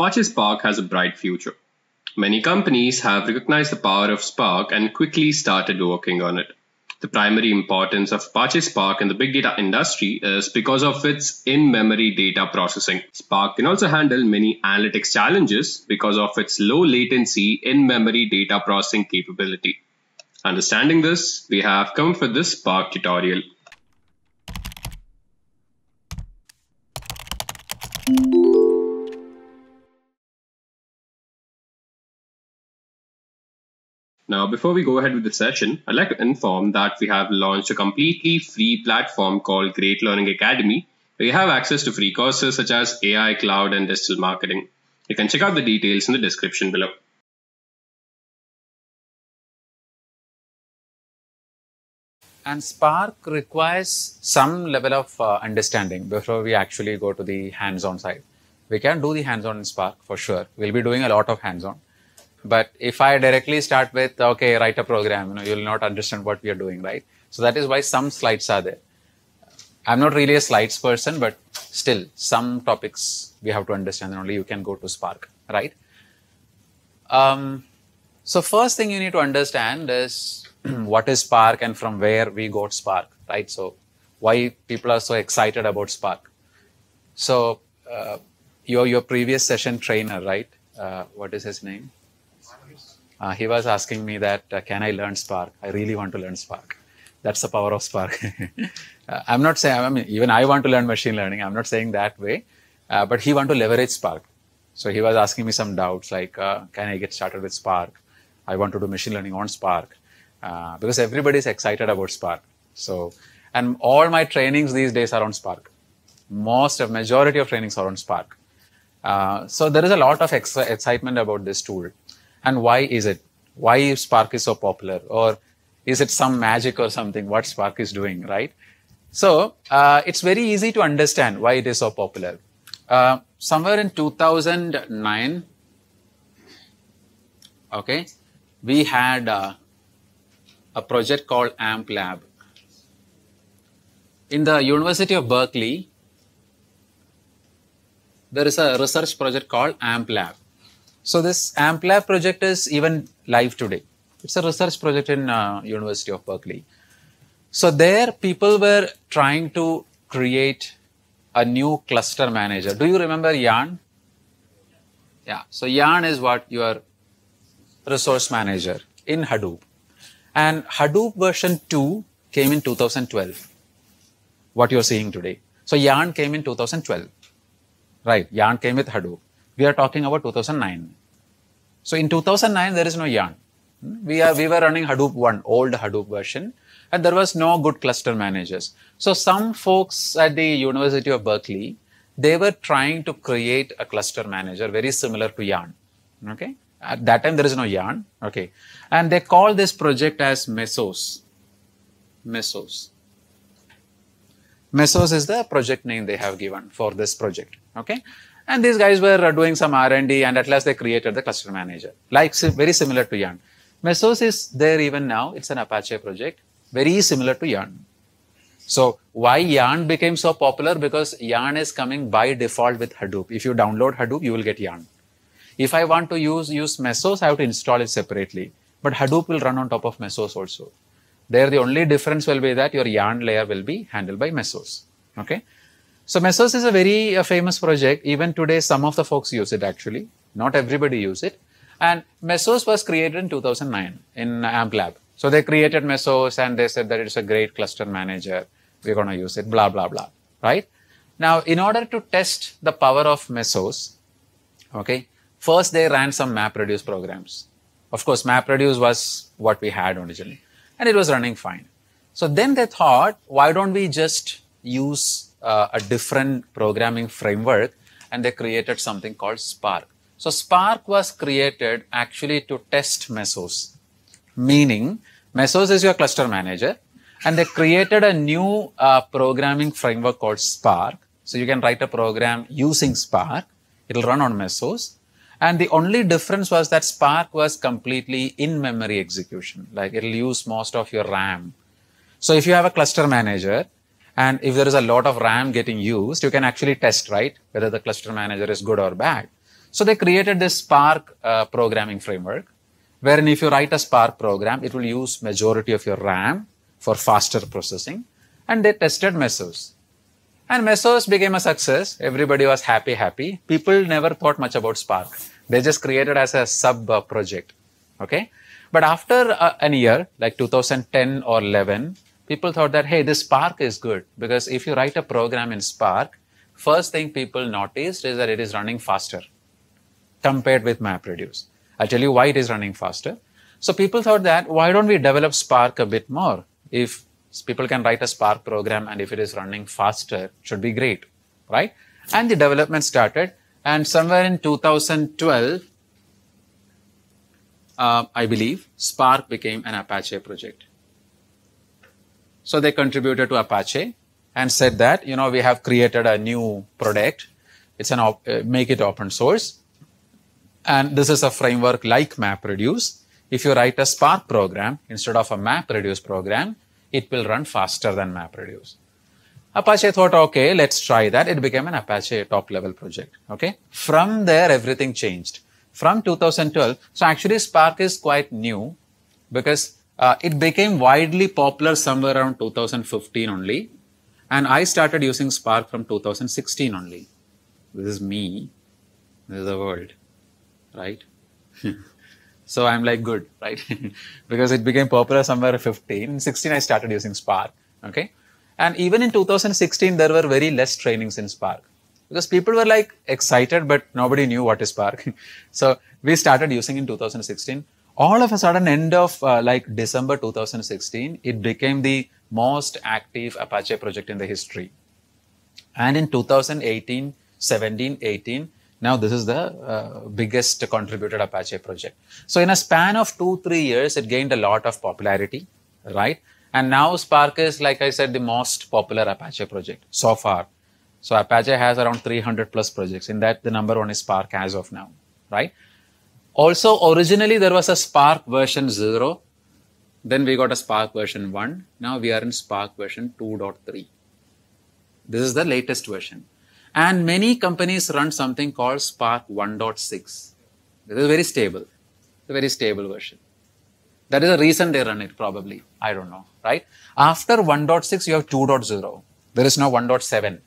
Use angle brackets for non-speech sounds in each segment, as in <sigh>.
Apache Spark has a bright future. Many companies have recognized the power of Spark and quickly started working on it. The primary importance of Apache Spark in the big data industry is because of its in memory data processing. Spark can also handle many analytics challenges because of its low latency in memory data processing capability. Understanding this, we have come for this Spark tutorial. Now, before we go ahead with the session, I'd like to inform that we have launched a completely free platform called Great Learning Academy, where you have access to free courses such as AI, cloud, and digital marketing. You can check out the details in the description below. And Spark requires some level of uh, understanding before we actually go to the hands-on side. We can do the hands-on in Spark for sure. We'll be doing a lot of hands-on but if I directly start with, okay, write a program, you know, you'll not understand what we are doing, right? So that is why some slides are there. I'm not really a slides person, but still some topics we have to understand and only you can go to Spark, right? Um, so first thing you need to understand is <clears throat> what is Spark and from where we got Spark, right? So why people are so excited about Spark. So uh, your, your previous session trainer, right? Uh, what is his name? Uh, he was asking me that, uh, can I learn Spark? I really want to learn Spark. That's the power of Spark. <laughs> uh, I'm not saying, I mean, even I want to learn machine learning. I'm not saying that way, uh, but he want to leverage Spark. So he was asking me some doubts like, uh, can I get started with Spark? I want to do machine learning on Spark uh, because everybody is excited about Spark. So, and all my trainings these days are on Spark. Most of majority of trainings are on Spark. so there is a lot of ex excitement about this tool and why is it why spark is so popular or is it some magic or something what spark is doing right so uh, it's very easy to understand why it is so popular uh, somewhere in 2009 okay we had uh, a project called amp lab in the university of berkeley there is a research project called amp lab so this AMPLAB project is even live today. It's a research project in uh, University of Berkeley. So there people were trying to create a new cluster manager. Do you remember Yarn? Yeah. So Yarn is what your resource manager in Hadoop. And Hadoop version 2 came in 2012. What you're seeing today. So Yarn came in 2012. Right. Yarn came with Hadoop. We are talking about 2009. So in 2009, there is no yarn. We are, we were running Hadoop 1, old Hadoop version, and there was no good cluster managers. So some folks at the University of Berkeley, they were trying to create a cluster manager very similar to yarn. Okay. At that time, there is no yarn. Okay. And they call this project as Mesos. Mesos. Mesos is the project name they have given for this project. Okay. And these guys were uh, doing some R&D and at last they created the cluster manager, like very similar to Yarn. Mesos is there even now. It's an Apache project, very similar to Yarn. So why Yarn became so popular? Because Yarn is coming by default with Hadoop. If you download Hadoop, you will get Yarn. If I want to use, use Mesos, I have to install it separately. But Hadoop will run on top of Mesos also. There the only difference will be that your Yarn layer will be handled by Mesos. Okay. So Mesos is a very uh, famous project. Even today, some of the folks use it actually. Not everybody use it. And Mesos was created in 2009 in AmpLab. So they created Mesos and they said that it's a great cluster manager. We're going to use it, blah, blah, blah, right? Now, in order to test the power of Mesos, okay, first they ran some MapReduce programs. Of course, MapReduce was what we had originally and it was running fine. So then they thought, why don't we just use uh, a different programming framework and they created something called Spark. So Spark was created actually to test Mesos, meaning Mesos is your cluster manager and they created a new uh, programming framework called Spark. So you can write a program using Spark. It'll run on Mesos. And the only difference was that Spark was completely in-memory execution. Like it'll use most of your RAM. So if you have a cluster manager and if there is a lot of RAM getting used, you can actually test, right, whether the cluster manager is good or bad. So they created this Spark uh, programming framework, wherein if you write a Spark program, it will use majority of your RAM for faster processing. And they tested Mesos. And Mesos became a success. Everybody was happy, happy. People never thought much about Spark. They just created as a sub uh, project. Okay. But after uh, an year, like 2010 or 11, people thought that, hey, this Spark is good because if you write a program in Spark, first thing people noticed is that it is running faster compared with MapReduce. I'll tell you why it is running faster. So people thought that why don't we develop Spark a bit more? If people can write a Spark program and if it is running faster, should be great, right? And the development started. And somewhere in 2012, uh, I believe, Spark became an Apache project. So they contributed to Apache and said that, you know, we have created a new product. It's an, op- uh, make it open source. And this is a framework like MapReduce. If you write a Spark program instead of a MapReduce program, it will run faster than MapReduce. Apache thought, okay, let's try that. It became an Apache top level project. Okay. From there, everything changed. From 2012. So actually Spark is quite new because uh, it became widely popular somewhere around 2015 only. And I started using Spark from 2016 only. This is me. This is the world, right? <laughs> so I'm like, good, right? <laughs> because it became popular somewhere 15. In 16, I started using Spark, okay? And even in 2016, there were very less trainings in Spark because people were like excited, but nobody knew what is Spark. <laughs> so we started using in 2016 all of a sudden end of uh, like december 2016 it became the most active apache project in the history and in 2018 17 18 now this is the uh, biggest contributed apache project so in a span of 2 3 years it gained a lot of popularity right and now spark is like i said the most popular apache project so far so apache has around 300 plus projects in that the number one is spark as of now right also, originally there was a Spark version 0. Then we got a Spark version 1. Now we are in Spark version 2.3. This is the latest version. And many companies run something called Spark 1.6. This is very stable. It's a very stable version. That is the reason they run it probably. I don't know, right? After 1.6, you have 2.0. There is no 1.7.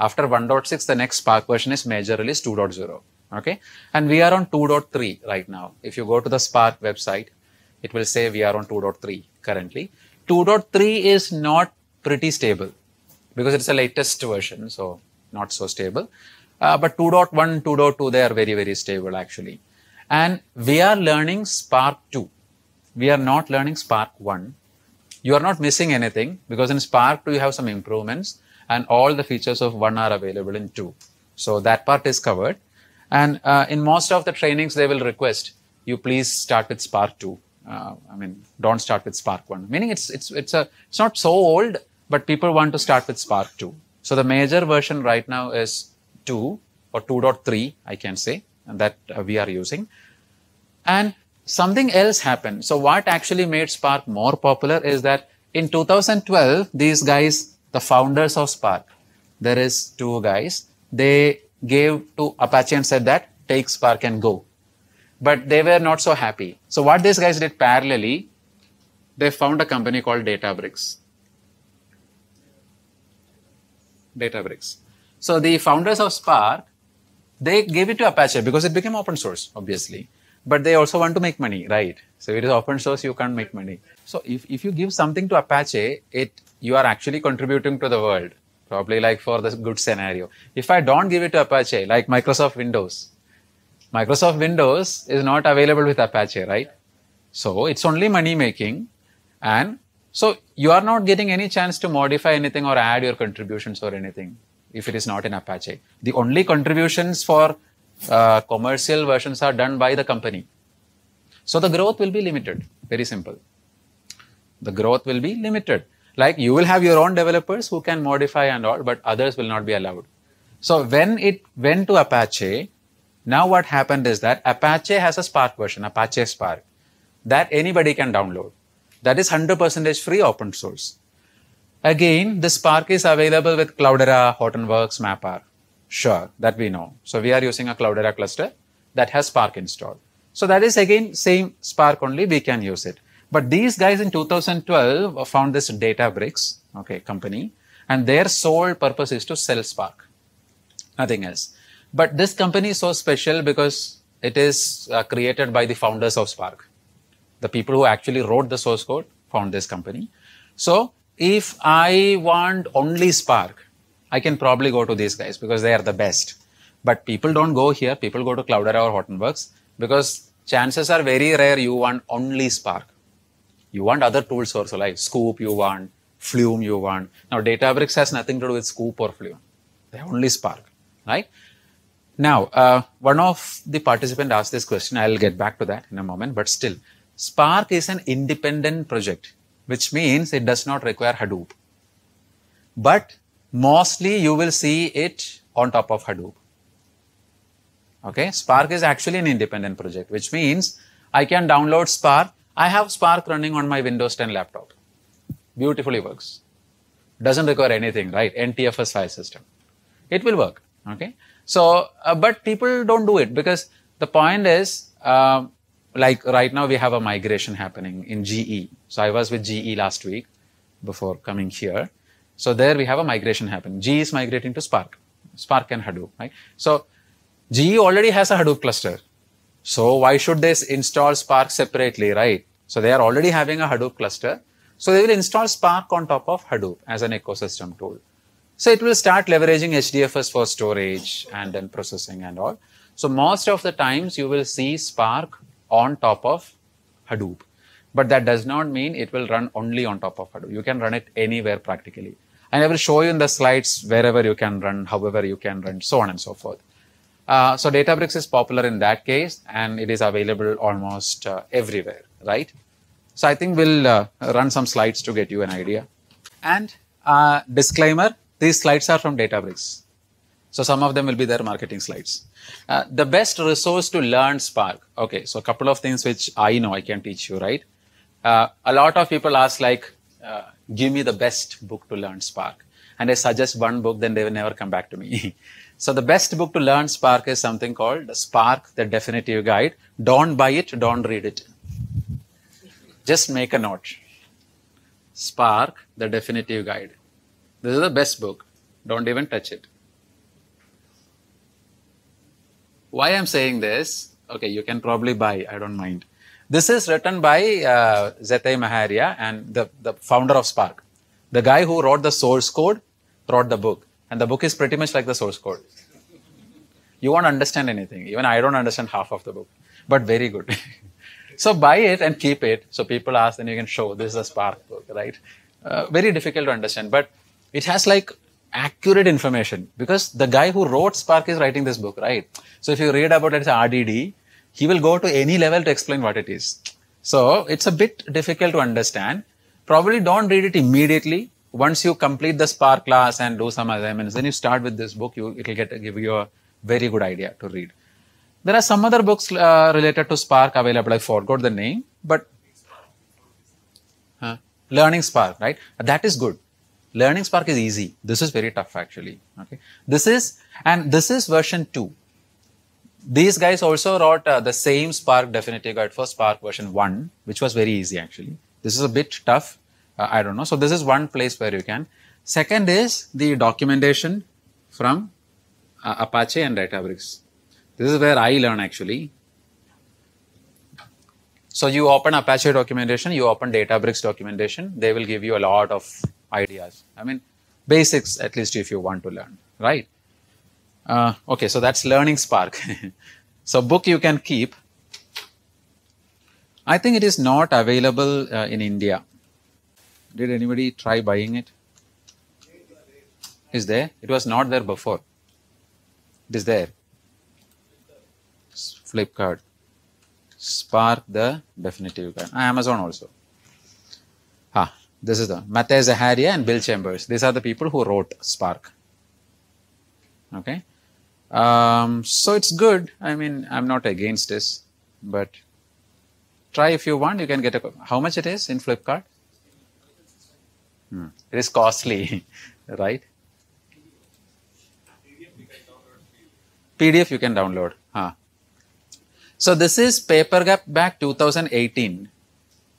After 1.6, the next Spark version is major release 2.0. Okay. And we are on 2.3 right now. If you go to the Spark website, it will say we are on 2.3 currently. 2.3 is not pretty stable because it's the latest version. So not so stable. Uh, but 2.1, 2.2, they are very, very stable actually. And we are learning Spark 2. We are not learning Spark 1. You are not missing anything because in Spark 2 you have some improvements and all the features of 1 are available in 2. So that part is covered. And uh, in most of the trainings, they will request you please start with Spark 2. Uh, I mean, don't start with Spark 1. Meaning it's, it's, it's, a, it's not so old, but people want to start with Spark 2. So the major version right now is 2 or 2.3, I can say, and that uh, we are using. And something else happened. So what actually made Spark more popular is that in 2012, these guys, the founders of Spark, there is two guys, they gave to Apache and said that take Spark and go. But they were not so happy. So what these guys did parallelly, they found a company called Databricks. Databricks. So the founders of Spark, they gave it to Apache because it became open source, obviously. But they also want to make money, right? So it is open source, you can't make money. So if, if you give something to Apache, it you are actually contributing to the world probably like for the good scenario. If I don't give it to Apache, like Microsoft Windows, Microsoft Windows is not available with Apache, right? So it's only money making. And so you are not getting any chance to modify anything or add your contributions or anything if it is not in Apache. The only contributions for uh, commercial versions are done by the company. So the growth will be limited. Very simple. The growth will be limited. Like you will have your own developers who can modify and all, but others will not be allowed. So when it went to Apache, now what happened is that Apache has a Spark version, Apache Spark, that anybody can download. That is 100% free open source. Again, the Spark is available with Cloudera, Hortonworks, Mapr. Sure, that we know. So we are using a Cloudera cluster that has Spark installed. So that is again same Spark only we can use it. But these guys in 2012 found this Databricks okay, company, and their sole purpose is to sell Spark, nothing else. But this company is so special because it is uh, created by the founders of Spark. The people who actually wrote the source code found this company. So if I want only Spark, I can probably go to these guys because they are the best. But people don't go here. People go to Cloudera or Hortonworks because chances are very rare you want only Spark. You want other tools also, like Scoop you want, Flume you want. Now, Databricks has nothing to do with Scoop or Flume. They only Spark, right? Now, uh, one of the participant asked this question. I'll get back to that in a moment, but still, Spark is an independent project, which means it does not require Hadoop. But mostly you will see it on top of Hadoop. Okay, Spark is actually an independent project, which means I can download Spark I have Spark running on my Windows 10 laptop. Beautifully works. Doesn't require anything, right? NTFS file system. It will work. Okay. So, uh, but people don't do it because the point is, uh, like right now we have a migration happening in GE. So I was with GE last week before coming here. So there we have a migration happening. GE is migrating to Spark, Spark and Hadoop, right? So GE already has a Hadoop cluster. So why should they install Spark separately, right? So they are already having a Hadoop cluster. So they will install Spark on top of Hadoop as an ecosystem tool. So it will start leveraging HDFS for storage and then processing and all. So most of the times you will see Spark on top of Hadoop. But that does not mean it will run only on top of Hadoop. You can run it anywhere practically. And I will show you in the slides wherever you can run, however you can run, so on and so forth. Uh, so Databricks is popular in that case, and it is available almost uh, everywhere, right? So I think we'll uh, run some slides to get you an idea. And uh, disclaimer, these slides are from Databricks. So some of them will be their marketing slides. Uh, the best resource to learn Spark. Okay, so a couple of things which I know I can teach you, right? a lot of people ask like, give me the best book to learn Spark. And I suggest one book, then they will never come back to me. <laughs> So the best book to learn Spark is something called Spark, the Definitive Guide. Don't buy it, don't read it. Just make a note. Spark, the Definitive Guide. This is the best book. Don't even touch it. Why I'm saying this? Okay, you can probably buy. I don't mind. This is written by uh, Zetai Maharia and the, the founder of Spark. The guy who wrote the source code wrote the book and the book is pretty much like the source code. You won't understand anything. Even I don't understand half of the book, but very good. <laughs> so buy it and keep it. So people ask, then you can show this is a Spark book, right? Uh, very difficult to understand, but it has like accurate information because the guy who wrote Spark is writing this book, right? So if you read about, let's say, RDD, he will go to any level to explain what it is. So it's a bit difficult to understand. Probably don't read it immediately once you complete the Spark class and do some assignments, then you start with this book. You it'll get give you a very good idea to read. There are some other books uh, related to Spark available. I forgot the name, but Learning Spark, right? That is good. Learning Spark is easy. This is very tough actually. Okay, this is and this is version two. These guys also wrote uh, the same Spark definitive guide for Spark version one, which was very easy actually. This is a bit tough, uh, I don't know. So this is one place where you can. Second is the documentation from uh, Apache and Databricks. This is where I learn actually. So you open Apache documentation, you open Databricks documentation, they will give you a lot of ideas. I mean, basics at least if you want to learn, right? Uh, okay, so that's Learning Spark. <laughs> so book you can keep. I think it is not available uh, in India. Did anybody try buying it? Is there? It was not there before. It is there. Flipkart. Spark the definitive card. Ah, Amazon also. Ah, this is the Matthew Zaharia and Bill Chambers. These are the people who wrote Spark. Okay. Um, so it's good. I mean, I'm not against this, but try if you want. You can get a. How much it is in Flipkart? Hmm. It is costly, <laughs> right? PDF you can download. Huh. So this is paper gap back 2018,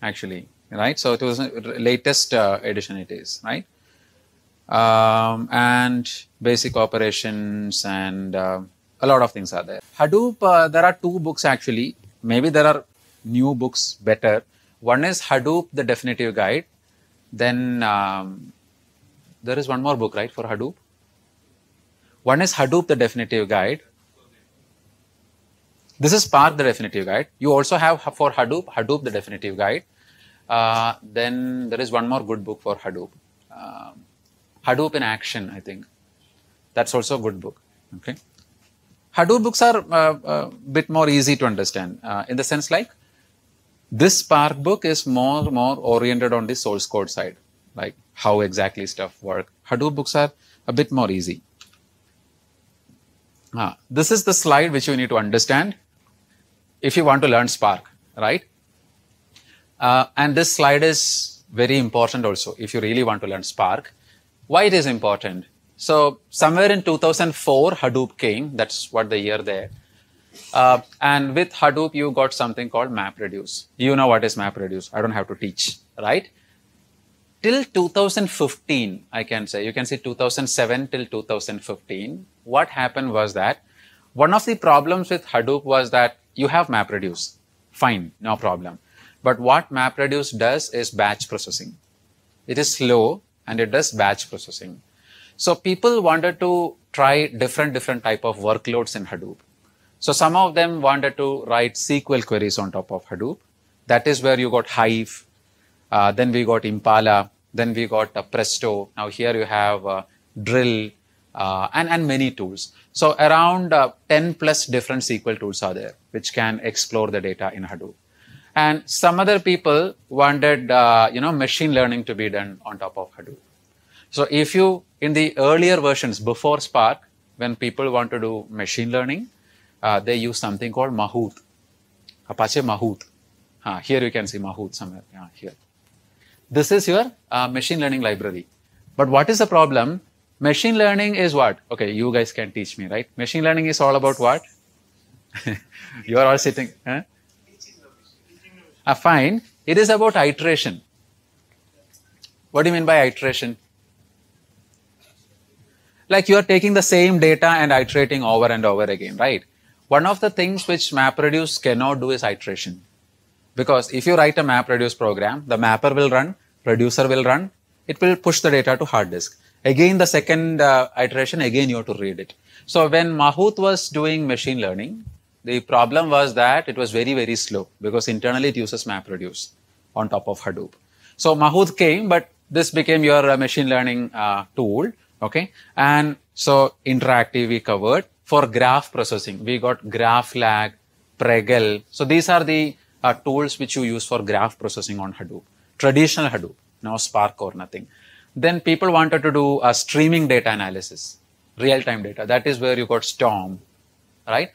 actually, right? So it was latest uh, edition it is, right? Um, and basic operations and uh, a lot of things are there. Hadoop, uh, there are two books actually. Maybe there are new books better. One is Hadoop, the definitive guide. Then um, there is one more book, right, for Hadoop? One is Hadoop, the definitive guide. This is Spark, the definitive guide. You also have for Hadoop, Hadoop, the definitive guide. Uh, then there is one more good book for Hadoop. Um, Hadoop in Action, I think. That's also a good book. Okay. Hadoop books are a uh, uh, bit more easy to understand uh, in the sense like this Spark book is more more oriented on the source code side, like how exactly stuff work. Hadoop books are a bit more easy. Ah, this is the slide which you need to understand if you want to learn Spark, right? Uh, and this slide is very important also if you really want to learn Spark. Why it is important? So somewhere in 2004, Hadoop came. That's what the year there. Uh, and with Hadoop, you got something called MapReduce. You know what is MapReduce. I don't have to teach, right? Till 2015, I can say, you can see 2007 till 2015, what happened was that one of the problems with Hadoop was that you have MapReduce. Fine, no problem. But what MapReduce does is batch processing. It is slow and it does batch processing. So people wanted to try different, different type of workloads in Hadoop. So some of them wanted to write SQL queries on top of Hadoop. That is where you got Hive. Uh, then we got Impala. Then we got uh, Presto. Now here you have uh, Drill uh, and, and many tools. So around uh, 10 plus different SQL tools are there, which can explore the data in Hadoop. And some other people wanted, uh, you know, machine learning to be done on top of Hadoop. So if you, in the earlier versions before Spark, when people want to do machine learning, uh, they use something called Mahout, Apache Mahout. Uh, here you can see Mahout somewhere here. This is your uh, machine learning library. But what is the problem? Machine learning is what? Okay, you guys can teach me, right? Machine learning is all about what? <laughs> you are all sitting. Huh? Uh, fine. It is about iteration. What do you mean by iteration? Like you are taking the same data and iterating over and over again, right? One of the things which MapReduce cannot do is iteration. Because if you write a MapReduce program, the mapper will run, reducer will run, it will push the data to hard disk. Again, the second uh, iteration, again you have to read it. So when Mahout was doing machine learning, the problem was that it was very, very slow because internally it uses MapReduce on top of Hadoop. So Mahout came, but this became your uh, machine learning uh, tool. Okay. And so interactive we covered for graph processing. We got GraphLag, Pregel. So these are the uh, tools which you use for graph processing on Hadoop, traditional Hadoop, no Spark or nothing. Then people wanted to do a streaming data analysis, real-time data. That is where you got Storm, right?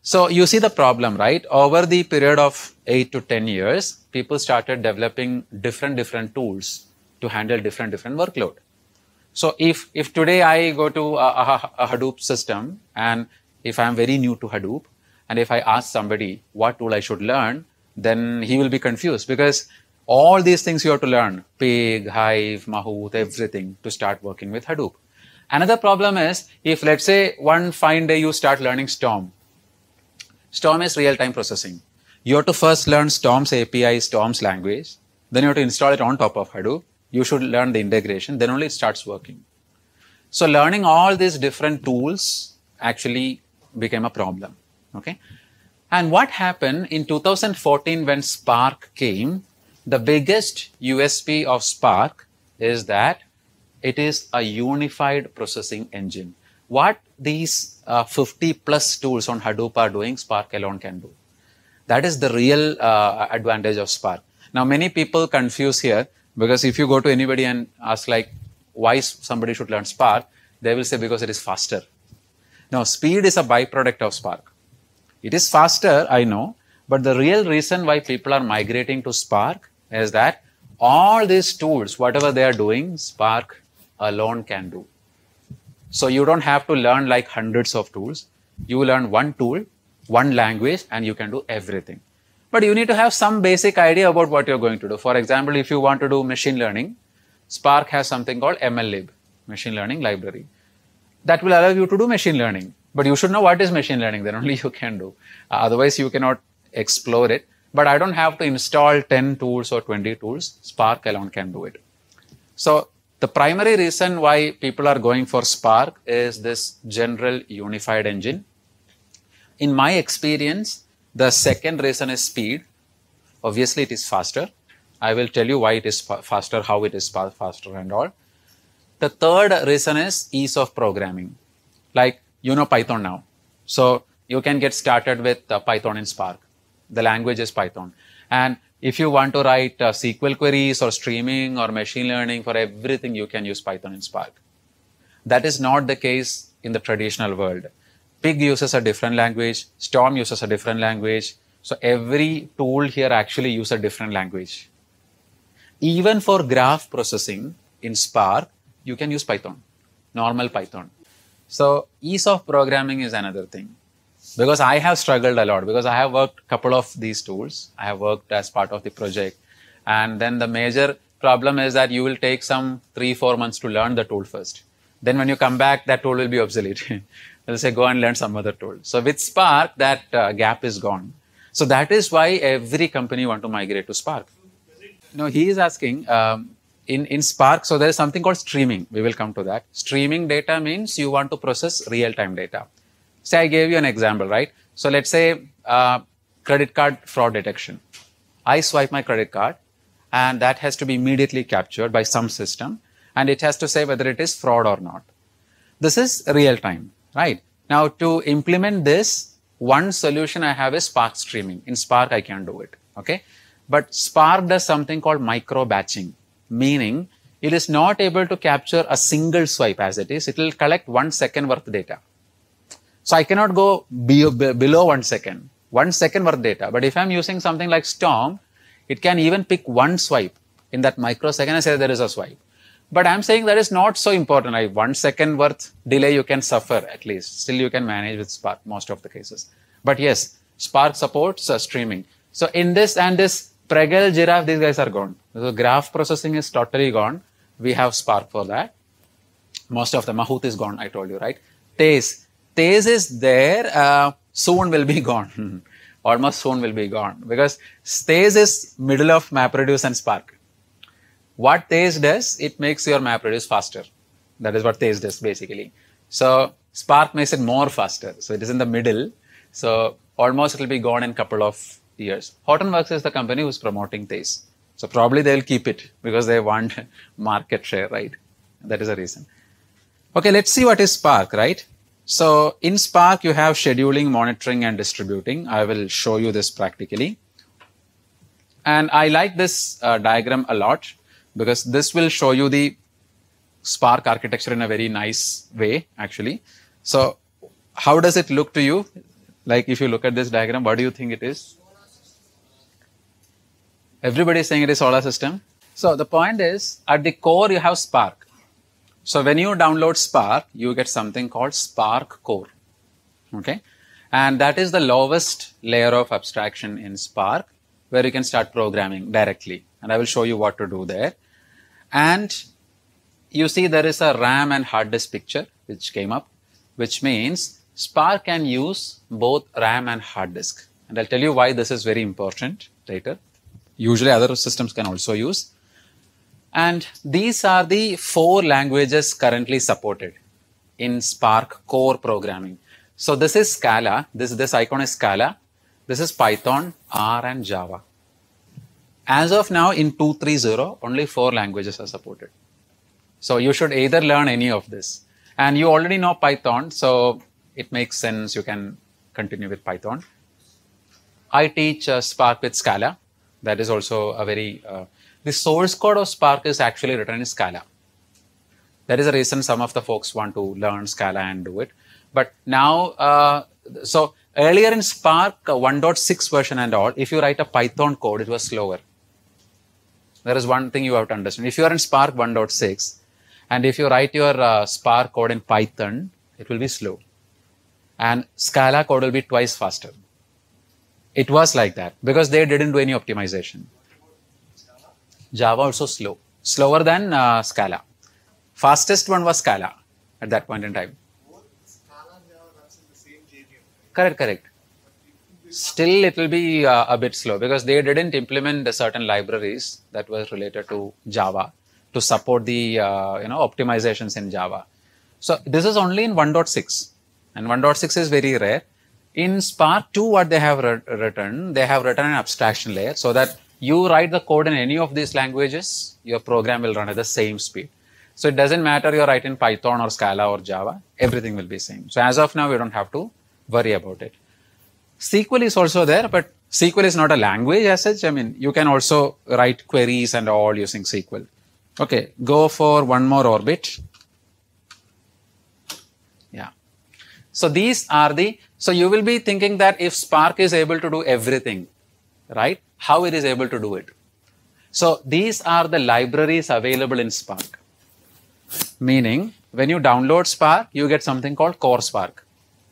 So you see the problem, right? Over the period of eight to 10 years, people started developing different, different tools to handle different, different workload. So if, if today I go to a, a, a Hadoop system and if I'm very new to Hadoop and if I ask somebody what tool I should learn, then he will be confused because all these things you have to learn, Pig, Hive, Mahout, everything to start working with Hadoop. Another problem is if let's say one fine day you start learning Storm. Storm is real-time processing. You have to first learn Storm's API, Storm's language. Then you have to install it on top of Hadoop you should learn the integration, then only it starts working. So learning all these different tools actually became a problem. Okay. And what happened in 2014 when Spark came, the biggest USP of Spark is that it is a unified processing engine. What these uh, 50 plus tools on Hadoop are doing, Spark alone can do. That is the real uh, advantage of Spark. Now, many people confuse here because if you go to anybody and ask like, why somebody should learn Spark, they will say because it is faster. Now, speed is a byproduct of Spark. It is faster, I know, but the real reason why people are migrating to Spark is that all these tools, whatever they are doing, Spark alone can do. So you don't have to learn like hundreds of tools. You learn one tool, one language, and you can do everything. But you need to have some basic idea about what you're going to do. For example, if you want to do machine learning, Spark has something called MLlib, machine learning library. That will allow you to do machine learning. But you should know what is machine learning, then only <laughs> you can do. Uh, otherwise, you cannot explore it. But I don't have to install 10 tools or 20 tools. Spark alone can do it. So the primary reason why people are going for Spark is this general unified engine. In my experience, the second reason is speed. Obviously, it is faster. I will tell you why it is faster, how it is faster, and all. The third reason is ease of programming. Like you know Python now, so you can get started with uh, Python in Spark. The language is Python, and if you want to write uh, SQL queries or streaming or machine learning for everything, you can use Python in Spark. That is not the case in the traditional world. Pig uses a different language. Storm uses a different language. So every tool here actually uses a different language. Even for graph processing in Spark, you can use Python, normal Python. So ease of programming is another thing because I have struggled a lot because I have worked a couple of these tools. I have worked as part of the project. And then the major problem is that you will take some three, four months to learn the tool first. Then when you come back, that tool will be obsolete. <laughs> They'll say, go and learn some other tool. So with Spark, that uh, gap is gone. So that is why every company want to migrate to Spark. No, he is asking um, in, in Spark. So there is something called streaming. We will come to that. Streaming data means you want to process real time data. Say I gave you an example, right? So let's say uh, credit card fraud detection. I swipe my credit card and that has to be immediately captured by some system and it has to say whether it is fraud or not. This is real time right? Now to implement this, one solution I have is Spark streaming. In Spark, I can do it, okay? But Spark does something called micro batching, meaning it is not able to capture a single swipe as it is. It will collect one second worth data. So I cannot go be, be, below one second, one second worth data. But if I'm using something like Storm, it can even pick one swipe in that microsecond I say there is a swipe. But I'm saying that is not so important. Like one second worth delay you can suffer at least. Still you can manage with Spark most of the cases. But yes, Spark supports uh, streaming. So in this and this Pregel, Giraffe, these guys are gone. So graph processing is totally gone. We have Spark for that. Most of the Mahout is gone, I told you, right? Taze. Taze is there, uh, soon will be <laughs> gone. Almost soon will be gone because Taze is middle of MapReduce and Spark what Thais does, it makes your map reduce faster. That is what Thais does basically. So Spark makes it more faster. So it is in the middle. So almost it'll be gone in couple of years. Hortonworks is the company who's promoting Thais. So probably they'll keep it because they want <laughs> market share, right? That is the reason. Okay, let's see what is Spark, right? So in Spark, you have scheduling, monitoring, and distributing. I will show you this practically. And I like this uh, diagram a lot because this will show you the Spark architecture in a very nice way, actually. So how does it look to you? Like if you look at this diagram, what do you think it is? Everybody is saying it is solar system. So the point is at the core, you have Spark. So when you download Spark, you get something called Spark core. Okay. And that is the lowest layer of abstraction in Spark where you can start programming directly. And I will show you what to do there and you see there is a RAM and hard disk picture which came up, which means Spark can use both RAM and hard disk. And I'll tell you why this is very important later. Usually other systems can also use. And these are the four languages currently supported in Spark core programming. So this is Scala. This, this icon is Scala. This is Python, R and Java. As of now, in 230, only four languages are supported. So you should either learn any of this. And you already know Python, so it makes sense you can continue with Python. I teach uh, Spark with Scala. That is also a very, uh, the source code of Spark is actually written in Scala. That is the reason some of the folks want to learn Scala and do it. But now, uh, so earlier in Spark uh, 1.6 version and all, if you write a Python code, it was slower. There is one thing you have to understand. If you are in Spark 1.6 and if you write your uh, Spark code in Python, it will be slow. And Scala code will be twice faster. It was like that because they didn't do any optimization. Java also slow, slower than uh, Scala. Fastest one was Scala at that point in time. Correct, correct. Still, it will be uh, a bit slow because they didn't implement certain libraries that were related to Java to support the uh, you know optimizations in Java. So this is only in 1.6, and 1.6 is very rare. In Spark 2, what they have written, they have written an abstraction layer so that you write the code in any of these languages, your program will run at the same speed. So it doesn't matter you're writing Python or Scala or Java, everything will be same. So as of now, we don't have to worry about it. SQL is also there, but SQL is not a language as such. I mean, you can also write queries and all using SQL. Okay, go for one more orbit. Yeah. So these are the, so you will be thinking that if Spark is able to do everything, right? How it is able to do it. So these are the libraries available in Spark. Meaning, when you download Spark, you get something called Core Spark.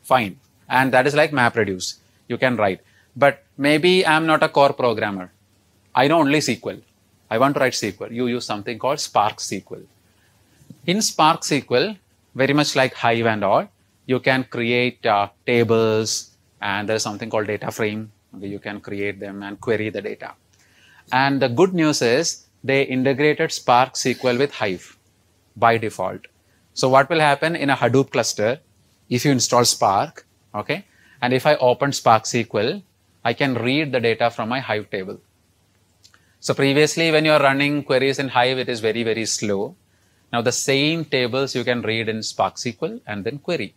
Fine. And that is like MapReduce you can write. But maybe I'm not a core programmer. I know only SQL. I want to write SQL. You use something called Spark SQL. In Spark SQL, very much like Hive and all, you can create uh, tables and there's something called data frame. Okay, you can create them and query the data. And the good news is they integrated Spark SQL with Hive by default. So what will happen in a Hadoop cluster if you install Spark, okay, and if I open Spark SQL, I can read the data from my Hive table. So previously, when you're running queries in Hive, it is very, very slow. Now the same tables you can read in Spark SQL and then query.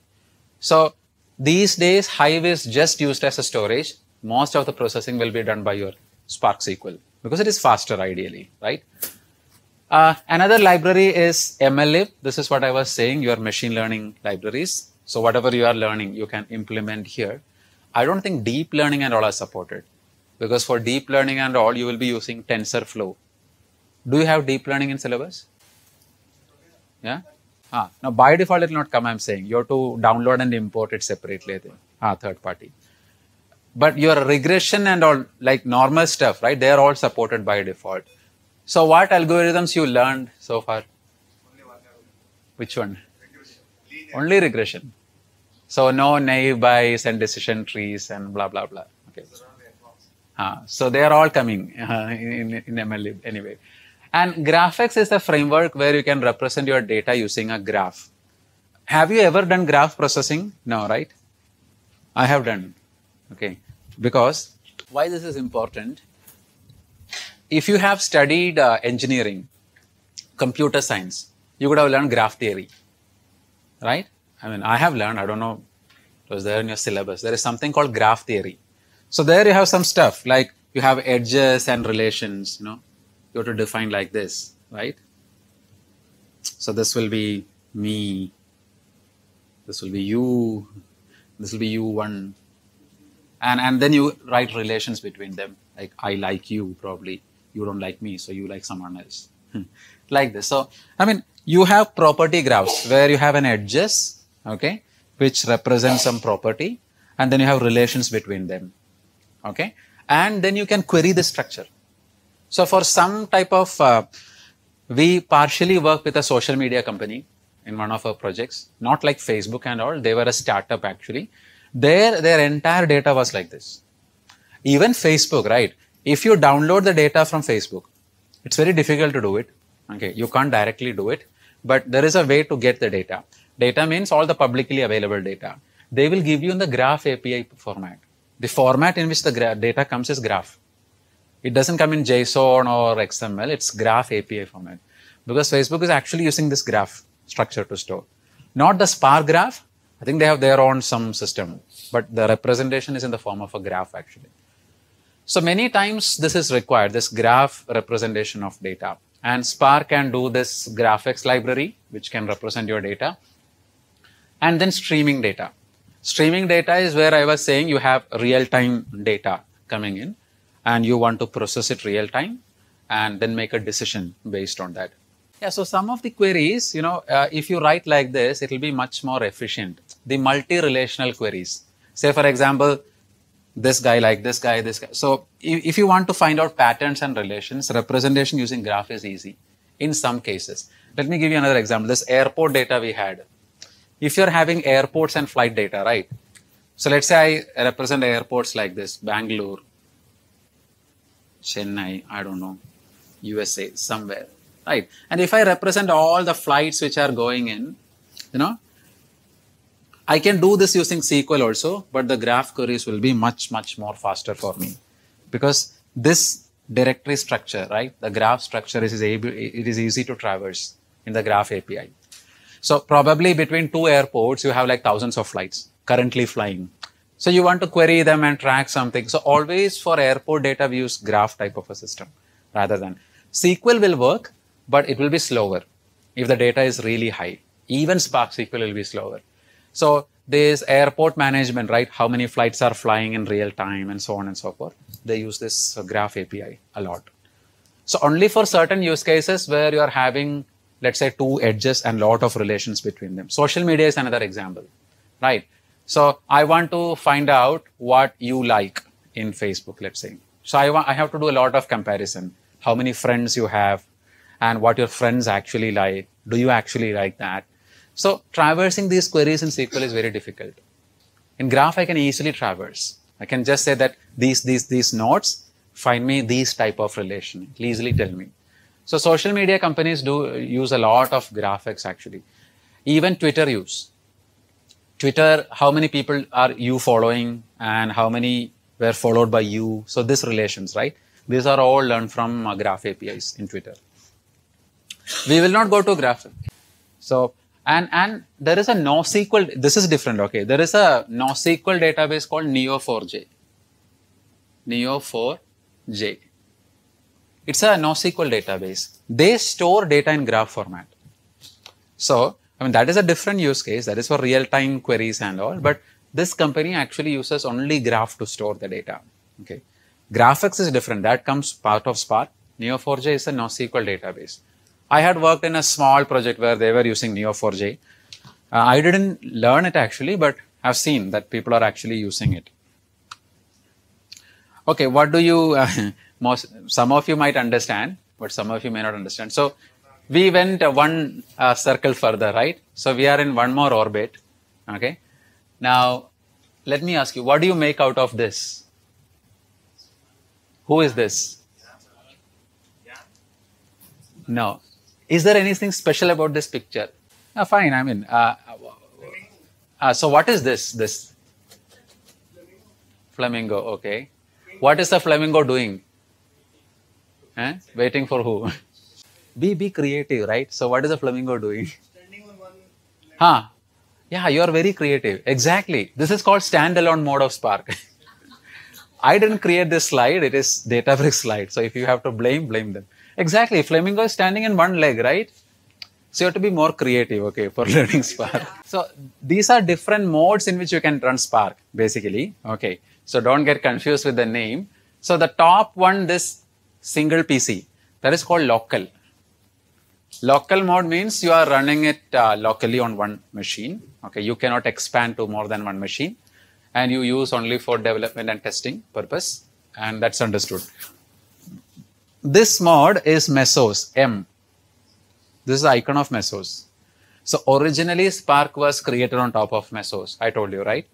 So these days, Hive is just used as a storage. Most of the processing will be done by your Spark SQL because it is faster ideally, right? Uh, another library is MLlib. This is what I was saying, your machine learning libraries. So whatever you are learning, you can implement here. I don't think deep learning and all are supported because for deep learning and all, you will be using TensorFlow. Do you have deep learning in syllabus? Yeah. Ah, now by default, it will not come. I'm saying you have to download and import it separately. Ah, third party. But your regression and all like normal stuff, right? They are all supported by default. So what algorithms you learned so far? Which one? only regression. So no naive bias and decision trees and blah blah blah. Okay. Uh, so they are all coming uh, in, in MLlib anyway. And graphics is a framework where you can represent your data using a graph. Have you ever done graph processing? No, right? I have done. Okay. Because why this is important, if you have studied uh, engineering, computer science, you could have learned graph theory right? I mean, I have learned, I don't know, it was there in your syllabus. There is something called graph theory. So there you have some stuff like you have edges and relations, you know, you have to define like this, right? So this will be me, this will be you, this will be you one. And, and then you write relations between them, like I like you probably, you don't like me, so you like someone else. Hmm like this. So, I mean, you have property graphs where you have an edges, okay, which represents some property and then you have relations between them, okay, and then you can query the structure. So, for some type of, uh, we partially work with a social media company in one of our projects, not like Facebook and all, they were a startup actually. Their, their entire data was like this. Even Facebook, right? If you download the data from Facebook, it's very difficult to do it Okay, you can't directly do it, but there is a way to get the data. Data means all the publicly available data. They will give you in the graph API format. The format in which the data comes is graph. It doesn't come in JSON or XML, it's graph API format. Because Facebook is actually using this graph structure to store. Not the spar graph, I think they have their own some system, but the representation is in the form of a graph actually. So many times this is required, this graph representation of data and Spark can do this graphics library, which can represent your data. And then streaming data. Streaming data is where I was saying you have real time data coming in and you want to process it real time and then make a decision based on that. Yeah, so some of the queries, you know, uh, if you write like this, it will be much more efficient. The multi-relational queries. Say, for example, this guy like this guy, this guy. So if, you want to find out patterns and relations, representation using graph is easy in some cases. Let me give you another example. This airport data we had. If you're having airports and flight data, right? So let's say I represent airports like this, Bangalore, Chennai, I don't know, USA, somewhere, right? And if I represent all the flights which are going in, you know, I can do this using SQL also, but the graph queries will be much, much more faster for me because this directory structure, right? The graph structure is, able, it is easy to traverse in the graph API. So probably between two airports, you have like thousands of flights currently flying. So you want to query them and track something. So always for airport data, we use graph type of a system rather than SQL will work, but it will be slower if the data is really high. Even Spark SQL will be slower. So this airport management, right? How many flights are flying in real time and so on and so forth. They use this uh, graph API a lot. So only for certain use cases where you are having, let's say, two edges and lot of relations between them. Social media is another example, right? So I want to find out what you like in Facebook, let's say. So I, want, I have to do a lot of comparison. How many friends you have and what your friends actually like. Do you actually like that? So traversing these queries in SQL is very difficult. In graph, I can easily traverse. I can just say that these, these, these nodes find me these type of relation. It'll easily tell me. So social media companies do use a lot of graphics actually. Even Twitter use. Twitter, how many people are you following and how many were followed by you? So these relations, right? These are all learned from uh, graph APIs in Twitter. We will not go to graph. So and and there is a NoSQL. This is different. Okay, there is a NoSQL database called Neo4j. Neo4j. It's a NoSQL database. They store data in graph format. So I mean that is a different use case. That is for real-time queries and all. But this company actually uses only graph to store the data. Okay, graphics is different. That comes part of Spark. Neo4j is a NoSQL database. I had worked in a small project where they were using Neo4j. Uh, I didn't learn it actually, but I've seen that people are actually using it. Okay, what do you, uh, <laughs> most, some of you might understand, but some of you may not understand. So we went uh, one uh, circle further, right? So we are in one more orbit. Okay. Now, let me ask you, what do you make out of this? Who is this? No is there anything special about this picture? Uh, fine, I mean, uh, uh, so what is this? This flamingo, okay. What is the flamingo doing? Eh? Waiting for who? <laughs> be be creative, right? So what is the flamingo doing? Huh? Yeah, you are very creative. Exactly. This is called standalone mode of Spark. <laughs> I didn't create this slide. It is Databricks slide. So if you have to blame, blame them. Exactly. Flamingo is standing in one leg, right? So you have to be more creative, okay, for <laughs> learning Spark. So these are different modes in which you can run Spark, basically. Okay. So don't get confused with the name. So the top one, this single PC, that is called local. Local mode means you are running it uh, locally on one machine. Okay, you cannot expand to more than one machine, and you use only for development and testing purpose, and that's understood this mod is Mesos, M. This is the icon of Mesos. So originally Spark was created on top of Mesos. I told you, right?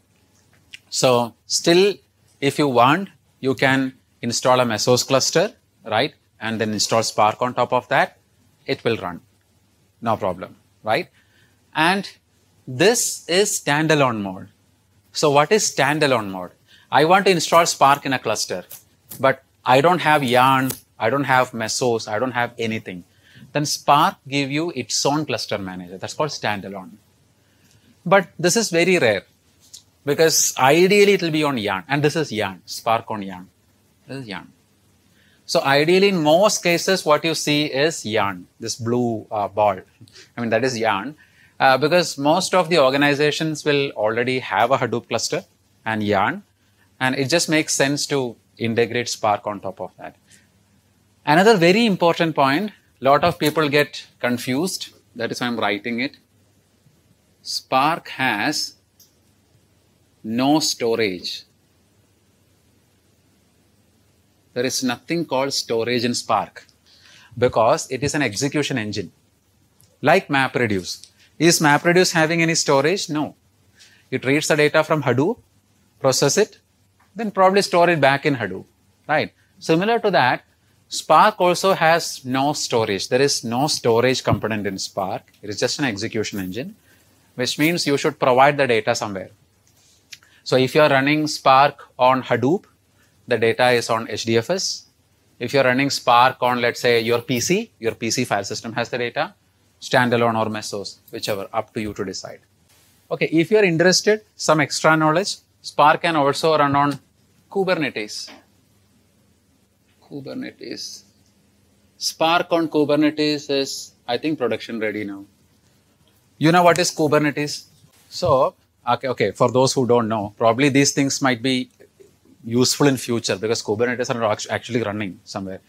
So still, if you want, you can install a Mesos cluster, right? And then install Spark on top of that. It will run. No problem, right? And this is standalone mode. So what is standalone mode? I want to install Spark in a cluster, but I don't have Yarn I don't have Mesos. I don't have anything. Then Spark give you its own cluster manager. That's called standalone. But this is very rare because ideally it will be on Yarn. And this is Yarn, Spark on Yarn. This is Yarn. So ideally, in most cases, what you see is yarn, this blue uh, ball. I mean, that is yarn. Uh, because most of the organizations will already have a Hadoop cluster and yarn. And it just makes sense to integrate Spark on top of that. Another very important point, lot of people get confused. That is why I'm writing it. Spark has no storage. There is nothing called storage in Spark because it is an execution engine like MapReduce. Is MapReduce having any storage? No. It reads the data from Hadoop, process it, then probably store it back in Hadoop, right? Similar to that, Spark also has no storage. There is no storage component in Spark. It is just an execution engine, which means you should provide the data somewhere. So if you're running Spark on Hadoop, the data is on HDFS. If you're running Spark on, let's say, your PC, your PC file system has the data, standalone or Mesos, whichever, up to you to decide. Okay, if you're interested, some extra knowledge, Spark can also run on Kubernetes. Kubernetes. Spark on Kubernetes is, I think, production ready now. You know what is Kubernetes? So, okay, okay, for those who don't know, probably these things might be useful in future because Kubernetes are actually running somewhere.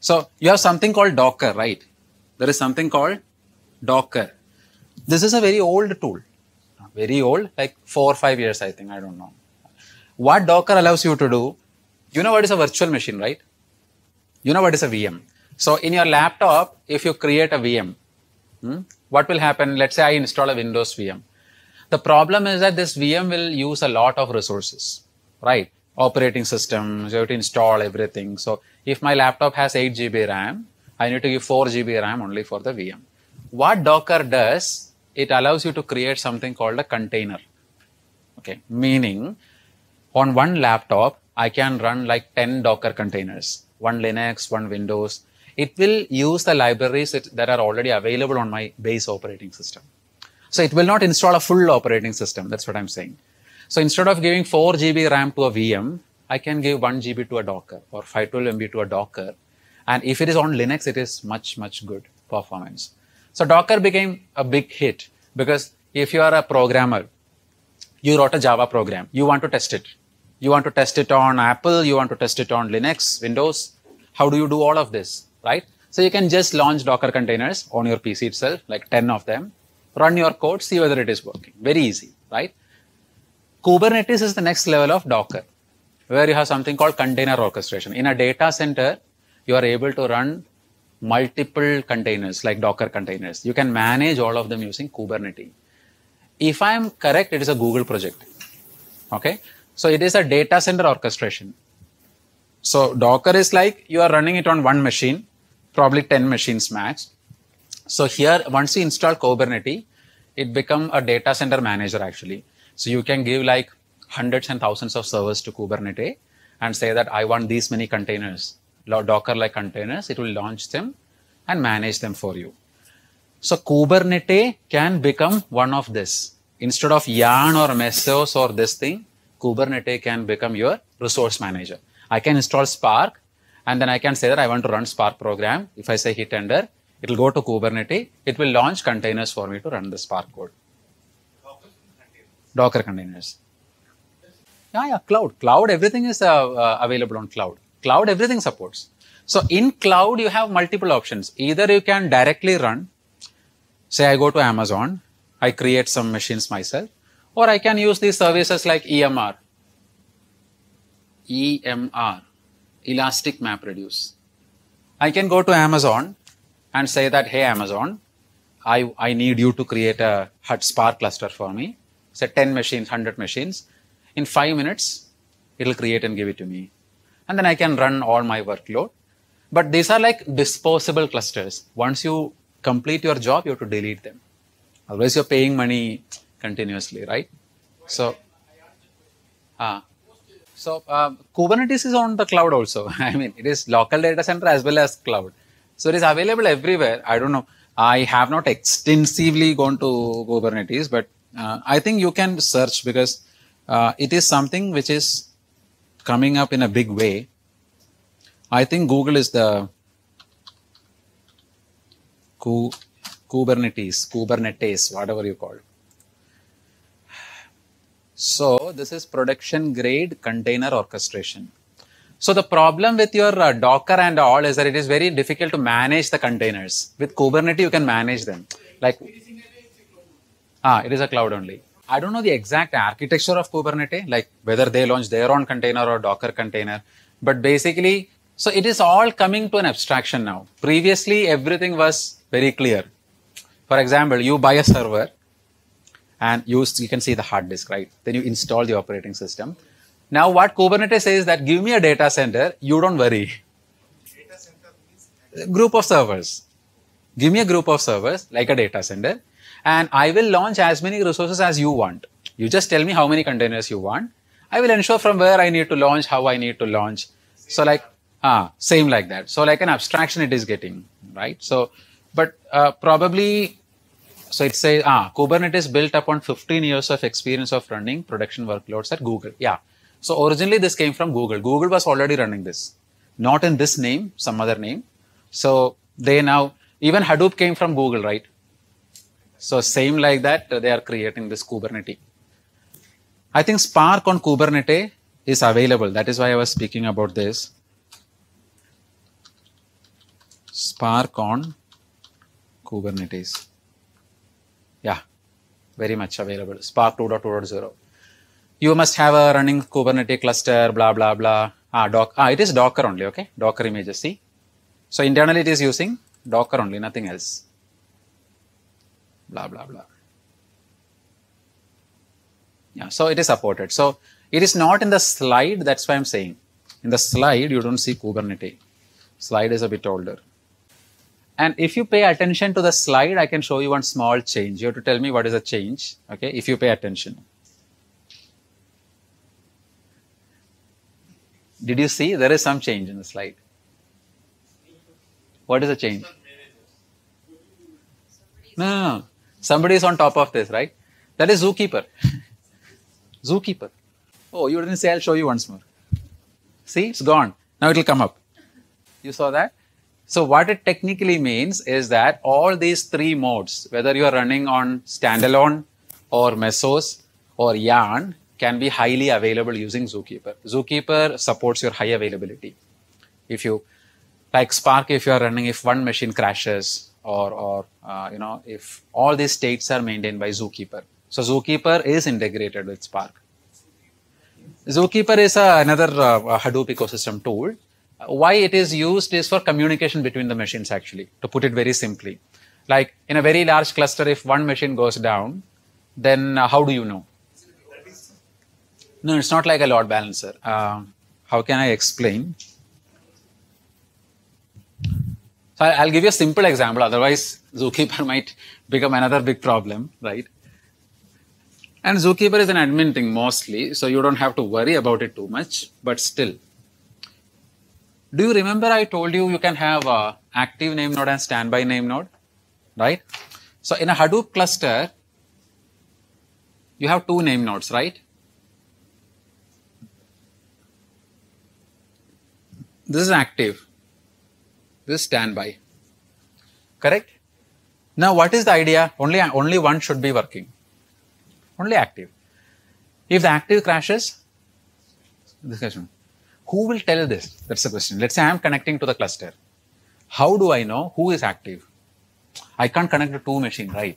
So you have something called Docker, right? There is something called Docker. This is a very old tool, very old, like four or five years, I think. I don't know. What Docker allows you to do, you know what is a virtual machine, right? You know what is a VM. So in your laptop, if you create a VM, hmm, what will happen? Let's say I install a Windows VM. The problem is that this VM will use a lot of resources, right? Operating system, you have to install everything. So if my laptop has 8 GB RAM, I need to give 4 GB RAM only for the VM. What Docker does, it allows you to create something called a container. Okay, meaning on one laptop, I can run like 10 Docker containers one Linux, one Windows. It will use the libraries that are already available on my base operating system. So it will not install a full operating system. That's what I'm saying. So instead of giving 4 GB RAM to a VM, I can give 1 GB to a Docker or 512 MB to a Docker. And if it is on Linux, it is much, much good performance. So Docker became a big hit because if you are a programmer, you wrote a Java program, you want to test it. You want to test it on Apple, you want to test it on Linux, Windows. How do you do all of this, right? So you can just launch Docker containers on your PC itself, like 10 of them, run your code, see whether it is working. Very easy, right? Kubernetes is the next level of Docker, where you have something called container orchestration. In a data center, you are able to run multiple containers like Docker containers. You can manage all of them using Kubernetes. If I'm correct, it is a Google project. Okay. So it is a data center orchestration. So Docker is like you are running it on one machine, probably 10 machines max. So here, once you install Kubernetes, it become a data center manager actually. So you can give like hundreds and thousands of servers to Kubernetes and say that I want these many containers, Docker like containers. It will launch them and manage them for you. So Kubernetes can become one of this. Instead of Yarn or Mesos or this thing, Kubernetes can become your resource manager. I can install Spark and then I can say that I want to run Spark program. If I say hit enter, it'll go to Kubernetes. It will launch containers for me to run the Spark code. Docker containers. Docker containers. Yeah, yeah, cloud. Cloud, everything is uh, uh, available on cloud. Cloud, everything supports. So in cloud, you have multiple options. Either you can directly run, say I go to Amazon, I create some machines myself or I can use these services like EMR, EMR, Elastic MapReduce. I can go to Amazon and say that, hey, Amazon, I, I need you to create a HUD Spark cluster for me. Say 10 machines, 100 machines. In five minutes, it'll create and give it to me. And then I can run all my workload. But these are like disposable clusters. Once you complete your job, you have to delete them. Otherwise, you're paying money continuously, right? So, uh, so uh, Kubernetes is on the cloud also. <laughs> I mean, it is local data center as well as cloud. So it is available everywhere. I don't know. I have not extensively gone to Kubernetes, but uh, I think you can search because uh, it is something which is coming up in a big way. I think Google is the Ku Kubernetes, Kubernetes, whatever you call. It. So this is production grade container orchestration. So the problem with your uh, Docker and all is that it is very difficult to manage the containers. With Kubernetes, you can manage them. Like, ah, it is a cloud only. I don't know the exact architecture of Kubernetes, like whether they launch their own container or Docker container. But basically, so it is all coming to an abstraction now. Previously, everything was very clear. For example, you buy a server, and use, you can see the hard disk, right? Then you install the operating system. Now what Kubernetes says that give me a data center, you don't worry. Data center group of servers. Give me a group of servers like a data center and I will launch as many resources as you want. You just tell me how many containers you want. I will ensure from where I need to launch, how I need to launch. Same so like, ah, same like that. So like an abstraction it is getting, right? So, but uh, probably so it says, ah, Kubernetes built upon 15 years of experience of running production workloads at Google. Yeah. So originally this came from Google. Google was already running this, not in this name, some other name. So they now, even Hadoop came from Google, right? So same like that, they are creating this Kubernetes. I think Spark on Kubernetes is available. That is why I was speaking about this. Spark on Kubernetes very much available, Spark 2.2.0. You must have a running Kubernetes cluster, blah, blah, blah. Ah, doc, ah, it is Docker only, okay? Docker images, see? So internally it is using Docker only, nothing else. Blah, blah, blah. Yeah, so it is supported. So it is not in the slide, that's why I'm saying. In the slide, you don't see Kubernetes. Slide is a bit older. And if you pay attention to the slide, I can show you one small change. You have to tell me what is the change, okay, if you pay attention. Did you see? There is some change in the slide. What is the change? No, no, no. Somebody is on top of this, right? That is zookeeper. <laughs> zookeeper. Oh, you didn't say, I'll show you once more. See, it's gone. Now it will come up. You saw that? So what it technically means is that all these three modes, whether you are running on standalone or Mesos or Yarn, can be highly available using Zookeeper. Zookeeper supports your high availability. If you, like Spark, if you are running, if one machine crashes or, or uh, you know, if all these states are maintained by Zookeeper. So Zookeeper is integrated with Spark. Zookeeper is a, uh, another uh, Hadoop ecosystem tool why it is used is for communication between the machines actually to put it very simply like in a very large cluster if one machine goes down then uh, how do you know no it's not like a load balancer uh, how can i explain so i'll give you a simple example otherwise zookeeper <laughs> might become another big problem right and zookeeper is an admin thing mostly so you don't have to worry about it too much but still do you remember I told you you can have a active name node and standby name node, right? So in a Hadoop cluster, you have two name nodes, right? This is active. This is standby. Correct? Now what is the idea? Only, only one should be working. Only active. If the active crashes, this crashes. Who will tell this? That's the question. Let's say I'm connecting to the cluster. How do I know who is active? I can't connect to two machine, right?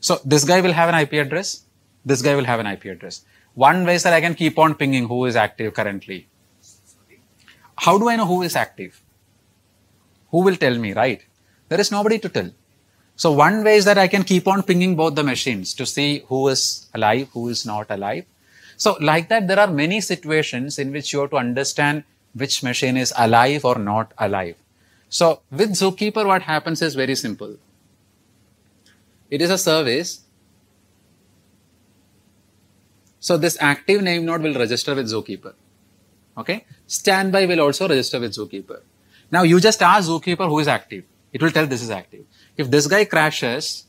So this guy will have an IP address. This guy will have an IP address. One way is that I can keep on pinging who is active currently. How do I know who is active? Who will tell me, right? There is nobody to tell. So one way is that I can keep on pinging both the machines to see who is alive, who is not alive, so like that, there are many situations in which you have to understand which machine is alive or not alive. So with Zookeeper, what happens is very simple. It is a service. So this active name node will register with Zookeeper. Okay. Standby will also register with Zookeeper. Now you just ask Zookeeper who is active. It will tell this is active. If this guy crashes,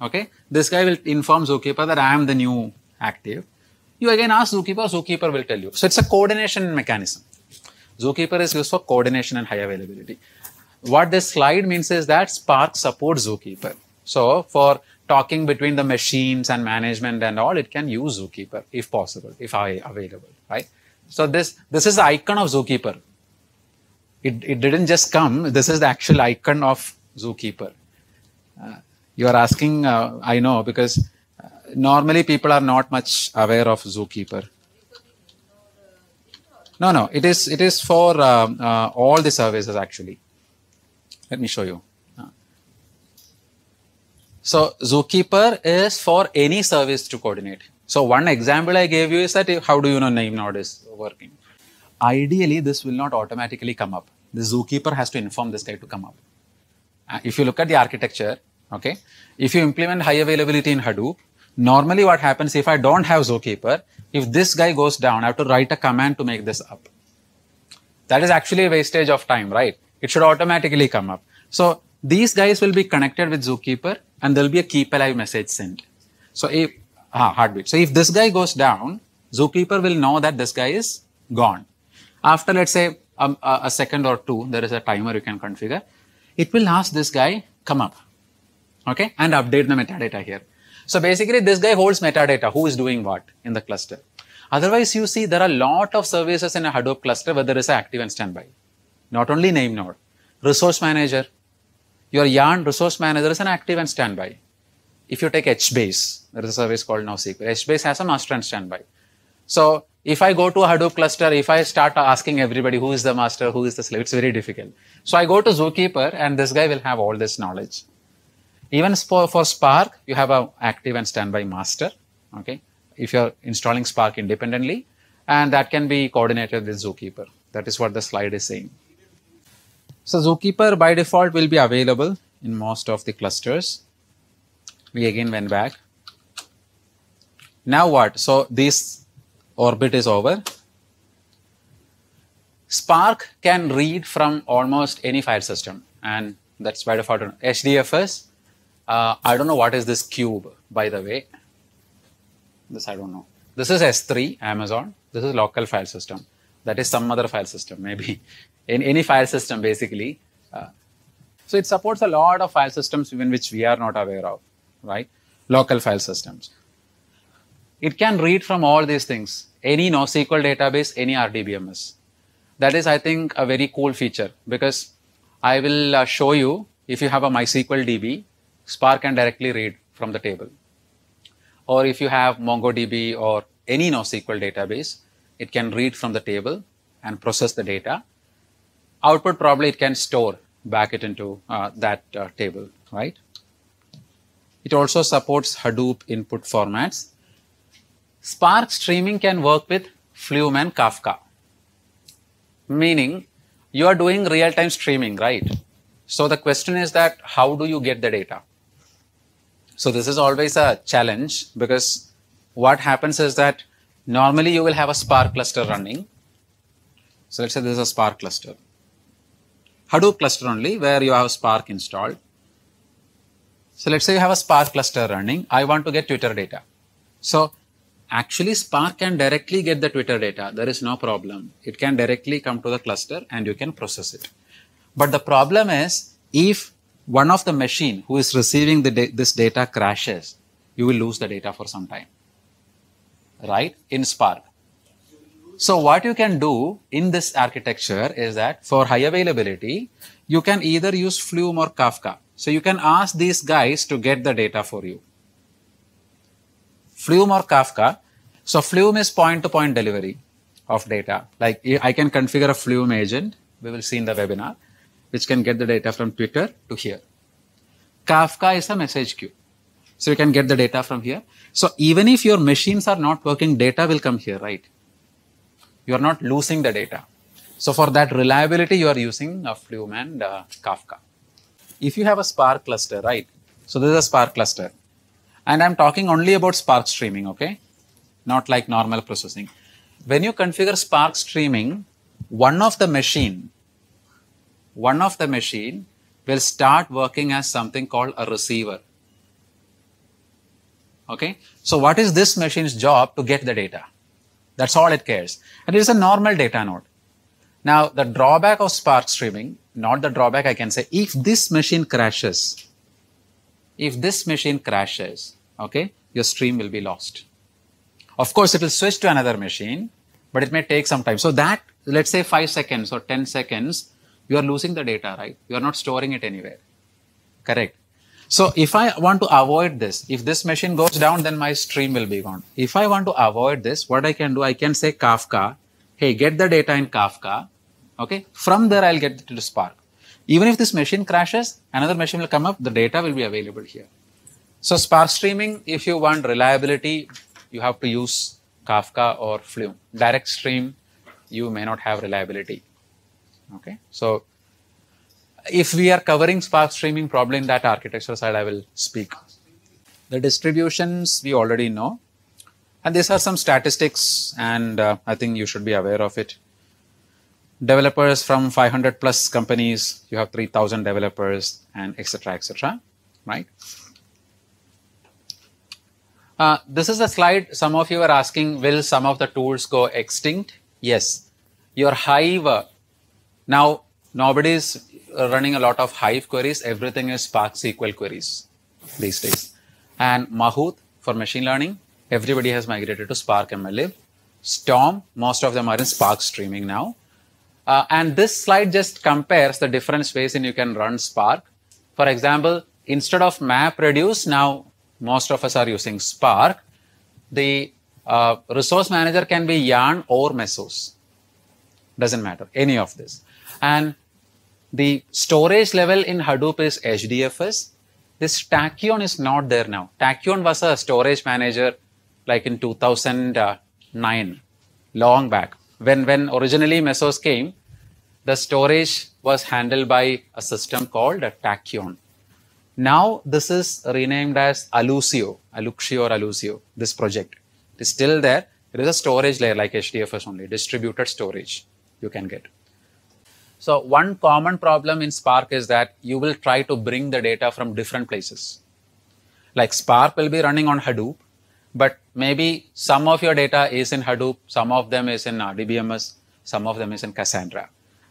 okay, this guy will inform Zookeeper that I am the new active you again ask zookeeper, zookeeper will tell you. So it's a coordination mechanism. Zookeeper is used for coordination and high availability. What this slide means is that Spark supports zookeeper. So for talking between the machines and management and all, it can use zookeeper if possible, if I available, right? So this, this is the icon of zookeeper. It, it didn't just come. This is the actual icon of zookeeper. Uh, you are asking, uh, I know, because normally people are not much aware of zookeeper no no it is it is for um, uh, all the services actually let me show you uh. so zookeeper is for any service to coordinate so one example i gave you is that how do you know name node is working ideally this will not automatically come up the zookeeper has to inform this guy to come up uh, if you look at the architecture okay if you implement high availability in hadoop Normally what happens if I don't have zookeeper, if this guy goes down, I have to write a command to make this up. That is actually a wastage of time, right? It should automatically come up. So these guys will be connected with zookeeper and there'll be a keep alive message sent. So if, ah, heartbeat. So if this guy goes down, zookeeper will know that this guy is gone. After let's say um, a, a second or two, there is a timer you can configure. It will ask this guy, come up. Okay. And update the metadata here. So basically this guy holds metadata, who is doing what in the cluster. Otherwise, you see there are a lot of services in a Hadoop cluster where there is active and standby. Not only name node, resource manager. Your Yarn resource manager is an active and standby. If you take HBase, there is a service called NoSQL. HBase has a master and standby. So if I go to a Hadoop cluster, if I start asking everybody who is the master, who is the slave, it's very difficult. So I go to Zookeeper and this guy will have all this knowledge. Even for Spark, you have a active and standby master. Okay, if you're installing Spark independently, and that can be coordinated with Zookeeper. That is what the slide is saying. So Zookeeper by default will be available in most of the clusters. We again went back. Now what? So this orbit is over. Spark can read from almost any file system and that's by default HDFS uh, I don't know what is this cube, by the way. This I don't know. This is S3, Amazon. This is local file system. That is some other file system, maybe. In <laughs> any file system, basically. Uh, so it supports a lot of file systems even which we are not aware of, right? Local file systems. It can read from all these things, any NoSQL database, any RDBMS. That is, I think, a very cool feature because I will uh, show you if you have a MySQL DB, Spark can directly read from the table. Or if you have MongoDB or any NoSQL database, it can read from the table and process the data. Output probably it can store back it into uh, that uh, table, right? It also supports Hadoop input formats. Spark streaming can work with Flume and Kafka, meaning you are doing real-time streaming, right? So the question is that how do you get the data? So this is always a challenge because what happens is that normally you will have a Spark cluster running. So let's say this is a Spark cluster. Hadoop cluster only where you have Spark installed. So let's say you have a Spark cluster running. I want to get Twitter data. So actually Spark can directly get the Twitter data. There is no problem. It can directly come to the cluster and you can process it. But the problem is if one of the machine who is receiving da this data crashes, you will lose the data for some time, right? In Spark. So what you can do in this architecture is that for high availability, you can either use Flume or Kafka. So you can ask these guys to get the data for you. Flume or Kafka. So Flume is point-to-point -point delivery of data. Like I can configure a Flume agent. We will see in the webinar which can get the data from Twitter to here. Kafka is a message queue. So you can get the data from here. So even if your machines are not working, data will come here, right? You are not losing the data. So for that reliability, you are using a Flume and uh, Kafka. If you have a Spark cluster, right? So this is a Spark cluster. And I'm talking only about Spark streaming, okay? Not like normal processing. When you configure Spark streaming, one of the machine one of the machine will start working as something called a receiver. Okay. So what is this machine's job to get the data? That's all it cares. And it is a normal data node. Now, the drawback of Spark streaming, not the drawback, I can say, if this machine crashes, if this machine crashes, okay, your stream will be lost. Of course, it will switch to another machine, but it may take some time. So that, let's say five seconds or 10 seconds you are losing the data, right? You are not storing it anywhere. Correct. So if I want to avoid this, if this machine goes down, then my stream will be gone. If I want to avoid this, what I can do, I can say Kafka, hey, get the data in Kafka. Okay. From there, I'll get it to Spark. Even if this machine crashes, another machine will come up, the data will be available here. So Spark streaming, if you want reliability, you have to use Kafka or Flume. Direct stream, you may not have reliability. Okay, so if we are covering Spark streaming, probably in that architecture side, I will speak. The distributions we already know, and these are some statistics, and uh, I think you should be aware of it. Developers from 500 plus companies, you have 3,000 developers, and etc. etc. Right. Uh, this is a slide. Some of you are asking, will some of the tools go extinct? Yes. Your Hive now, nobody is uh, running a lot of Hive queries, everything is Spark SQL queries these days. And Mahout for machine learning, everybody has migrated to Spark MLib. Storm, most of them are in Spark streaming now. Uh, and this slide just compares the different ways in you can run Spark. For example, instead of MapReduce, now most of us are using Spark. The uh, resource manager can be Yarn or Mesos. Doesn't matter, any of this. And the storage level in Hadoop is HDFS. This Tachyon is not there now. Tachyon was a storage manager like in 2009, long back. When, when originally Mesos came, the storage was handled by a system called a Tachyon. Now this is renamed as Alusio, Aluxio or Alusio, this project. It is still there. It is a storage layer like HDFS only, distributed storage you can get. So one common problem in Spark is that you will try to bring the data from different places. Like Spark will be running on Hadoop, but maybe some of your data is in Hadoop, some of them is in RDBMS, some of them is in Cassandra.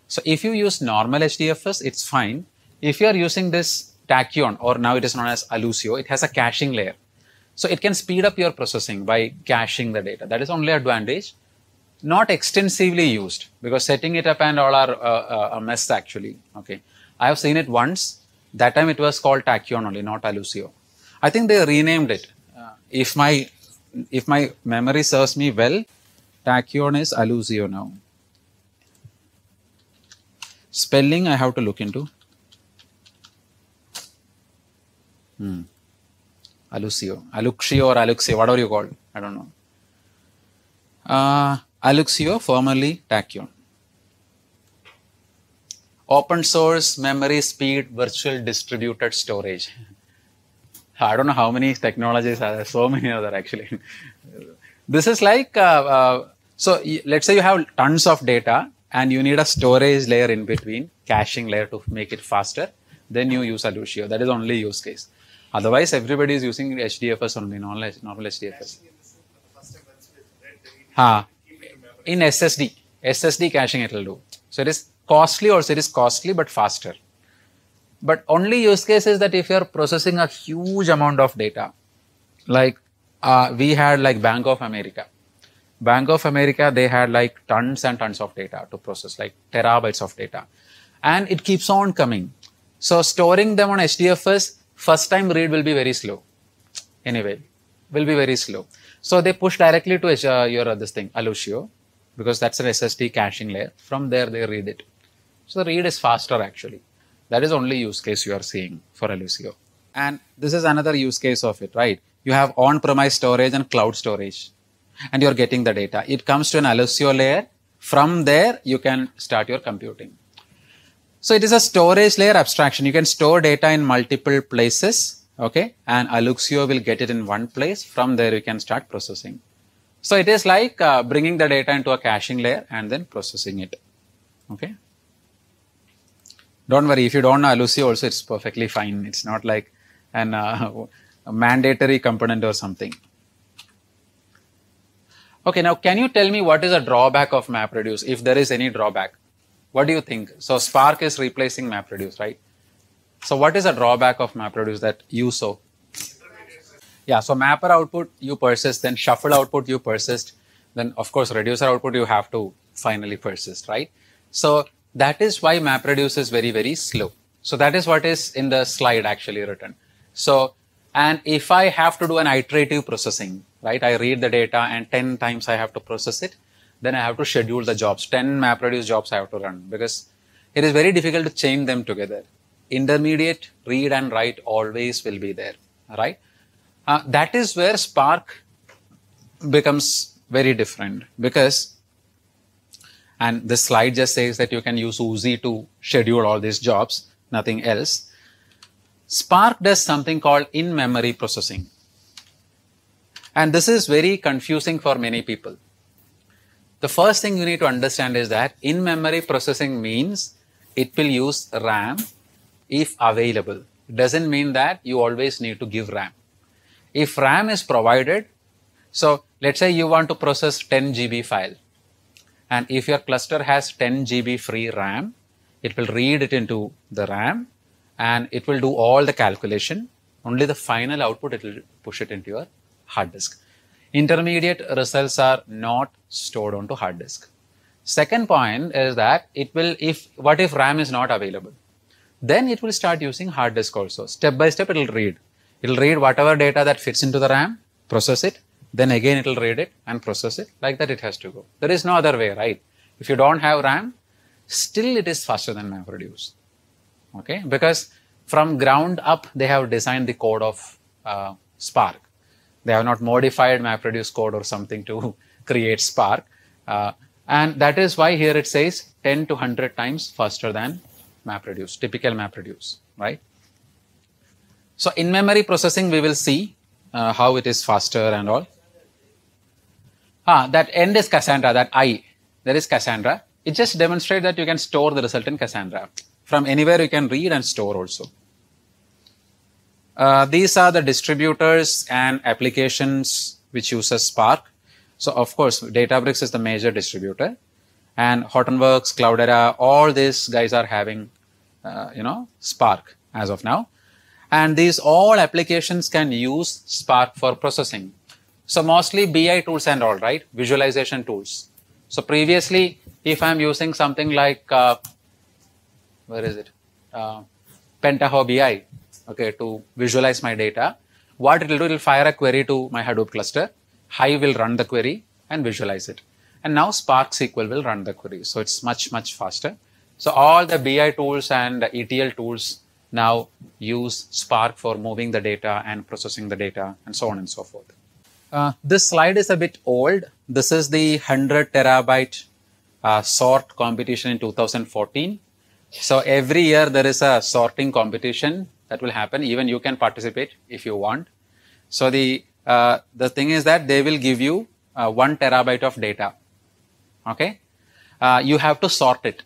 So if you use normal HDFS, it's fine. If you are using this Tachyon, or now it is known as Alusio, it has a caching layer. So it can speed up your processing by caching the data. That is only advantage not extensively used because setting it up and all are uh, uh, a mess actually. Okay, I have seen it once. That time it was called Tachyon only, not Alusio. I think they renamed it. Uh, if my if my memory serves me well, Tachyon is Alusio now. Spelling I have to look into. Hmm. Alusio, Aluxio or Aluxio, whatever you call, I don't know. Uh, Alluxio, formerly Tachyon. Open source memory speed virtual distributed storage. I don't know how many technologies are there, so many other actually. this is like, uh, uh, so let's say you have tons of data and you need a storage layer in between, caching layer to make it faster. Then you use Alluxio. That is only use case. Otherwise, everybody is using HDFS only, normal, normal HDFS. Ha in SSD, SSD caching it will do. So it is costly also it is costly but faster. But only use case is that if you are processing a huge amount of data, like uh, we had like Bank of America. Bank of America, they had like tons and tons of data to process, like terabytes of data. And it keeps on coming. So storing them on HDFS, first time read will be very slow. Anyway, will be very slow. So they push directly to uh, your uh, this thing, Alusio because that's an SSD caching layer. From there, they read it. So the read is faster actually. That is only use case you are seeing for Aluxio. And this is another use case of it, right? You have on-premise storage and cloud storage, and you're getting the data. It comes to an Aluxio layer. From there, you can start your computing. So it is a storage layer abstraction. You can store data in multiple places, okay? And Aluxio will get it in one place. From there, you can start processing. So it is like uh, bringing the data into a caching layer and then processing it. Okay. Don't worry if you don't know Lucy also it's perfectly fine. It's not like an uh, <laughs> mandatory component or something. Okay, now can you tell me what is a drawback of MapReduce if there is any drawback? What do you think? So Spark is replacing MapReduce, right? So what is a drawback of MapReduce that you saw? Yeah, so mapper output you persist, then shuffle output you persist, then of course reducer output you have to finally persist, right? So that is why MapReduce is very, very slow. So that is what is in the slide actually written. So, and if I have to do an iterative processing, right, I read the data and 10 times I have to process it, then I have to schedule the jobs. 10 MapReduce jobs I have to run because it is very difficult to chain them together. Intermediate, read and write always will be there, right? uh, that is where Spark becomes very different because, and this slide just says that you can use Uzi to schedule all these jobs, nothing else. Spark does something called in-memory processing. And this is very confusing for many people. The first thing you need to understand is that in-memory processing means it will use RAM if available. It doesn't mean that you always need to give RAM if RAM is provided, so let's say you want to process 10 GB file. And if your cluster has 10 GB free RAM, it will read it into the RAM and it will do all the calculation. Only the final output, it will push it into your hard disk. Intermediate results are not stored onto hard disk. Second point is that it will, if, what if RAM is not available? Then it will start using hard disk also. Step by step, it will read it will read whatever data that fits into the RAM, process it, then again it will read it and process it. Like that, it has to go. There is no other way, right? If you don't have RAM, still it is faster than MapReduce. Okay, because from ground up they have designed the code of uh, Spark. They have not modified MapReduce code or something to <laughs> create Spark, uh, and that is why here it says 10 to 100 times faster than MapReduce, typical MapReduce, right? So in memory processing, we will see uh, how it is faster and all. Ah, that end is Cassandra, that I, there is Cassandra. It just demonstrates that you can store the result in Cassandra. From anywhere you can read and store also. Uh, these are the distributors and applications which uses Spark. So of course, Databricks is the major distributor and Hortonworks, Cloudera, all these guys are having, uh, you know, Spark as of now and these all applications can use Spark for processing. So mostly BI tools and all, right? Visualization tools. So previously, if I'm using something like, uh, where is it? Uh, Pentaho BI, okay, to visualize my data, what it'll do, it'll fire a query to my Hadoop cluster. Hive will run the query and visualize it. And now Spark SQL will run the query. So it's much, much faster. So all the BI tools and ETL tools now use Spark for moving the data and processing the data and so on and so forth. Uh, this slide is a bit old. This is the 100 terabyte uh, sort competition in 2014. So every year there is a sorting competition that will happen. Even you can participate if you want. So the, uh, the thing is that they will give you uh, one terabyte of data. Okay. Uh, you have to sort it.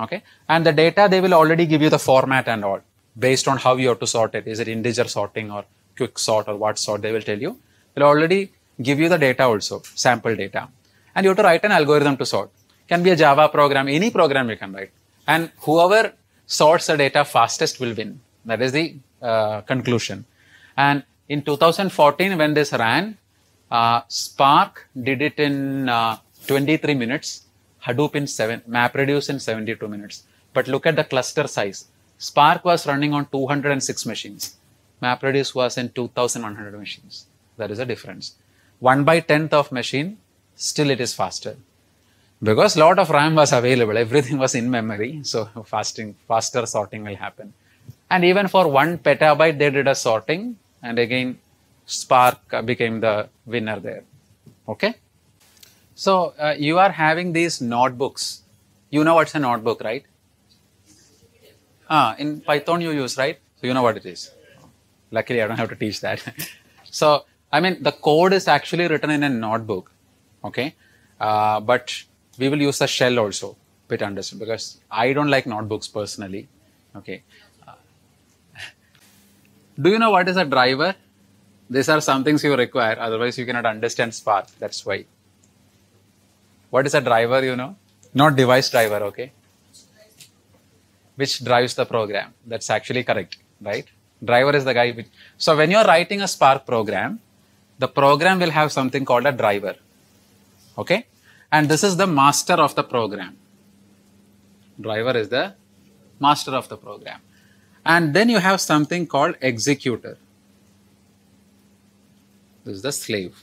Okay. And the data, they will already give you the format and all based on how you have to sort it. Is it integer sorting or quick sort or what sort? They will tell you. They'll already give you the data also, sample data. And you have to write an algorithm to sort. Can be a Java program, any program you can write. And whoever sorts the data fastest will win. That is the uh, conclusion. And in 2014, when this ran, uh, Spark did it in uh, 23 minutes Hadoop in seven, MapReduce in 72 minutes. But look at the cluster size. Spark was running on 206 machines. MapReduce was in 2100 machines. There is a difference. 1 by 10th of machine, still it is faster. Because lot of RAM was available, everything was in memory. So fasting, faster sorting will happen. And even for one petabyte, they did a sorting. And again, Spark became the winner there. Okay. So uh, you are having these notebooks. You know what's a notebook, right? Ah, in Python you use, right? So you know what it is. Luckily, I don't have to teach that. <laughs> so I mean, the code is actually written in a notebook, okay? Uh, but we will use the shell also, bit understand, because I don't like notebooks personally, okay? do you know what is a driver? These are some things you require, otherwise you cannot understand Spark, that's why. What is a driver, you know? Not device driver, okay? Which drives the program. That's actually correct, right? Driver is the guy which. So when you're writing a Spark program, the program will have something called a driver, okay? And this is the master of the program. Driver is the master of the program. And then you have something called executor. This is the slave.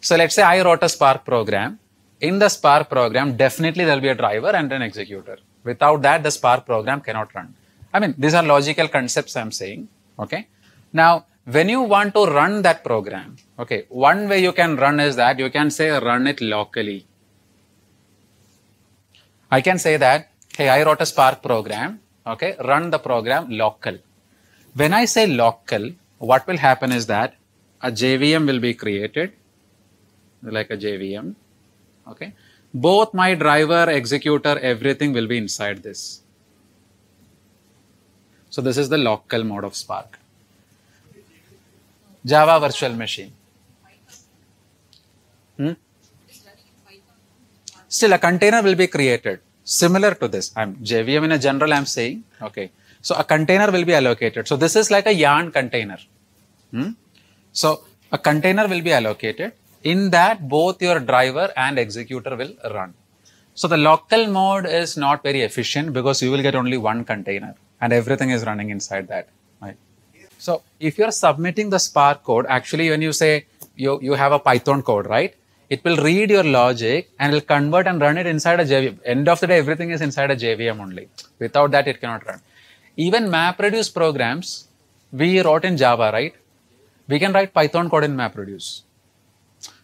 So let's say I wrote a Spark program. In the Spark program, definitely there'll be a driver and an executor. Without that, the Spark program cannot run. I mean, these are logical concepts I'm saying. Okay. Now, when you want to run that program, okay, one way you can run is that you can say run it locally. I can say that, hey, I wrote a Spark program, okay, run the program local. When I say local, what will happen is that a JVM will be created like a JVM. Okay. Both my driver, executor, everything will be inside this. So this is the local mode of Spark. Java virtual machine. Hmm? Still a container will be created similar to this. I'm JVM in a general I'm saying. Okay. So a container will be allocated. So this is like a yarn container. Hmm? So a container will be allocated in that, both your driver and executor will run. So the local mode is not very efficient because you will get only one container and everything is running inside that. Right? So if you're submitting the Spark code, actually when you say you, you have a Python code, right? It will read your logic and will convert and run it inside a JVM. End of the day, everything is inside a JVM only. Without that, it cannot run. Even MapReduce programs, we wrote in Java, right? We can write Python code in MapReduce.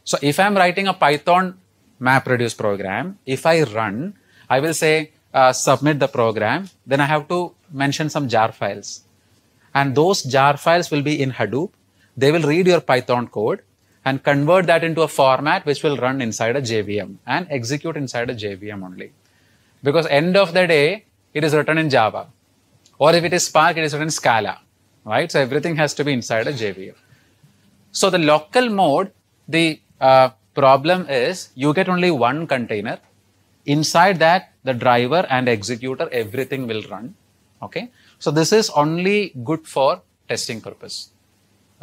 So if I'm writing a Python MapReduce program, if I run, I will say uh, submit the program, then I have to mention some jar files. And those jar files will be in Hadoop. They will read your Python code and convert that into a format which will run inside a JVM and execute inside a JVM only. Because end of the day, it is written in Java. Or if it is Spark, it is written in Scala, right? So everything has to be inside a JVM. So the local mode, the uh, problem is you get only one container. Inside that, the driver and executor, everything will run. Okay. So this is only good for testing purpose,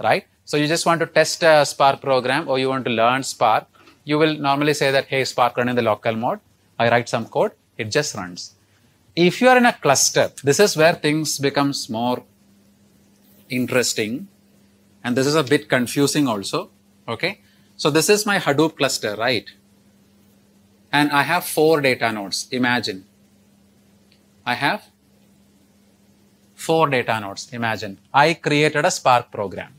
right? So you just want to test a uh, Spark program or you want to learn Spark. You will normally say that, hey, Spark run in the local mode. I write some code. It just runs. If you are in a cluster, this is where things becomes more interesting. And this is a bit confusing also. Okay. So this is my Hadoop cluster, right? And I have four data nodes. Imagine. I have four data nodes. Imagine. I created a Spark program.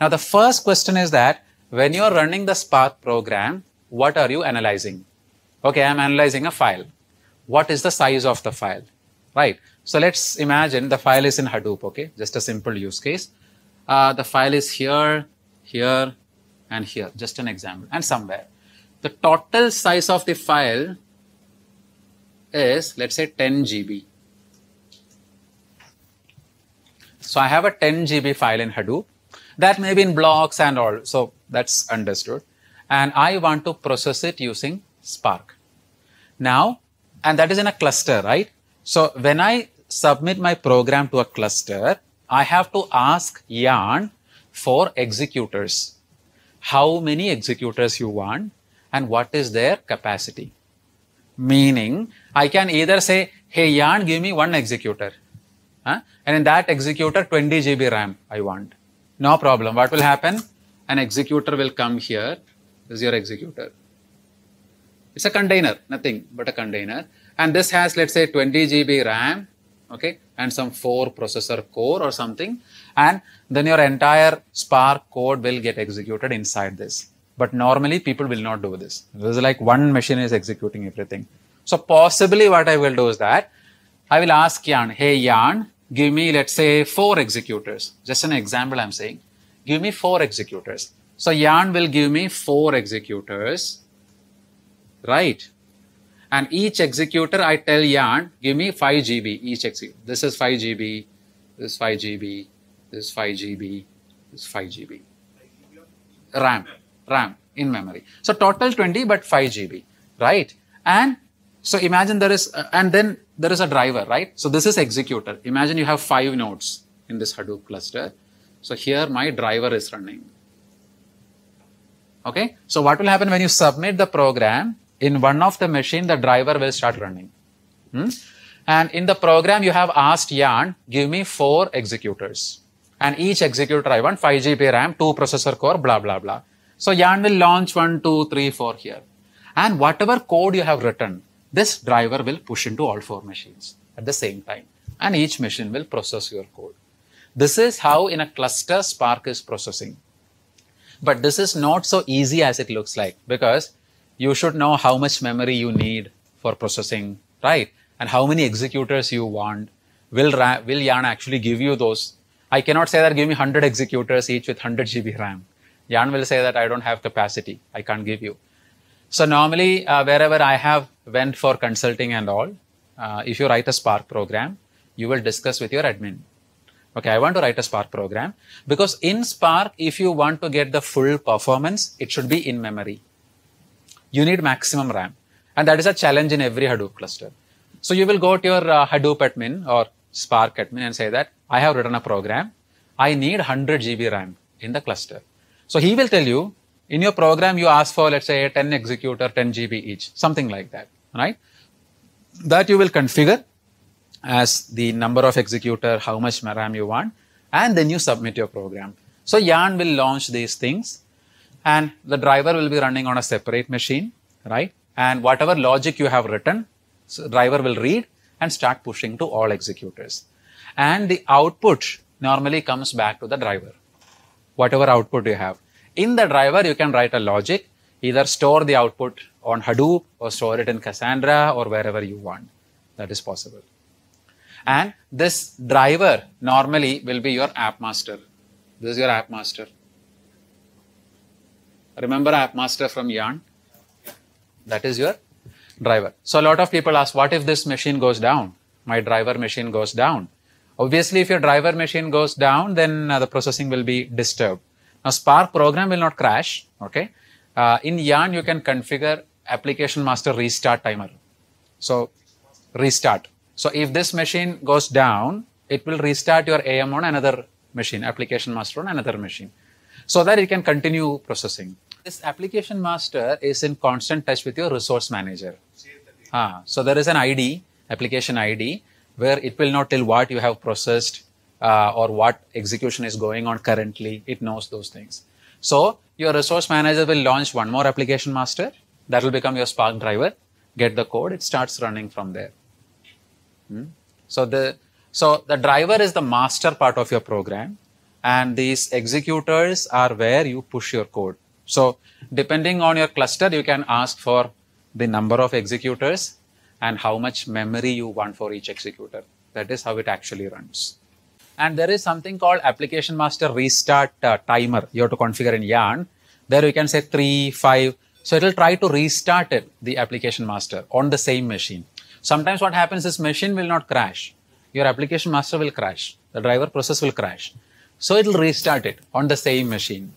Now the first question is that when you're running the Spark program, what are you analyzing? Okay, I'm analyzing a file. What is the size of the file? Right. So let's imagine the file is in Hadoop. Okay, just a simple use case. Uh, the file is here, here, and here, just an example, and somewhere. The total size of the file is, let's say, 10 GB. So I have a 10 GB file in Hadoop. That may be in blocks and all. So that's understood. And I want to process it using Spark. Now, and that is in a cluster, right? So when I submit my program to a cluster, I have to ask Yarn for executors how many executors you want and what is their capacity. Meaning, I can either say, hey, Yarn, give me one executor. Huh? And in that executor, 20 GB RAM I want. No problem. What will happen? An executor will come here. This is your executor. It's a container, nothing but a container. And this has, let's say, 20 GB RAM, okay, and some four processor core or something and then your entire Spark code will get executed inside this. But normally people will not do this. This is like one machine is executing everything. So possibly what I will do is that I will ask Yarn, hey Yarn, give me let's say four executors. Just an example I'm saying. Give me four executors. So Yarn will give me four executors, right? And each executor I tell Yarn, give me 5 GB each executor. This is 5 GB, this is 5 GB, this 5 GB, this 5 GB. RAM, RAM in memory. So total 20 but 5 GB, right? And so imagine there is, uh, and then there is a driver, right? So this is executor. Imagine you have five nodes in this Hadoop cluster. So here my driver is running. Okay. So what will happen when you submit the program in one of the machine, the driver will start running. Hmm? And in the program, you have asked Yarn, give me four executors and each executor I want 5 GB RAM, 2 processor core, blah, blah, blah. So Yarn will launch 1, 2, 3, 4 here. And whatever code you have written, this driver will push into all four machines at the same time. And each machine will process your code. This is how in a cluster Spark is processing. But this is not so easy as it looks like because you should know how much memory you need for processing, right? And how many executors you want. Will, will Yarn actually give you those I cannot say that give me 100 executors each with 100 GB RAM. Yarn will say that I don't have capacity. I can't give you. So normally, uh, wherever I have went for consulting and all, uh, if you write a Spark program, you will discuss with your admin. Okay, I want to write a Spark program because in Spark, if you want to get the full performance, it should be in memory. You need maximum RAM. And that is a challenge in every Hadoop cluster. So you will go to your uh, Hadoop admin or Spark admin and say that I have written a program. I need 100 GB RAM in the cluster. So he will tell you in your program, you ask for, let's say 10 executor, 10 GB each, something like that, right? That you will configure as the number of executor, how much RAM you want, and then you submit your program. So Yarn will launch these things and the driver will be running on a separate machine, right? And whatever logic you have written, so driver will read and start pushing to all executors. And the output normally comes back to the driver, whatever output you have. In the driver, you can write a logic, either store the output on Hadoop or store it in Cassandra or wherever you want. That is possible. And this driver normally will be your app master. This is your app master. Remember app master from Yarn? That is your driver. So a lot of people ask, what if this machine goes down? My driver machine goes down. Obviously, if your driver machine goes down, then uh, the processing will be disturbed. Now, Spark program will not crash. Okay. Uh, in Yarn, you can configure application master restart timer. So restart. So if this machine goes down, it will restart your AM on another machine, application master on another machine, so that it can continue processing. This application master is in constant touch with your resource manager. Ah, so there is an ID, application ID, where it will not tell what you have processed uh, or what execution is going on currently. It knows those things. So your resource manager will launch one more application master. That will become your Spark driver. Get the code. It starts running from there. Hmm. So the so the driver is the master part of your program, and these executors are where you push your code. So depending on your cluster, you can ask for the number of executors and how much memory you want for each executor. That is how it actually runs. And there is something called application master restart uh, timer. You have to configure in Yarn. There you can say three, five. So it will try to restart it, the application master on the same machine. Sometimes what happens is machine will not crash. Your application master will crash. The driver process will crash. So it will restart it on the same machine.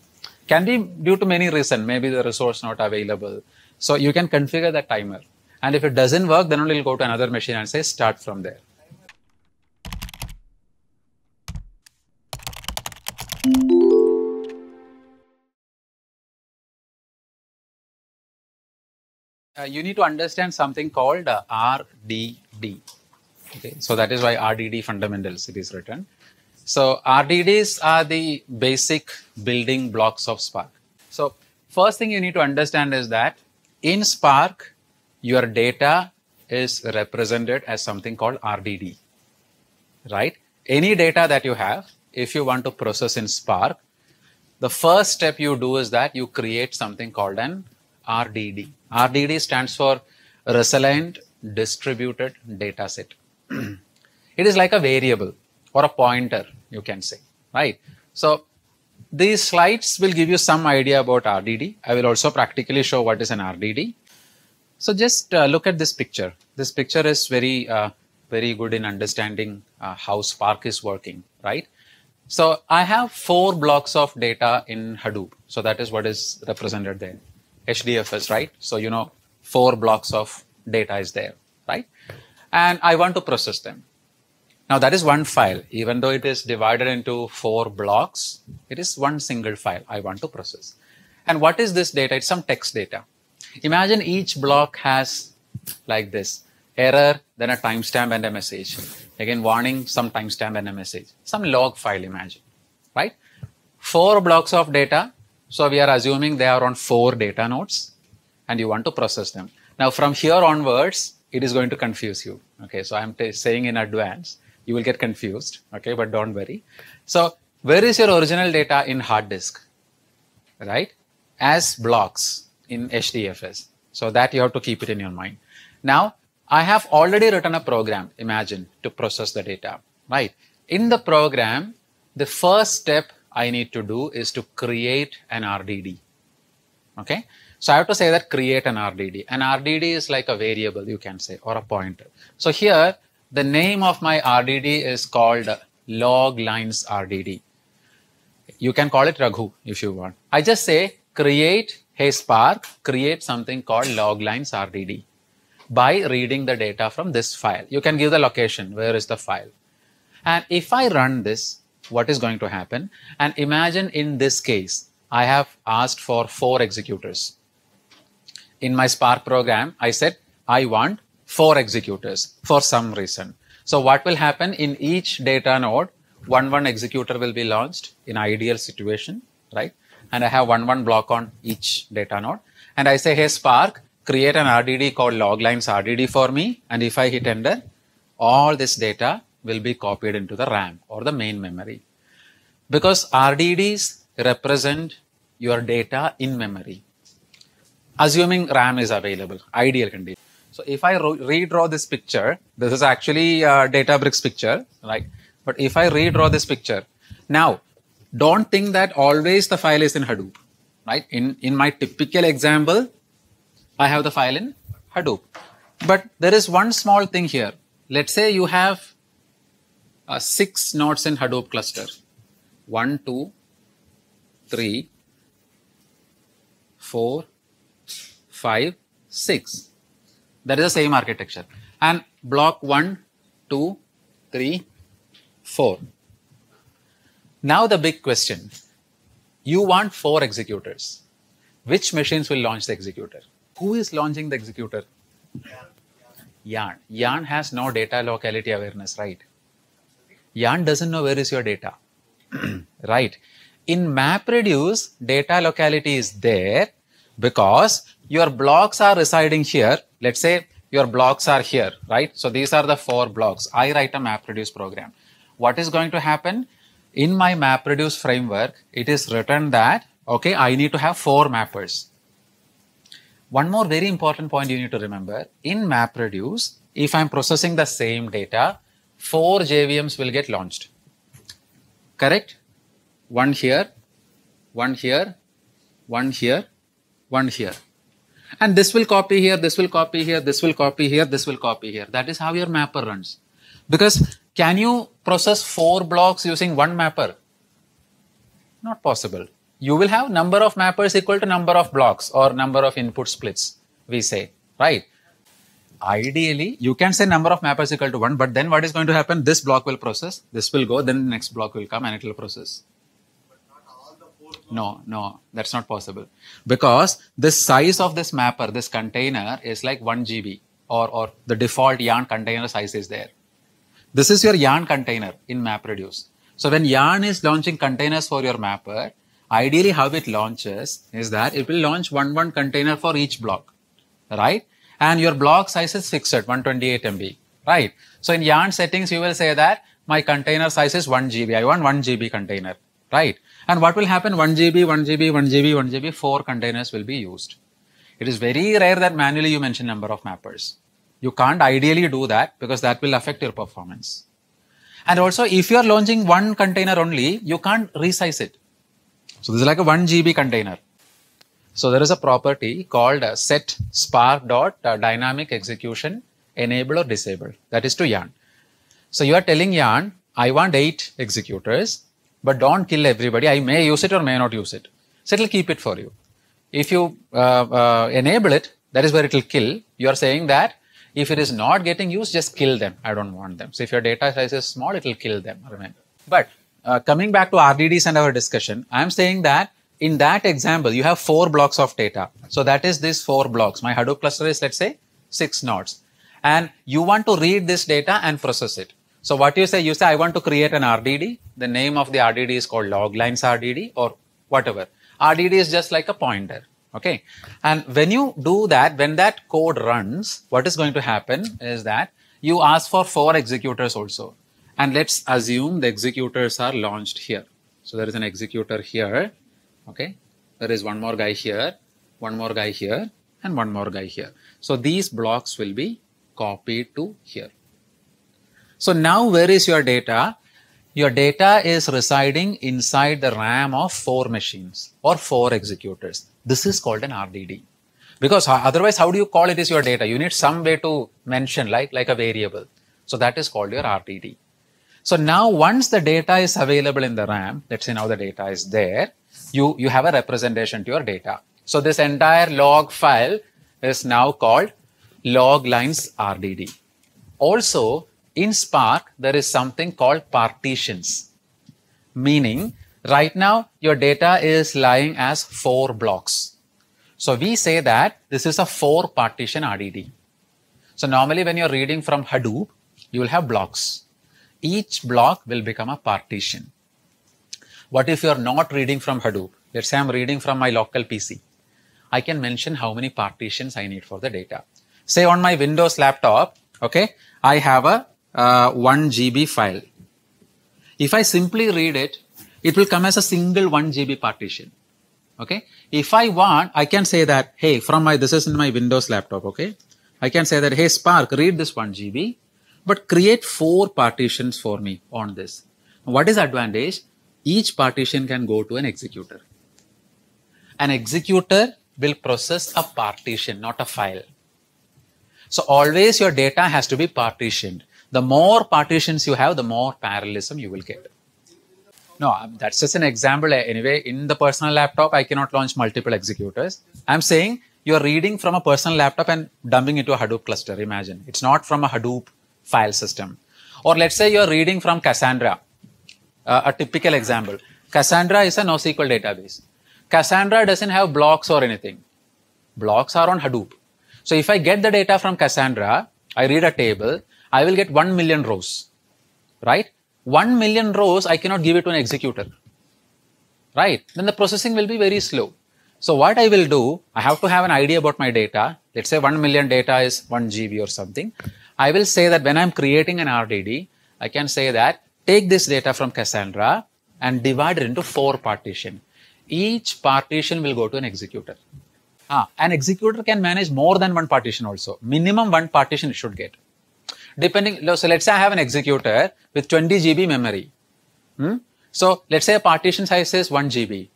Can be due to many reasons. Maybe the resource not available so you can configure the timer. And if it doesn't work, then only it'll go to another machine and say start from there. Uh, you need to understand something called uh, RDD. Okay, so that is why RDD fundamentals it is written. So RDDs are the basic building blocks of Spark. So first thing you need to understand is that in Spark, your data is represented as something called RDD, right? Any data that you have, if you want to process in Spark, the first step you do is that you create something called an RDD. RDD stands for Resilient Distributed Dataset. <clears throat> it is like a variable or a pointer, you can say, right? So these slides will give you some idea about RDD. I will also practically show what is an RDD. So just uh, look at this picture. This picture is very, uh, very good in understanding uh, how Spark is working, right? So I have four blocks of data in Hadoop. So that is what is represented there. HDFS, right? So you know, four blocks of data is there, right? And I want to process them. Now that is one file, even though it is divided into four blocks, it is one single file I want to process. And what is this data? It's some text data. Imagine each block has like this error, then a timestamp and a message. Again, warning, some timestamp and a message. Some log file, imagine, right? Four blocks of data. So we are assuming they are on four data nodes and you want to process them. Now from here onwards, it is going to confuse you. Okay, so I'm saying in advance you will get confused. Okay, but don't worry. So where is your original data in hard disk? Right? As blocks in HDFS. So that you have to keep it in your mind. Now, I have already written a program, imagine, to process the data, right? In the program, the first step I need to do is to create an RDD, okay? So I have to say that create an RDD. An RDD is like a variable, you can say, or a pointer. So here, the name of my RDD is called log lines RDD. You can call it Raghu if you want. I just say create, hey Spark, create something called log lines RDD by reading the data from this file. You can give the location, where is the file. And if I run this, what is going to happen? And imagine in this case, I have asked for four executors. In my Spark program, I said, I want four executors for some reason. So what will happen in each data node, one one executor will be launched in ideal situation, right? And I have one one block on each data node. And I say, hey, Spark, create an RDD called loglines RDD for me. And if I hit enter, all this data will be copied into the RAM or the main memory. Because RDDs represent your data in memory, assuming RAM is available, ideal condition. So if I redraw this picture, this is actually a Databricks picture, right? But if I redraw this picture, now don't think that always the file is in Hadoop, right? In, in my typical example, I have the file in Hadoop. But there is one small thing here. Let's say you have uh, six nodes in Hadoop cluster. One, two, three, four, five, six. That is the same architecture. And block 1, 2, 3, 4. Now the big question. You want four executors. Which machines will launch the executor? Who is launching the executor? Yarn. Yarn has no data locality awareness, right? Yarn doesn't know where is your data, <clears throat> right? In MapReduce, data locality is there because your blocks are residing here. Let's say your blocks are here, right? So these are the four blocks. I write a MapReduce program. What is going to happen? In my MapReduce framework, it is written that, okay, I need to have four mappers. One more very important point you need to remember. In MapReduce, if I'm processing the same data, four JVMs will get launched. Correct? One here, one here, one here, one here. And this will copy here, this will copy here, this will copy here, this will copy here. That is how your mapper runs. Because can you process four blocks using one mapper? Not possible. You will have number of mappers equal to number of blocks or number of input splits, we say, right? Ideally, you can say number of mappers equal to one, but then what is going to happen? This block will process, this will go, then the next block will come and it will process. No, no, that's not possible because the size of this mapper, this container is like 1 GB or, or the default yarn container size is there. This is your yarn container in MapReduce. So when yarn is launching containers for your mapper, ideally how it launches is that it will launch one one container for each block, right? And your block size is fixed at 128 MB, right? So in yarn settings, you will say that my container size is 1 GB. I want 1 GB container, right? And what will happen? 1 GB, 1 GB, 1 GB, 1 GB, 4 containers will be used. It is very rare that manually you mention number of mappers. You can't ideally do that because that will affect your performance. And also, if you are launching one container only, you can't resize it. So this is like a 1 GB container. So there is a property called set spark dot uh, dynamic execution enable or disable. That is to yarn. So you are telling yarn, I want eight executors but don't kill everybody. I may use it or may not use it. So it'll keep it for you. If you uh, uh, enable it, that is where it'll kill. You are saying that if it is not getting used, just kill them. I don't want them. So if your data size is small, it'll kill them. Remember. But uh, coming back to RDDs and our discussion, I'm saying that in that example, you have four blocks of data. So that is these four blocks. My Hadoop cluster is let's say six nodes, and you want to read this data and process it. So what you say, you say, I want to create an RDD. The name of the RDD is called log lines RDD or whatever. RDD is just like a pointer. Okay. And when you do that, when that code runs, what is going to happen is that you ask for four executors also. And let's assume the executors are launched here. So there is an executor here. Okay. There is one more guy here, one more guy here, and one more guy here. So these blocks will be copied to here. So now where is your data? Your data is residing inside the RAM of four machines or four executors. This is called an RDD. Because otherwise, how do you call it is your data? You need some way to mention like, like a variable. So that is called your RDD. So now once the data is available in the RAM, let's say now the data is there, you, you have a representation to your data. So this entire log file is now called log lines RDD. Also, in Spark, there is something called partitions, meaning right now your data is lying as four blocks. So we say that this is a four partition RDD. So normally when you're reading from Hadoop, you will have blocks. Each block will become a partition. What if you're not reading from Hadoop? Let's say I'm reading from my local PC. I can mention how many partitions I need for the data. Say on my Windows laptop, okay, I have a uh, 1 GB file. If I simply read it, it will come as a single 1 GB partition. Okay. If I want, I can say that, hey, from my, this is in my Windows laptop. Okay. I can say that, hey, Spark, read this 1 GB, but create four partitions for me on this. What is advantage? Each partition can go to an executor. An executor will process a partition, not a file. So always your data has to be partitioned the more partitions you have, the more parallelism you will get. No, that's just an example anyway. In the personal laptop, I cannot launch multiple executors. I'm saying you're reading from a personal laptop and dumping into a Hadoop cluster. Imagine it's not from a Hadoop file system. Or let's say you're reading from Cassandra, uh, a typical example. Cassandra is a NoSQL database. Cassandra doesn't have blocks or anything. Blocks are on Hadoop. So if I get the data from Cassandra, I read a table, I will get 1 million rows, right? 1 million rows, I cannot give it to an executor, right? Then the processing will be very slow. So what I will do, I have to have an idea about my data. Let's say 1 million data is 1 GB or something. I will say that when I'm creating an RDD, I can say that take this data from Cassandra and divide it into four partition. Each partition will go to an executor. Ah, an executor can manage more than one partition also. Minimum one partition should get depending, so let's say I have an executor with 20 GB memory. Hmm? So let's say a partition size is 1 GB.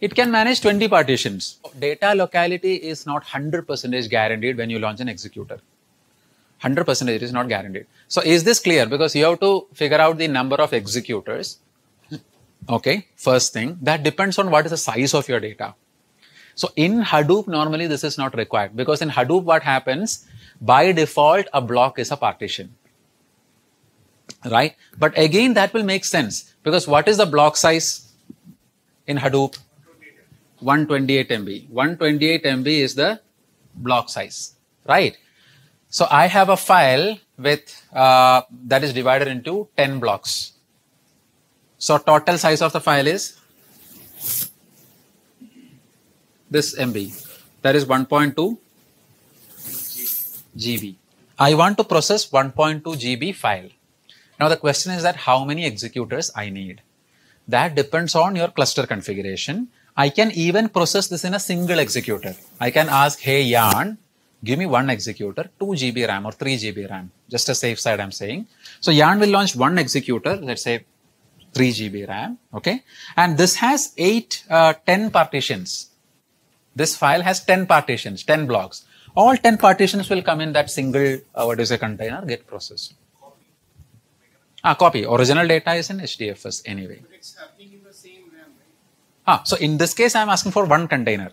It can manage 20 partitions. Data locality is not 100% guaranteed when you launch an executor. 100% it is not guaranteed. So is this clear? Because you have to figure out the number of executors. Okay, first thing. That depends on what is the size of your data. So in Hadoop, normally this is not required because in Hadoop, what happens by default, a block is a partition. Right? But again, that will make sense because what is the block size in Hadoop? 128 MB. 128 MB is the block size, right? So I have a file with uh, that is divided into 10 blocks. So total size of the file is this MB. That is 1.2 GB. I want to process 1.2 GB file. Now the question is that how many executors I need. That depends on your cluster configuration. I can even process this in a single executor. I can ask, hey Yarn, give me one executor, 2 GB RAM or 3 GB RAM, just a safe side I'm saying. So Yarn will launch one executor, let's say 3 GB RAM, okay? And this has 8, uh, 10 partitions. This file has 10 partitions, 10 blocks all 10 partitions will come in that single, uh, what is a container, get process. Ah, copy. Original data is in HDFS anyway. But it's happening in the same RAM, Ah, so in this case, I'm asking for one container.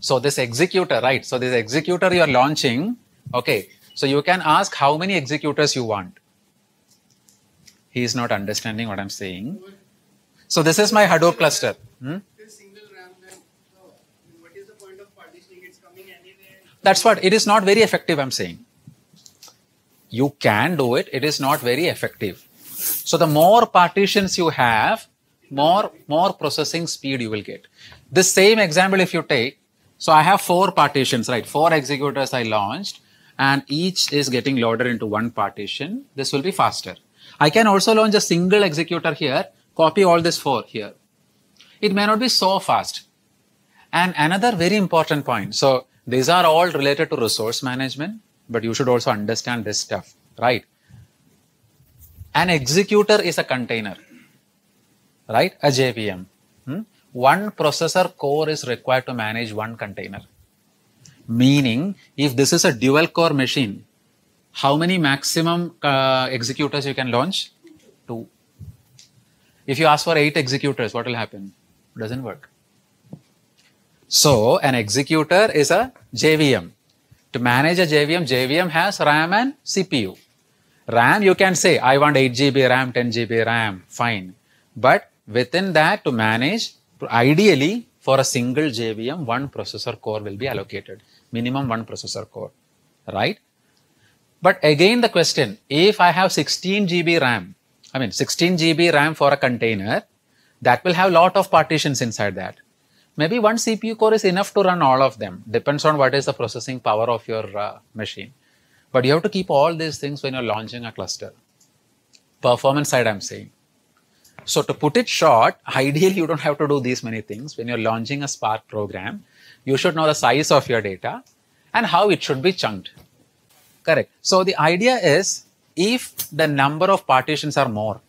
So this executor, right? So this executor you are launching, okay. So you can ask how many executors you want. He is not understanding what I'm saying. So this is my Hadoop cluster. Hmm? that's what it is not very effective i'm saying you can do it it is not very effective so the more partitions you have more more processing speed you will get The same example if you take so i have four partitions right four executors i launched and each is getting loaded into one partition this will be faster i can also launch a single executor here copy all this four here it may not be so fast and another very important point so these are all related to resource management, but you should also understand this stuff, right? An executor is a container, right? A JVM. Hmm? One processor core is required to manage one container. Meaning, if this is a dual core machine, how many maximum uh, executors you can launch? Two. If you ask for eight executors, what will happen? doesn't work. So an executor is a JVM. To manage a JVM, JVM has RAM and CPU. RAM, you can say, I want 8 GB RAM, 10 GB RAM, fine. But within that, to manage, ideally, for a single JVM, one processor core will be allocated, minimum one processor core, right? But again, the question, if I have 16 GB RAM, I mean, 16 GB RAM for a container, that will have lot of partitions inside that maybe one CPU core is enough to run all of them. Depends on what is the processing power of your uh, machine. But you have to keep all these things when you're launching a cluster. Performance side, I'm saying. So to put it short, <laughs> ideally you don't have to do these many things. When you're launching a Spark program, you should know the size of your data and how it should be chunked. Correct. So the idea is if the number of partitions are more,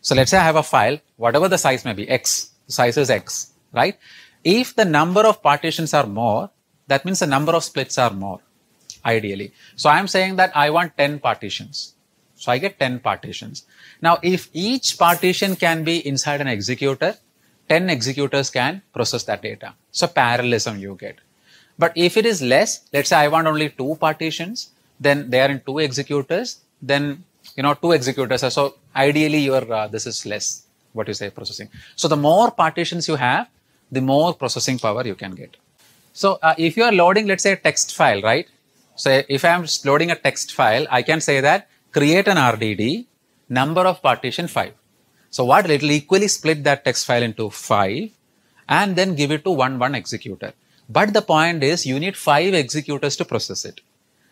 so let's say I have a file, whatever the size may be, X, size is X right? If the number of partitions are more, that means the number of splits are more, ideally. So I'm saying that I want 10 partitions. So I get 10 partitions. Now, if each partition can be inside an executor, 10 executors can process that data. So parallelism you get. But if it is less, let's say I want only two partitions, then they are in two executors, then you know two executors are so ideally your uh, this is less what you say processing so the more partitions you have the more processing power you can get. So uh, if you are loading, let's say a text file, right? So if I'm loading a text file, I can say that create an RDD number of partition five. So what it will equally split that text file into five and then give it to one one executor. But the point is you need five executors to process it.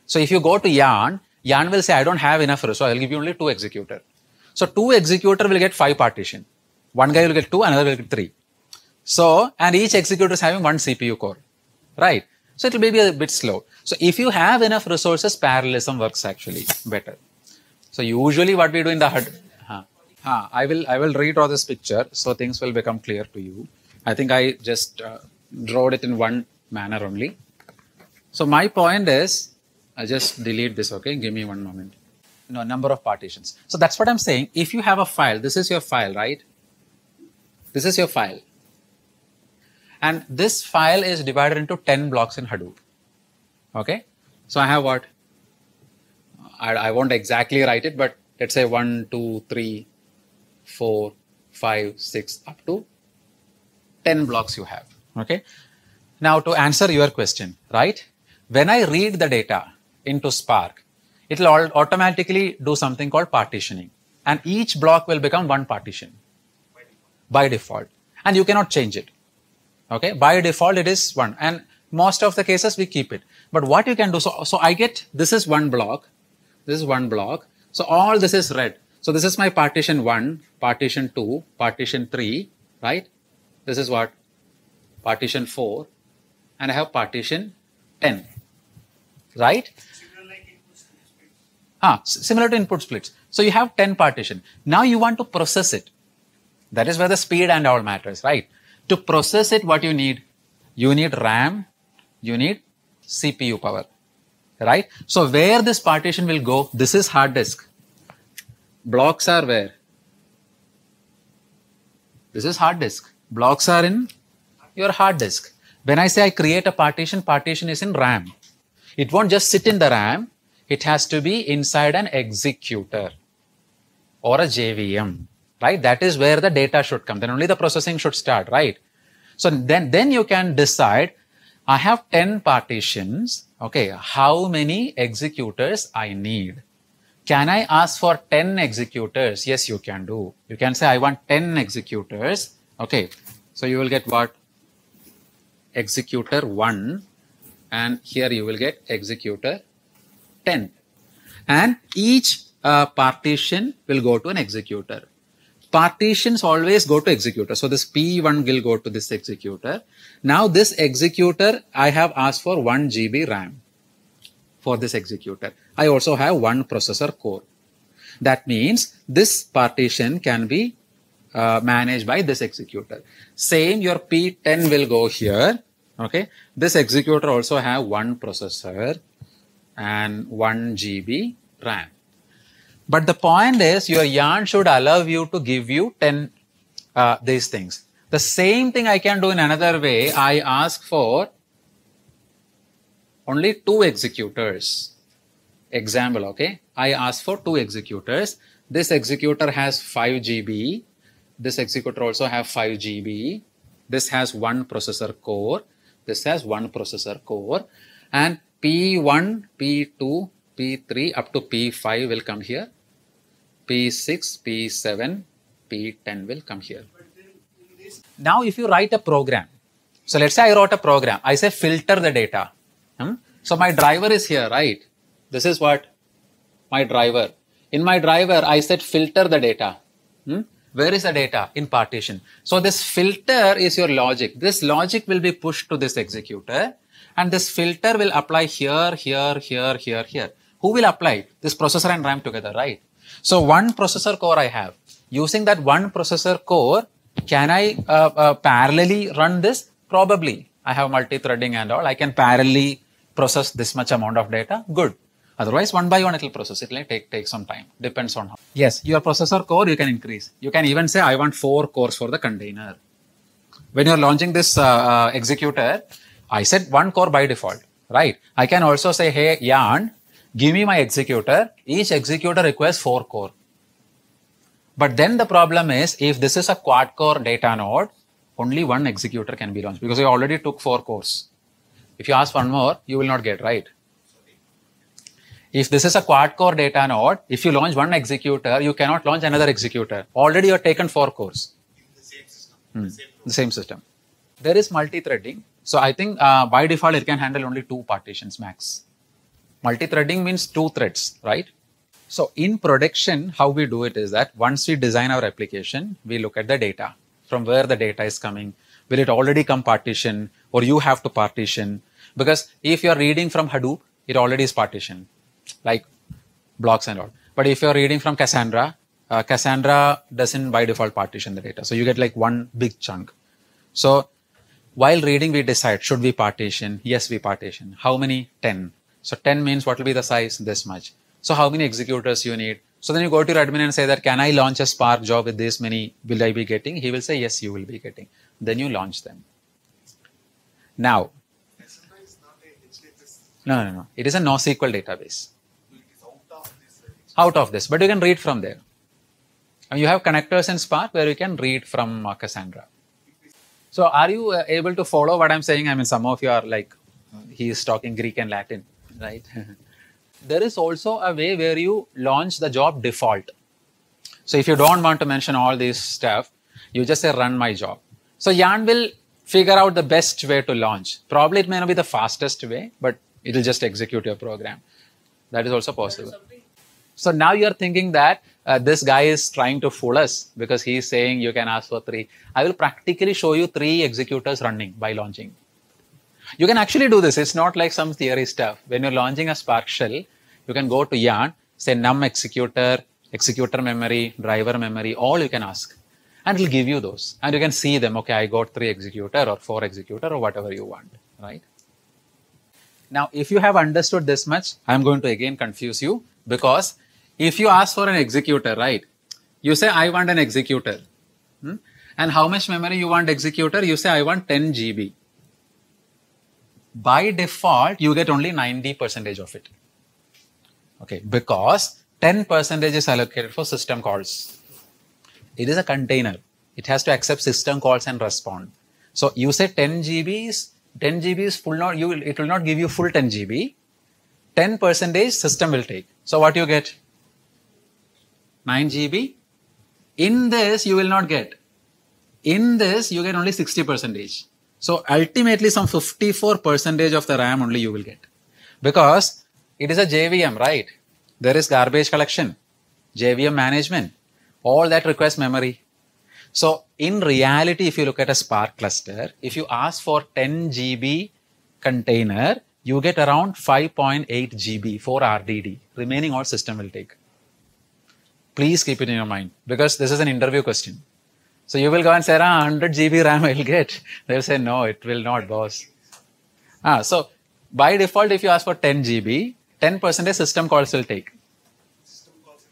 So if you go to Yarn, Yarn will say, I don't have enough resource. I'll give you only two executor. So two executor will get five partition. One guy will get two, another will get three. So, and each executor is having one CPU core, right? So it will be a bit slow. So if you have enough resources, parallelism works actually better. So usually what we do in the HUD, huh, huh, I will I will redraw this picture so things will become clear to you. I think I just uh, drew it in one manner only. So my point is, I just delete this, okay? Give me one moment. No, number of partitions. So that's what I'm saying. If you have a file, this is your file, right? This is your file. And this file is divided into 10 blocks in Hadoop. Okay. So I have what? I, I won't exactly write it, but let's say one, two, three, four, five, six, up to 10 blocks you have. Okay. Now to answer your question, right? When I read the data into Spark, it'll automatically do something called partitioning. And each block will become one partition by default. by default. And you cannot change it. Okay, by default it is one, and most of the cases we keep it. But what you can do, so, so I get this is one block, this is one block, so all this is red. So this is my partition one, partition two, partition three, right? This is what? Partition four, and I have partition 10, right? Ah, similar to input splits. So you have 10 partition. Now you want to process it. That is where the speed and all matters, right? To process it, what you need? You need RAM, you need CPU power, right? So where this partition will go, this is hard disk. Blocks are where? This is hard disk. Blocks are in your hard disk. When I say I create a partition, partition is in RAM. It won't just sit in the RAM. It has to be inside an executor or a JVM right? That is where the data should come. Then only the processing should start, right? So then, then you can decide, I have 10 partitions. Okay. How many executors I need? Can I ask for 10 executors? Yes, you can do. You can say, I want 10 executors. Okay. So you will get what? Executor one. And here you will get executor 10. And each uh, partition will go to an executor partitions always go to executor. So this P1 will go to this executor. Now this executor, I have asked for 1 GB RAM for this executor. I also have one processor core. That means this partition can be uh, managed by this executor. Same your P10 will go here. Okay. This executor also have one processor and 1 GB RAM. But the point is, your yarn should allow you to give you 10 uh, these things. The same thing I can do in another way. I ask for only two executors. Example, okay? I ask for two executors. This executor has 5 GB. This executor also have 5 GB. This has one processor core. This has one processor core. And P1, P2, P3 up to P5 will come here. P6, P7, P10 will come here. Now, if you write a program, so let's say I wrote a program, I say filter the data. Hmm? So my driver is here, right? This is what my driver. In my driver, I said filter the data. Hmm? Where is the data? In partition. So this filter is your logic. This logic will be pushed to this executor and this filter will apply here, here, here, here, here. Who will apply? This processor and RAM together, right? So one processor core I have. Using that one processor core, can I uh, uh, parallelly run this? Probably. I have multi-threading and all. I can parallelly process this much amount of data. Good. Otherwise, one by one it will process. It will take, take some time. Depends on how. Yes, your processor core you can increase. You can even say, I want four cores for the container. When you're launching this uh, uh executor, I said one core by default, right? I can also say, hey, yarn, give me my executor. Each executor requires four core. But then the problem is if this is a quad core data node, only one executor can be launched because you already took four cores. If you ask one more, you will not get right. If this is a quad core data node, if you launch one executor, you cannot launch another executor. Already you have taken four cores. The same system. Hmm. The, same system. There is multi-threading. So I think uh, by default, it can handle only two partitions max. Multi-threading means two threads, right? So in production, how we do it is that once we design our application, we look at the data from where the data is coming. Will it already come partition or you have to partition? Because if you're reading from Hadoop, it already is partitioned, like blocks and all. But if you're reading from Cassandra, uh, Cassandra doesn't by default partition the data. So you get like one big chunk. So while reading, we decide, should we partition? Yes, we partition. How many? 10. So 10 means what will be the size? This much. So how many executors you need? So then you go to your admin and say that, can I launch a Spark job with this many? Will I be getting? He will say, yes, you will be getting. Then you launch them. Now, no, no, no. It is a NoSQL database. Out of this, but you can read from there. And you have connectors in Spark where you can read from Cassandra. So are you uh, able to follow what I'm saying? I mean, some of you are like, he is talking Greek and Latin right? <laughs> there is also a way where you launch the job default. So if you don't want to mention all this stuff, you just say run my job. So Yarn will figure out the best way to launch. Probably it may not be the fastest way, but it'll just execute your program. That is also possible. So now you're thinking that uh, this guy is trying to fool us because he's saying you can ask for three. I will practically show you three executors running by launching. You can actually do this. It's not like some theory stuff. When you're launching a Spark shell, you can go to yarn, say num executor, executor memory, driver memory, all you can ask. And it'll give you those. And you can see them. Okay, I got three executor or four executor or whatever you want, right? Now, if you have understood this much, I'm going to again confuse you because if you ask for an executor, right? You say, I want an executor. Hmm? And how much memory you want executor? You say, I want 10 GB by default, you get only 90 percentage of it. Okay, because 10 percentage is allocated for system calls. It is a container. It has to accept system calls and respond. So you say 10 GBs, 10 GBs full not, you, it will not give you full 10 GB. 10 percentage system will take. So what you get? 9 GB. In this, you will not get. In this, you get only 60 percentage. So ultimately some 54 percentage of the RAM only you will get because it is a JVM, right? There is garbage collection, JVM management, all that request memory. So in reality, if you look at a Spark cluster, if you ask for 10 GB container, you get around 5.8 GB for RDD. Remaining all system will take. Please keep it in your mind because this is an interview question. So you will go and say, ah, 100 GB RAM I will get. They'll say, no, it will not, boss. Ah, so by default, if you ask for 10 GB, 10% is system calls will take. System calls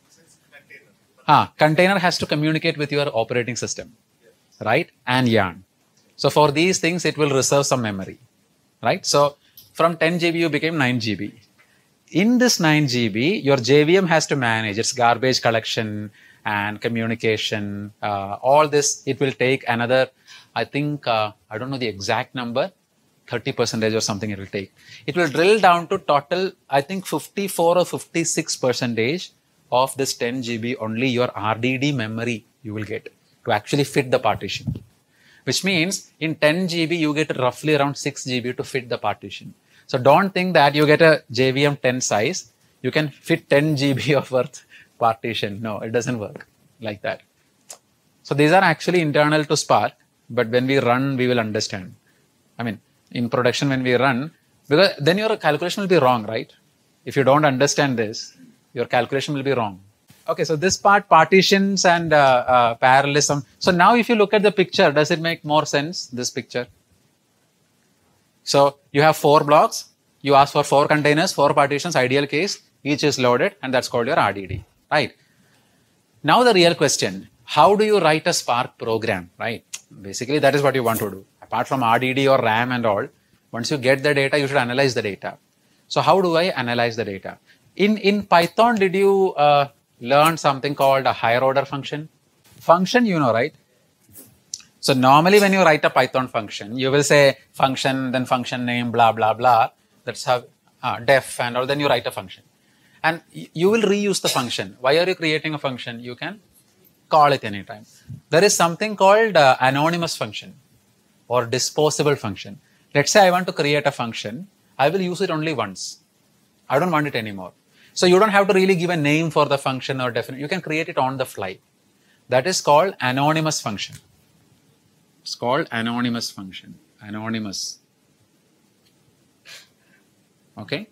container. Ah, container has to communicate with your operating system, yes. right? And yarn. So for these things, it will reserve some memory, right? So from 10 GB, you became 9 GB. In this 9 GB, your JVM has to manage its garbage collection, and communication. Uh, all this, it will take another, I think, uh, I don't know the exact number, 30 percentage or something it will take. It will drill down to total, I think 54 or 56 percentage of this 10 GB only your RDD memory you will get to actually fit the partition. Which means in 10 GB, you get roughly around 6 GB to fit the partition. So don't think that you get a JVM 10 size. You can fit 10 GB <laughs> of worth partition. No, it doesn't work like that. So these are actually internal to Spark, but when we run, we will understand. I mean, in production, when we run, because then your calculation will be wrong, right? If you don't understand this, your calculation will be wrong. Okay, so this part partitions and uh, uh, parallelism. So now if you look at the picture, does it make more sense, this picture? So you have four blocks, you ask for four containers, four partitions, ideal case, each is loaded and that's called your RDD right? Now the real question, how do you write a Spark program, right? Basically, that is what you want to do. Apart from RDD or RAM and all, once you get the data, you should analyze the data. So how do I analyze the data? In, in Python, did you uh, learn something called a higher order function? Function, you know, right? So normally when you write a Python function, you will say function, then function name, blah, blah, blah. That's how uh, def and all, then you write a function. And you will reuse the function. Why are you creating a function? You can call it anytime. There is something called uh, anonymous function or disposable function. Let's say I want to create a function. I will use it only once. I don't want it anymore. So you don't have to really give a name for the function or definite. You can create it on the fly. That is called anonymous function. It's called anonymous function. Anonymous. Okay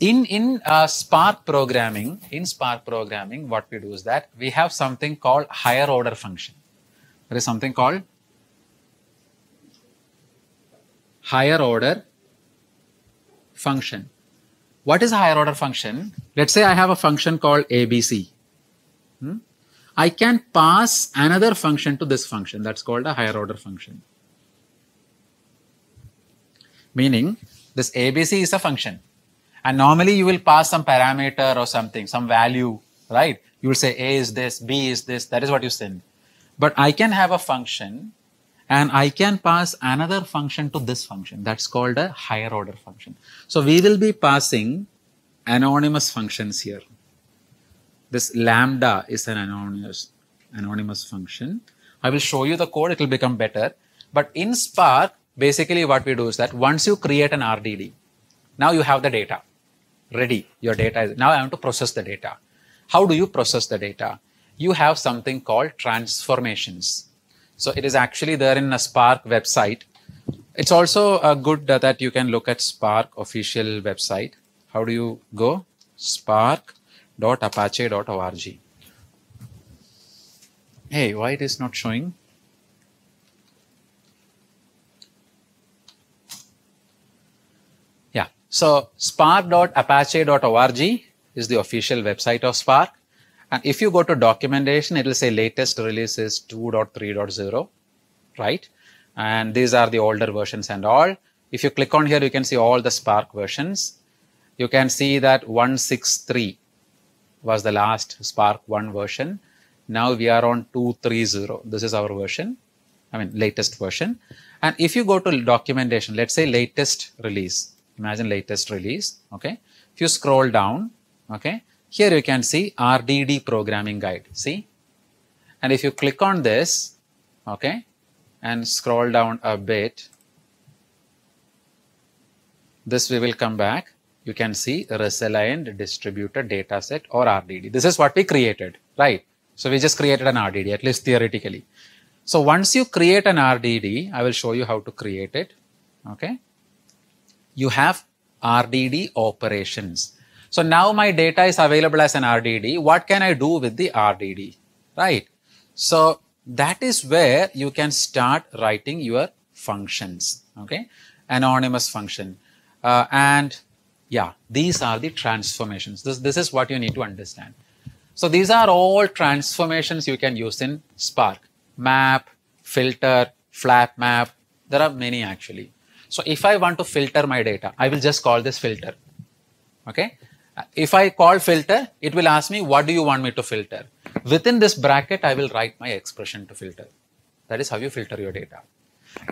in in uh, spark programming in spark programming what we do is that we have something called higher order function there is something called higher order function what is higher order function let's say i have a function called abc hmm? i can pass another function to this function that's called a higher order function meaning this abc is a function and normally you will pass some parameter or something, some value, right? You will say A is this, B is this. That is what you send. But I can have a function and I can pass another function to this function. That's called a higher order function. So we will be passing anonymous functions here. This lambda is an anonymous, anonymous function. I will show you the code. It will become better. But in Spark, basically what we do is that once you create an RDD, now you have the data ready. Your data is now I want to process the data. How do you process the data? You have something called transformations. So it is actually there in a Spark website. It's also a uh, good uh, that you can look at Spark official website. How do you go? Spark.apache.org. Hey, why it is not showing? So spark.apache.org is the official website of Spark. And if you go to documentation, it will say latest release is 2.3.0, right? And these are the older versions and all. If you click on here, you can see all the Spark versions. You can see that 163 was the last Spark 1 version. Now we are on 230. This is our version. I mean, latest version. And if you go to documentation, let's say latest release, imagine latest release, okay. If you scroll down, okay, here you can see RDD programming guide, see. And if you click on this, okay, and scroll down a bit, this we will come back. You can see resilient distributed data set or RDD. This is what we created, right? So we just created an RDD, at least theoretically. So once you create an RDD, I will show you how to create it. Okay you have RDD operations. So now my data is available as an RDD. What can I do with the RDD? Right. So that is where you can start writing your functions. Okay. Anonymous function. Uh, and yeah, these are the transformations. This, this is what you need to understand. So these are all transformations you can use in Spark. Map, filter, flat map. There are many actually. So if I want to filter my data, I will just call this filter. Okay. If I call filter, it will ask me, what do you want me to filter? Within this bracket, I will write my expression to filter. That is how you filter your data.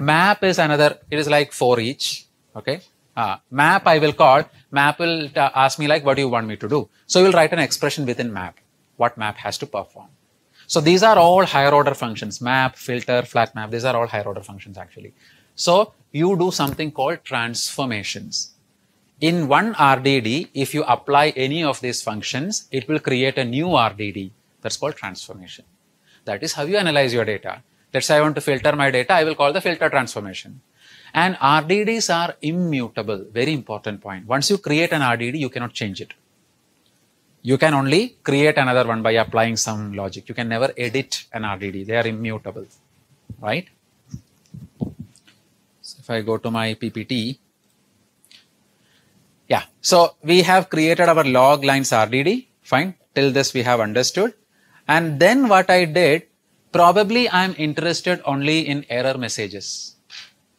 Map is another, it is like for each. Okay. Uh, map I will call, map will ask me like, what do you want me to do? So we will write an expression within map, what map has to perform. So these are all higher order functions, map, filter, flat map. These are all higher order functions actually. So you do something called transformations. In one RDD, if you apply any of these functions, it will create a new RDD. That's called transformation. That is how you analyze your data. Let's say I want to filter my data, I will call the filter transformation. And RDDs are immutable, very important point. Once you create an RDD, you cannot change it. You can only create another one by applying some logic. You can never edit an RDD, they are immutable, right? if I go to my PPT, yeah, so we have created our log lines RDD. Fine. Till this we have understood. And then what I did, probably I'm interested only in error messages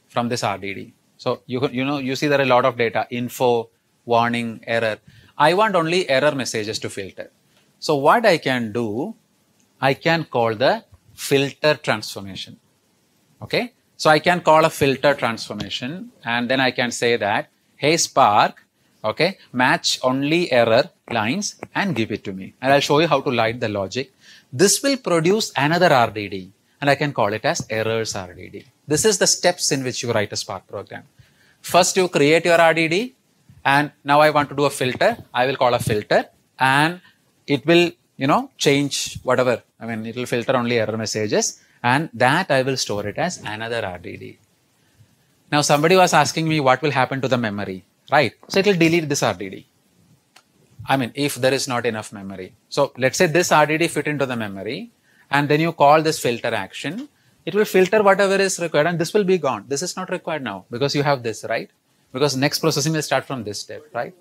from this RDD. So you, you know, you see there are a lot of data, info, warning, error. I want only error messages to filter. So what I can do, I can call the filter transformation. Okay. So I can call a filter transformation and then I can say that, hey Spark, okay, match only error lines and give it to me. And I'll show you how to light the logic. This will produce another RDD and I can call it as errors RDD. This is the steps in which you write a Spark program. First, you create your RDD and now I want to do a filter. I will call a filter and it will, you know, change whatever. I mean, it will filter only error messages and that I will store it as another RDD. Now somebody was asking me what will happen to the memory, right? So it will delete this RDD. I mean, if there is not enough memory. So let's say this RDD fit into the memory and then you call this filter action. It will filter whatever is required and this will be gone. This is not required now because you have this, right? Because next processing will start from this step, right?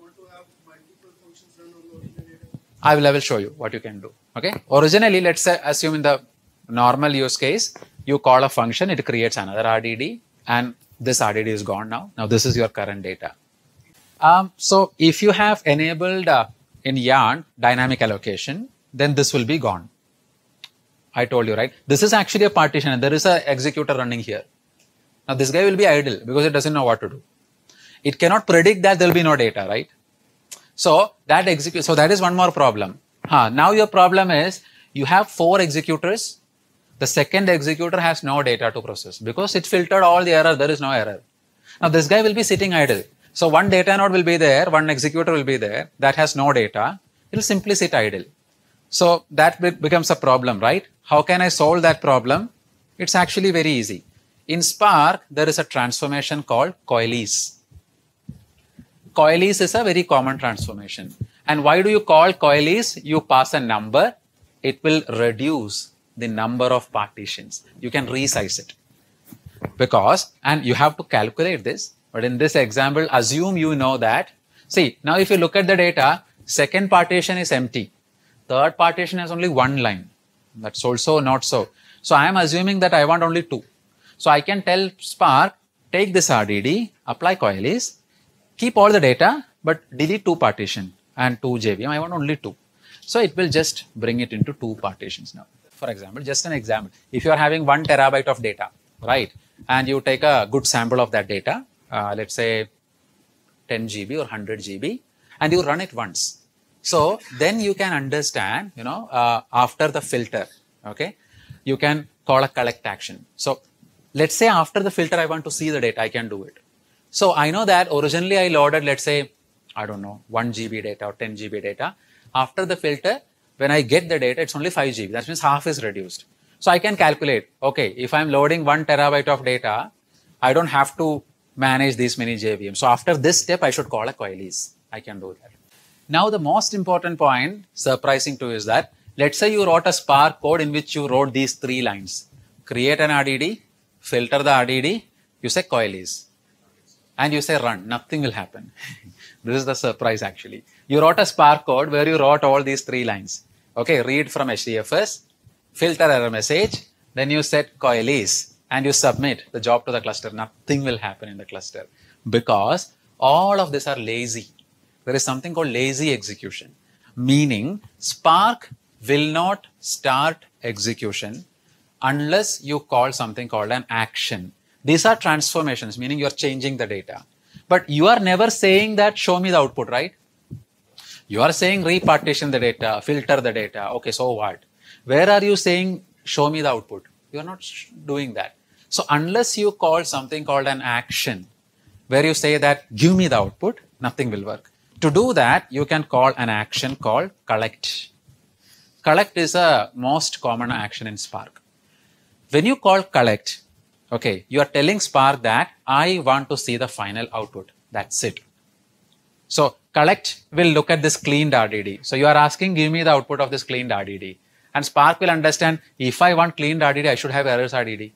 I will, I will show you what you can do. Okay. Originally, let's say, assume in the normal use case, you call a function, it creates another RDD, and this RDD is gone now. Now this is your current data. Um, so if you have enabled uh, in Yarn dynamic allocation, then this will be gone. I told you, right? This is actually a partition and there is an executor running here. Now this guy will be idle because it doesn't know what to do. It cannot predict that there will be no data, right? So that execute. So that is one more problem. Huh. Now your problem is you have four executors the second executor has no data to process because it filtered all the error. There is no error. Now this guy will be sitting idle. So one data node will be there, one executor will be there that has no data. It'll simply sit idle. So that becomes a problem, right? How can I solve that problem? It's actually very easy. In Spark, there is a transformation called coilies. Coilies is a very common transformation. And why do you call coilies? You pass a number, it will reduce the number of partitions. You can resize it because, and you have to calculate this. But in this example, assume you know that. See, now if you look at the data, second partition is empty. Third partition has only one line. That's also not so. So I am assuming that I want only two. So I can tell Spark, take this RDD, apply coilies, keep all the data, but delete two partition and two JVM. I want only two. So it will just bring it into two partitions now for example, just an example. If you are having one terabyte of data, right, and you take a good sample of that data, uh, let's say 10 GB or 100 GB, and you run it once. So then you can understand, you know, uh, after the filter, okay, you can call a collect action. So let's say after the filter, I want to see the data, I can do it. So I know that originally I loaded, let's say, I don't know, 1 GB data or 10 GB data. After the filter, when I get the data, it's only 5 GB. That means half is reduced. So I can calculate, okay, if I'm loading 1 terabyte of data, I don't have to manage these many JVMs. So after this step, I should call a coilies. I can do that. Now the most important point, surprising to is that, let's say you wrote a Spark code in which you wrote these three lines. Create an RDD, filter the RDD, you say coilies. And you say run, nothing will happen. <laughs> this is the surprise actually. You wrote a Spark code where you wrote all these three lines okay, read from HDFS, filter error message, then you set coalesce and you submit the job to the cluster. Nothing will happen in the cluster because all of these are lazy. There is something called lazy execution, meaning Spark will not start execution unless you call something called an action. These are transformations, meaning you're changing the data. But you are never saying that, show me the output, right? You are saying repartition the data, filter the data. Okay, so what? Where are you saying show me the output? You are not doing that. So unless you call something called an action, where you say that give me the output, nothing will work. To do that, you can call an action called collect. Collect is a most common action in Spark. When you call collect, okay, you are telling Spark that I want to see the final output. That's it. So collect will look at this cleaned RDD. So you are asking, give me the output of this cleaned RDD. And Spark will understand, if I want cleaned RDD, I should have errors RDD.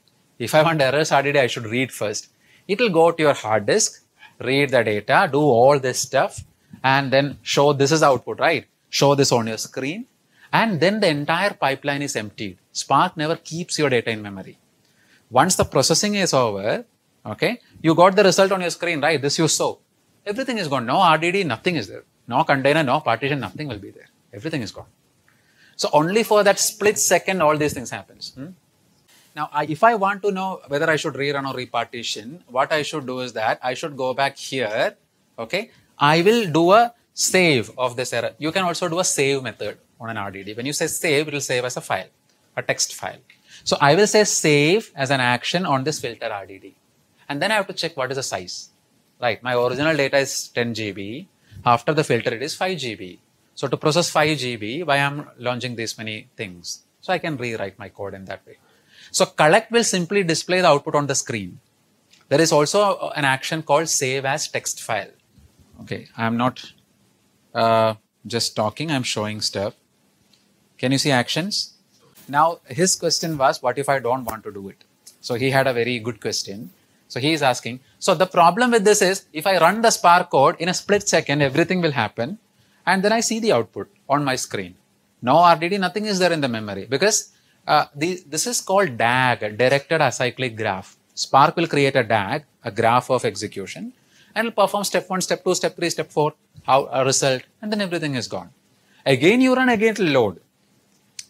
If I want errors RDD, I should read first. It will go to your hard disk, read the data, do all this stuff, and then show this is output, right? Show this on your screen. And then the entire pipeline is emptied. Spark never keeps your data in memory. Once the processing is over, okay, you got the result on your screen, right? This you saw. Everything is gone. No RDD, nothing is there. No container, no partition, nothing will be there. Everything is gone. So only for that split second, all these things happens. Hmm? Now, I, if I want to know whether I should rerun or repartition, what I should do is that I should go back here. Okay. I will do a save of this error. You can also do a save method on an RDD. When you say save, it will save as a file, a text file. So I will say save as an action on this filter RDD. And then I have to check what is the size right? My original data is 10 GB. After the filter, it is 5 GB. So to process 5 GB, why I'm launching these many things? So I can rewrite my code in that way. So collect will simply display the output on the screen. There is also an action called save as text file. Okay, I'm not uh, just talking, I'm showing stuff. Can you see actions? Now, his question was, what if I don't want to do it? So he had a very good question. So he is asking, so the problem with this is if I run the Spark code in a split second, everything will happen. And then I see the output on my screen. No RDD, nothing is there in the memory because uh, the, this is called DAG, directed acyclic graph. Spark will create a DAG, a graph of execution, and will perform step one, step two, step three, step four, how a result, and then everything is gone. Again, you run, again it will load.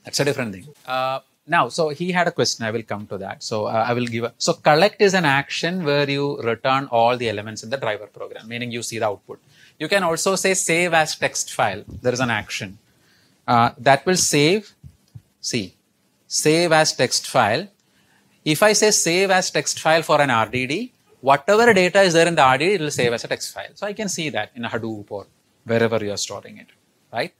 That's a different thing. Uh, now so he had a question i will come to that so uh, i will give a, so collect is an action where you return all the elements in the driver program meaning you see the output you can also say save as text file there is an action uh, that will save see save as text file if i say save as text file for an rdd whatever data is there in the rdd it will save as a text file so i can see that in a hadoop or wherever you are storing it right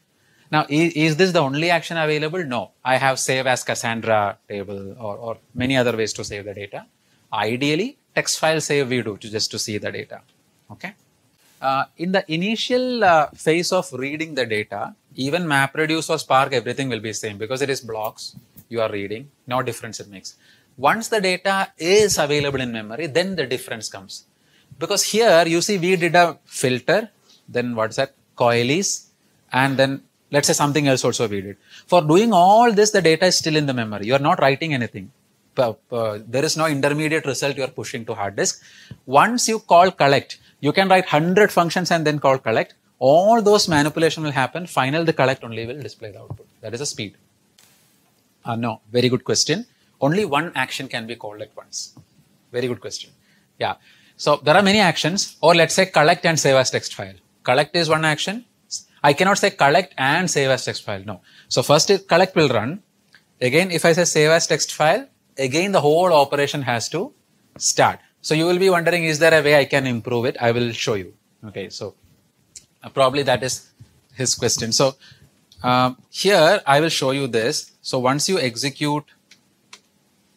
now, is, is, this the only action available? No. I have save as Cassandra table or, or many other ways to save the data. Ideally, text file save we do to just to see the data. Okay. Uh, in the initial uh, phase of reading the data, even MapReduce or Spark, everything will be same because it is blocks you are reading, no difference it makes. Once the data is available in memory, then the difference comes. Because here you see we did a filter, then what's that? Coilies, and then Let's say something else also we did. For doing all this, the data is still in the memory. You are not writing anything. There is no intermediate result you are pushing to hard disk. Once you call collect, you can write 100 functions and then call collect. All those manipulation will happen. Final, the collect only will display the output. That is a speed. Uh, no, very good question. Only one action can be called at once. Very good question. Yeah. So there are many actions, or let's say collect and save as text file. Collect is one action, I cannot say collect and save as text file. No. So first it, collect will run. Again, if I say save as text file, again the whole operation has to start. So you will be wondering, is there a way I can improve it? I will show you. Okay. So uh, probably that is his question. So um, here I will show you this. So once you execute,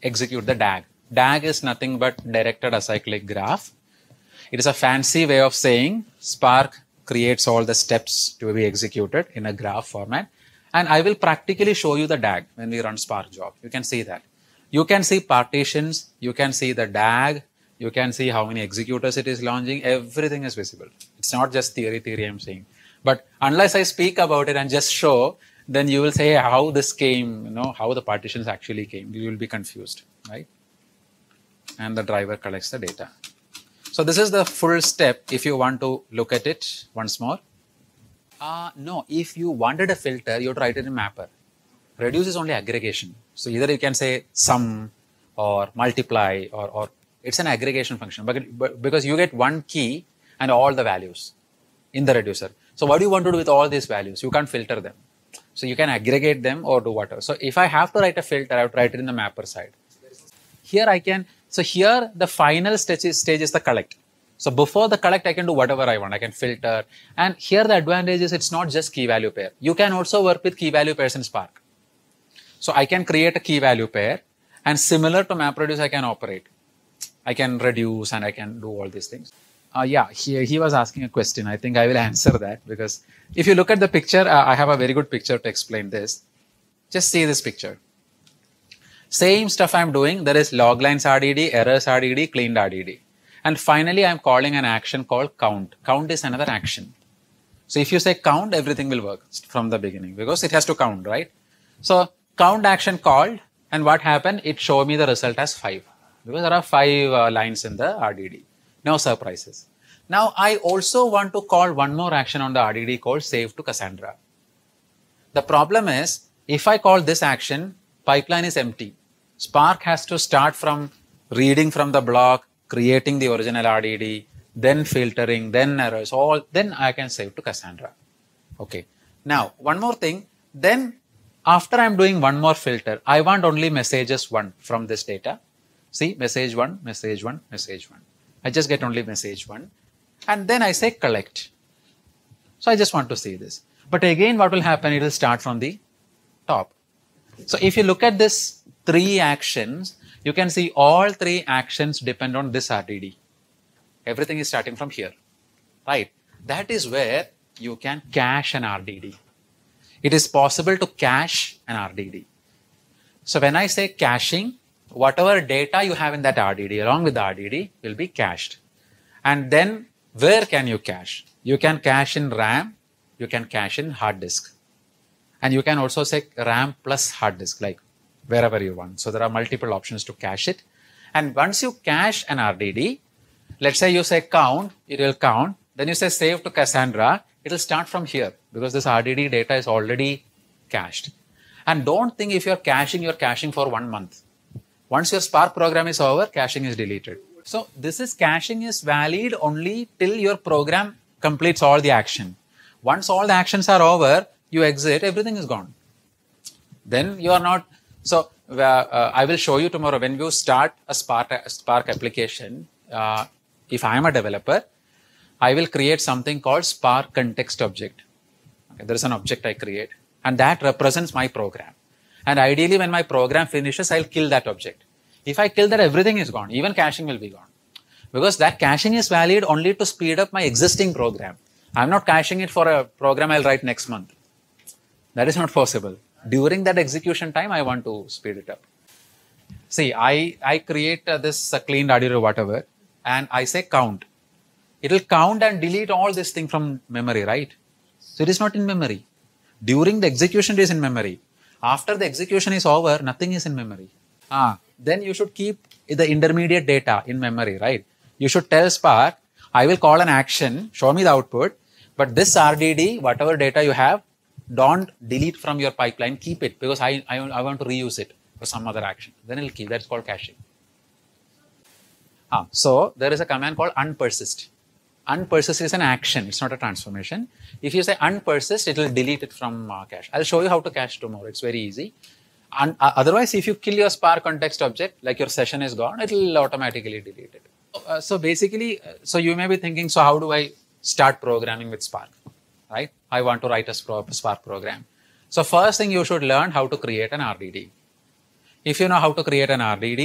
execute the DAG. DAG is nothing but directed acyclic graph. It is a fancy way of saying Spark creates all the steps to be executed in a graph format. And I will practically show you the DAG when we run Spark job. You can see that. You can see partitions. You can see the DAG. You can see how many executors it is launching. Everything is visible. It's not just theory, theory I'm saying. But unless I speak about it and just show, then you will say how this came, you know, how the partitions actually came. You will be confused, right? And the driver collects the data. So this is the full step if you want to look at it once more. Uh, no, if you wanted a filter, you would write it in mapper. Reduce is only aggregation. So either you can say sum or multiply or, or it's an aggregation function but, because you get one key and all the values in the reducer. So what do you want to do with all these values? You can't filter them. So you can aggregate them or do whatever. So if I have to write a filter, I would write it in the mapper side. Here I can so here the final stage is, stage is the collect. So before the collect, I can do whatever I want. I can filter. And here the advantage is it's not just key value pair. You can also work with key value pairs in Spark. So I can create a key value pair and similar to MapReduce, I can operate. I can reduce and I can do all these things. Uh, yeah, he, he was asking a question. I think I will <laughs> answer that because if you look at the picture, uh, I have a very good picture to explain this. Just see this picture. Same stuff I'm doing, there is log lines RDD, errors RDD, cleaned RDD. And finally, I'm calling an action called count. Count is another action. So if you say count, everything will work from the beginning because it has to count, right? So count action called and what happened? It showed me the result as five because there are five uh, lines in the RDD. No surprises. Now I also want to call one more action on the RDD called save to Cassandra. The problem is if I call this action, pipeline is empty. Spark has to start from reading from the block, creating the original RDD, then filtering, then errors, all, then I can save to Cassandra. Okay. Now, one more thing. Then after I'm doing one more filter, I want only messages one from this data. See, message one, message one, message one. I just get only message one. And then I say collect. So I just want to see this. But again, what will happen? It will start from the top. So if you look at this three actions, you can see all three actions depend on this RDD. Everything is starting from here, right? That is where you can cache an RDD. It is possible to cache an RDD. So when I say caching, whatever data you have in that RDD along with the RDD will be cached. And then where can you cache? You can cache in RAM, you can cache in hard disk. And you can also say RAM plus hard disk, like wherever you want. So there are multiple options to cache it. And once you cache an RDD, let's say you say count, it will count. Then you say save to Cassandra, it will start from here because this RDD data is already cached. And don't think if you're caching, you're caching for one month. Once your Spark program is over, caching is deleted. So this is caching is valid only till your program completes all the action. Once all the actions are over, you exit, everything is gone. Then you are not so uh, uh, I will show you tomorrow when you start a Spark, a Spark application. Uh, if I am a developer, I will create something called Spark context object. Okay, there is an object I create and that represents my program. And ideally when my program finishes, I'll kill that object. If I kill that, everything is gone. Even caching will be gone because that caching is valid only to speed up my existing program. I'm not caching it for a program I'll write next month. That is not possible during that execution time, I want to speed it up. See, I, I create uh, this uh, clean or whatever, and I say count. It'll count and delete all this thing from memory, right? So it is not in memory. During the execution, it is in memory. After the execution is over, nothing is in memory. Ah, then you should keep the intermediate data in memory, right? You should tell Spark, I will call an action, show me the output, but this RDD, whatever data you have, don't delete from your pipeline, keep it because I, I, I want to reuse it for some other action. Then it'll keep, that's called caching. Ah, so there is a command called unpersist. Unpersist is an action, it's not a transformation. If you say unpersist, it will delete it from uh, cache. I'll show you how to cache tomorrow, it's very easy. And uh, otherwise, if you kill your Spark context object, like your session is gone, it will automatically delete it. Uh, so basically, uh, so you may be thinking, so how do I start programming with Spark, right? I want to write a Spark program. So first thing you should learn how to create an RDD. If you know how to create an RDD,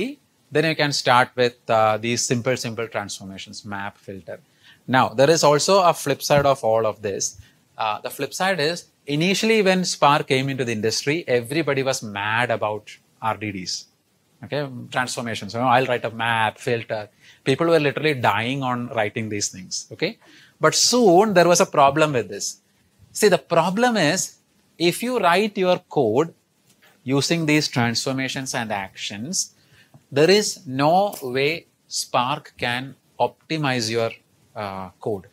then you can start with uh, these simple, simple transformations, map, filter. Now, there is also a flip side of all of this. Uh, the flip side is initially when Spark came into the industry, everybody was mad about RDDs. Okay, transformations. You know, I'll write a map, filter. People were literally dying on writing these things. Okay, but soon there was a problem with this. See, the problem is if you write your code using these transformations and actions, there is no way Spark can optimize your uh, code.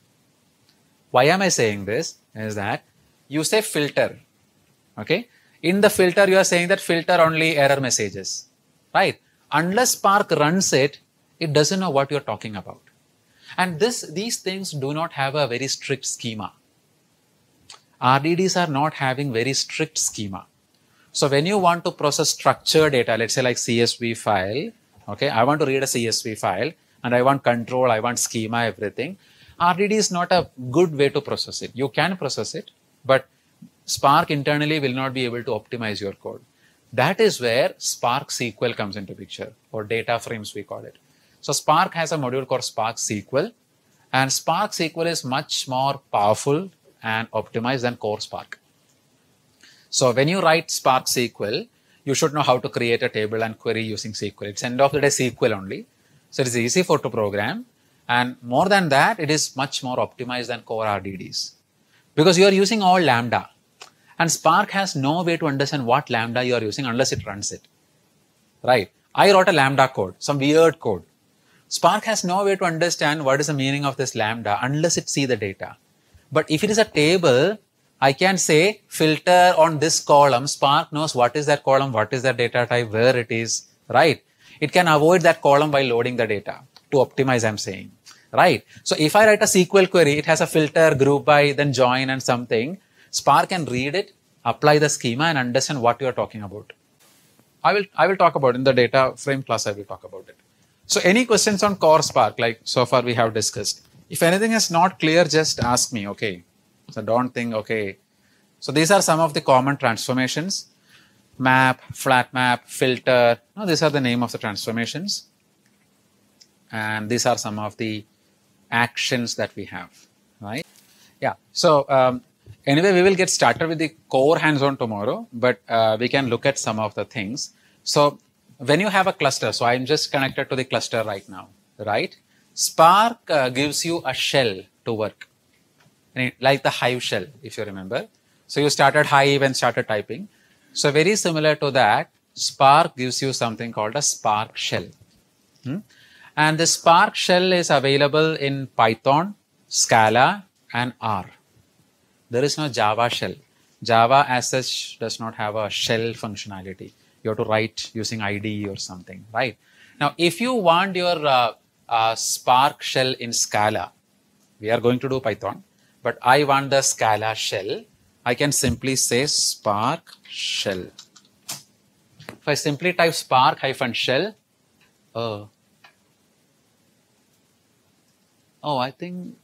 Why am I saying this? Is that you say filter, okay? In the filter, you are saying that filter only error messages, right? Unless Spark runs it, it doesn't know what you're talking about. And this, these things do not have a very strict schema. RDDs are not having very strict schema. So when you want to process structured data, let's say like CSV file, okay, I want to read a CSV file and I want control, I want schema, everything. RDD is not a good way to process it. You can process it, but Spark internally will not be able to optimize your code. That is where Spark SQL comes into picture or data frames, we call it. So Spark has a module called Spark SQL and Spark SQL is much more powerful and optimize than core Spark. So when you write Spark SQL, you should know how to create a table and query using SQL. It's end of the day SQL only. So it is easy for to program. And more than that, it is much more optimized than core RDDs because you are using all Lambda and Spark has no way to understand what Lambda you are using unless it runs it. Right. I wrote a Lambda code, some weird code. Spark has no way to understand what is the meaning of this Lambda unless it see the data. But if it is a table, I can say filter on this column. Spark knows what is that column, what is that data type, where it is, right? It can avoid that column by loading the data to optimize, I'm saying, right? So if I write a SQL query, it has a filter, group by, then join and something. Spark can read it, apply the schema and understand what you are talking about. I will, I will talk about in the data frame class, I will talk about it. So any questions on core Spark, like so far we have discussed. If anything is not clear, just ask me, okay? So don't think, okay. So these are some of the common transformations. Map, flat map, filter. No, these are the name of the transformations. And these are some of the actions that we have, right? Yeah. So um, anyway, we will get started with the core hands-on tomorrow, but uh, we can look at some of the things. So when you have a cluster, so I'm just connected to the cluster right now, right? Spark uh, gives you a shell to work, like the Hive shell, if you remember. So you started Hive and started typing. So very similar to that, Spark gives you something called a Spark shell. Hmm? And the Spark shell is available in Python, Scala, and R. There is no Java shell. Java as such does not have a shell functionality. You have to write using IDE or something, right? Now, if you want your uh, uh, Spark shell in Scala. We are going to do Python, but I want the Scala shell. I can simply say Spark shell. If I simply type Spark hyphen shell, oh, oh, I think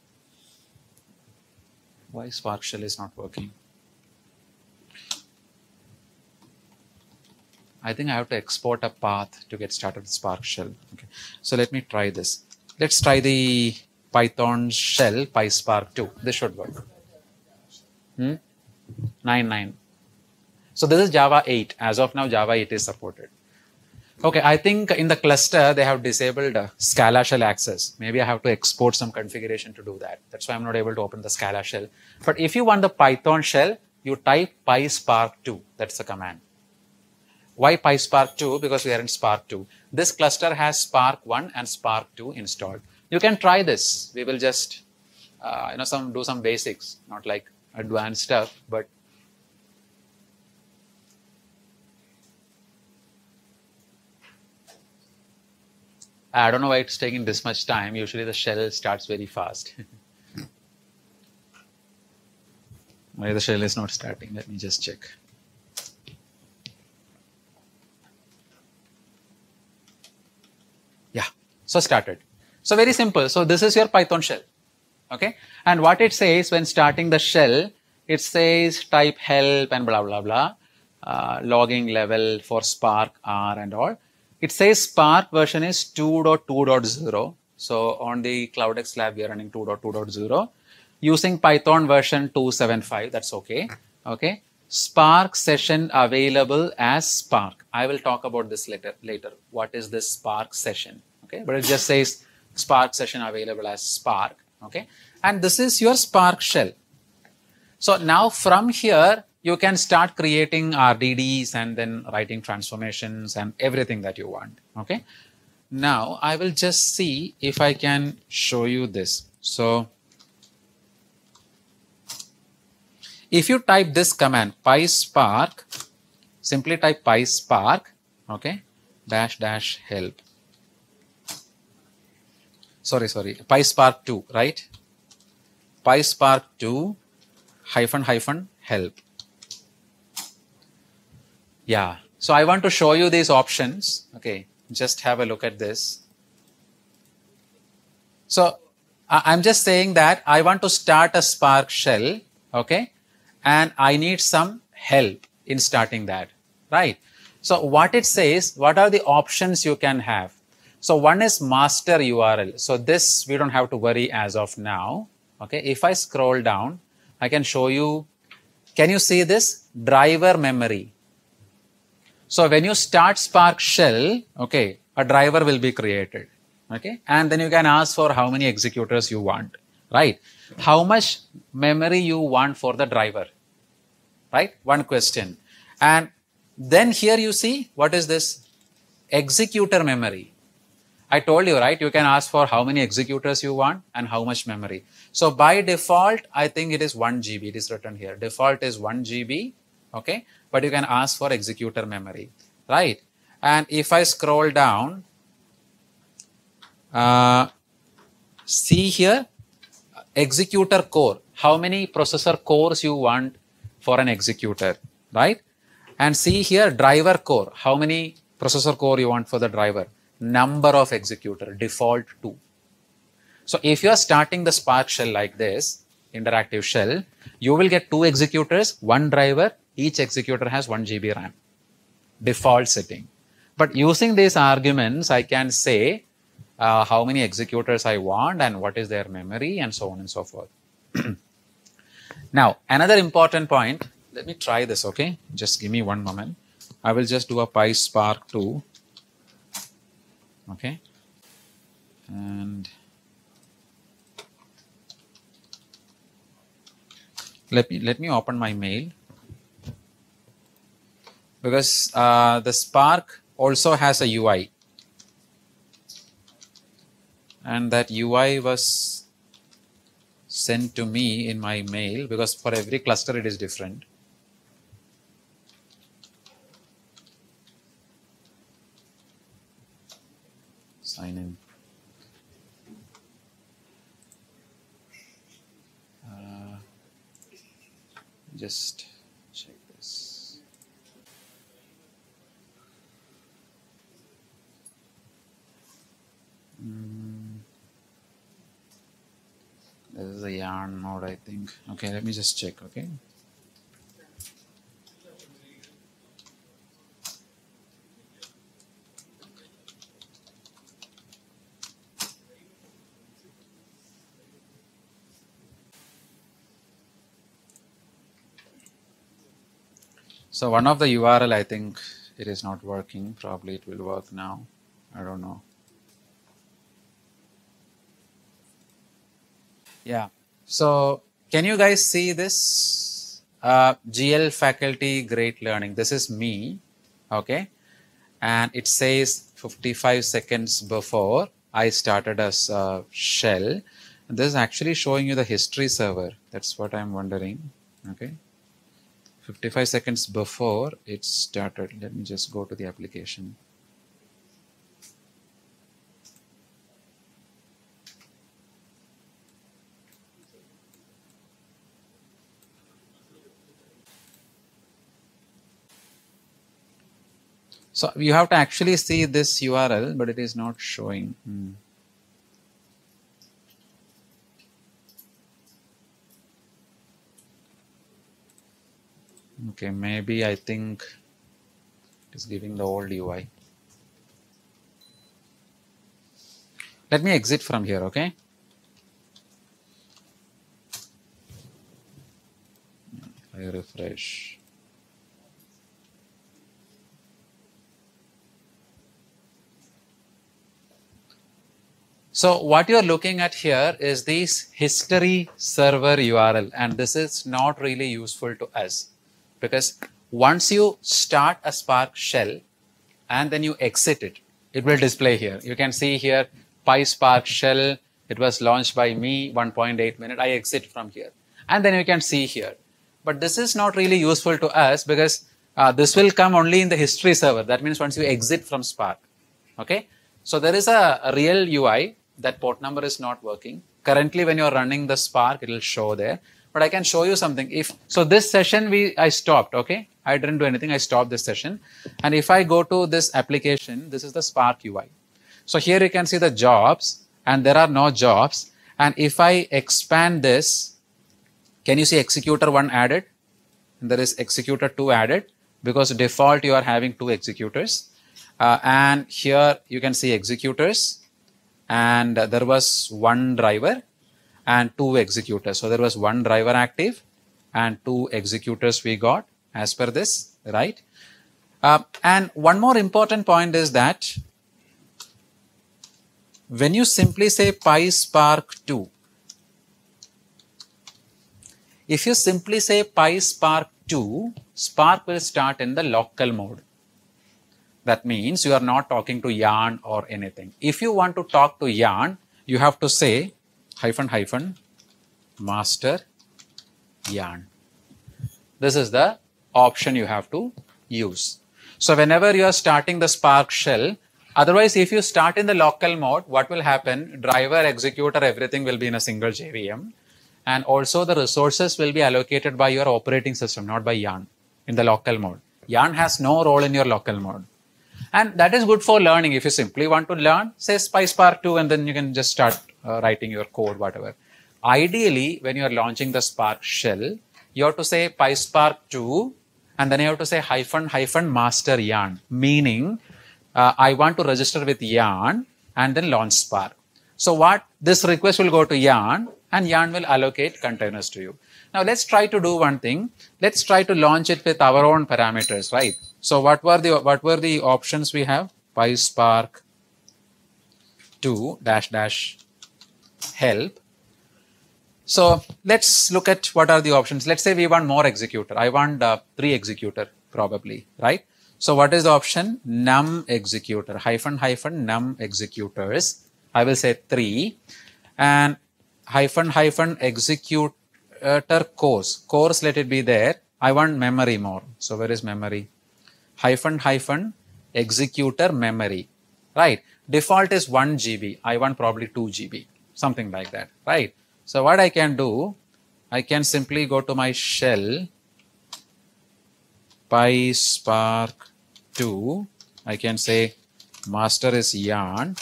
why Spark shell is not working. I think I have to export a path to get started with Spark Shell. Okay. So let me try this. Let's try the Python shell PySpark 2. This should work. Hmm? 9, 9. So this is Java 8. As of now, Java 8 is supported. Okay, I think in the cluster, they have disabled uh, Scala shell access. Maybe I have to export some configuration to do that. That's why I'm not able to open the Scala shell. But if you want the Python shell, you type PySpark2. That's the command. Why PySpark 2? Because we are in Spark 2. This cluster has Spark 1 and Spark 2 installed. You can try this. We will just, uh, you know, some do some basics, not like advanced stuff, but I don't know why it's taking this much time. Usually the shell starts very fast. <laughs> why the shell is not starting? Let me just check. So started. So very simple. So this is your Python shell. Okay. And what it says when starting the shell, it says type help and blah, blah, blah, uh, logging level for Spark R and all. It says Spark version is 2.2.0. So on the CloudX lab, we are running 2.2.0 using Python version 275. That's okay. Okay. Spark session available as Spark. I will talk about this later. Later, what is this Spark session? okay but it just says spark session available as spark okay and this is your spark shell so now from here you can start creating rdds and then writing transformations and everything that you want okay now i will just see if i can show you this so if you type this command PySpark, simply type PySpark, okay, dash dash help sorry, sorry, PySpark 2, right? PySpark 2 hyphen hyphen help. Yeah. So I want to show you these options. Okay. Just have a look at this. So I'm just saying that I want to start a Spark shell. Okay. And I need some help in starting that. Right. So what it says, what are the options you can have? So one is master URL. So this we don't have to worry as of now. Okay. If I scroll down, I can show you. Can you see this driver memory? So when you start Spark shell, okay, a driver will be created. Okay. And then you can ask for how many executors you want, right? How much memory you want for the driver, right? One question. And then here you see what is this executor memory I told you, right? You can ask for how many executors you want and how much memory. So by default, I think it is 1 GB. It is written here. Default is 1 GB. Okay. But you can ask for executor memory, right? And if I scroll down, uh, see here, executor core, how many processor cores you want for an executor, right? And see here, driver core, how many processor core you want for the driver number of executor default to. So if you are starting the Spark shell like this, interactive shell, you will get two executors, one driver, each executor has 1 GB RAM, default setting. But using these arguments, I can say uh, how many executors I want and what is their memory and so on and so forth. <clears throat> now, another important point, let me try this, okay? Just give me one moment. I will just do a PySpark 2 okay and let me let me open my mail because uh, the spark also has a UI and that UI was sent to me in my mail because for every cluster it is different Let me just check, okay? So one of the URL, I think it is not working. Probably it will work now. I don't know. Yeah. So can you guys see this? Uh, GL faculty great learning. This is me. Okay. And it says 55 seconds before I started as a shell. This is actually showing you the history server. That's what I'm wondering. Okay. 55 seconds before it started. Let me just go to the application. So you have to actually see this URL, but it is not showing. Hmm. Okay, maybe I think it is giving the old UI. Let me exit from here, okay? I refresh. So what you're looking at here is this history server URL and this is not really useful to us because once you start a Spark shell and then you exit it, it will display here. You can see here PySpark shell, it was launched by me 1.8 minute, I exit from here. And then you can see here. But this is not really useful to us because uh, this will come only in the history server. That means once you exit from Spark, okay? So there is a, a real UI that port number is not working. Currently, when you're running the Spark, it'll show there. But I can show you something. If so, this session we I stopped. Okay, I didn't do anything. I stopped this session. And if I go to this application, this is the Spark UI. So here you can see the jobs, and there are no jobs. And if I expand this, can you see executor one added? And there is executor two added because default you are having two executors. Uh, and here you can see executors and there was one driver and two executors. So there was one driver active and two executors we got as per this, right? Uh, and one more important point is that when you simply say PySpark2, if you simply say PySpark2, Spark will start in the local mode. That means you are not talking to yarn or anything. If you want to talk to yarn, you have to say hyphen hyphen master yarn. This is the option you have to use. So whenever you are starting the Spark shell, otherwise if you start in the local mode, what will happen? Driver, executor, everything will be in a single JVM. And also the resources will be allocated by your operating system, not by YARN in the local mode. YARN has no role in your local mode. And that is good for learning. If you simply want to learn, say Spark 2, and then you can just start uh, writing your code, whatever. Ideally, when you are launching the Spark shell, you have to say PySpark 2, and then you have to say hyphen hyphen master yarn, meaning uh, I want to register with yarn and then launch Spark. So what this request will go to yarn and yarn will allocate containers to you. Now let's try to do one thing. Let's try to launch it with our own parameters, right? So what were the what were the options we have? PySpark to dash dash help. So let's look at what are the options. Let's say we want more executor. I want uh, three executor probably, right? So what is the option? Num executor hyphen hyphen num executors. I will say three and hyphen hyphen executor course. Course let it be there. I want memory more. So where is memory? hyphen hyphen executor memory, right? Default is 1 GB. I want probably 2 GB, something like that, right? So what I can do, I can simply go to my shell PySpark 2. I can say master is yarn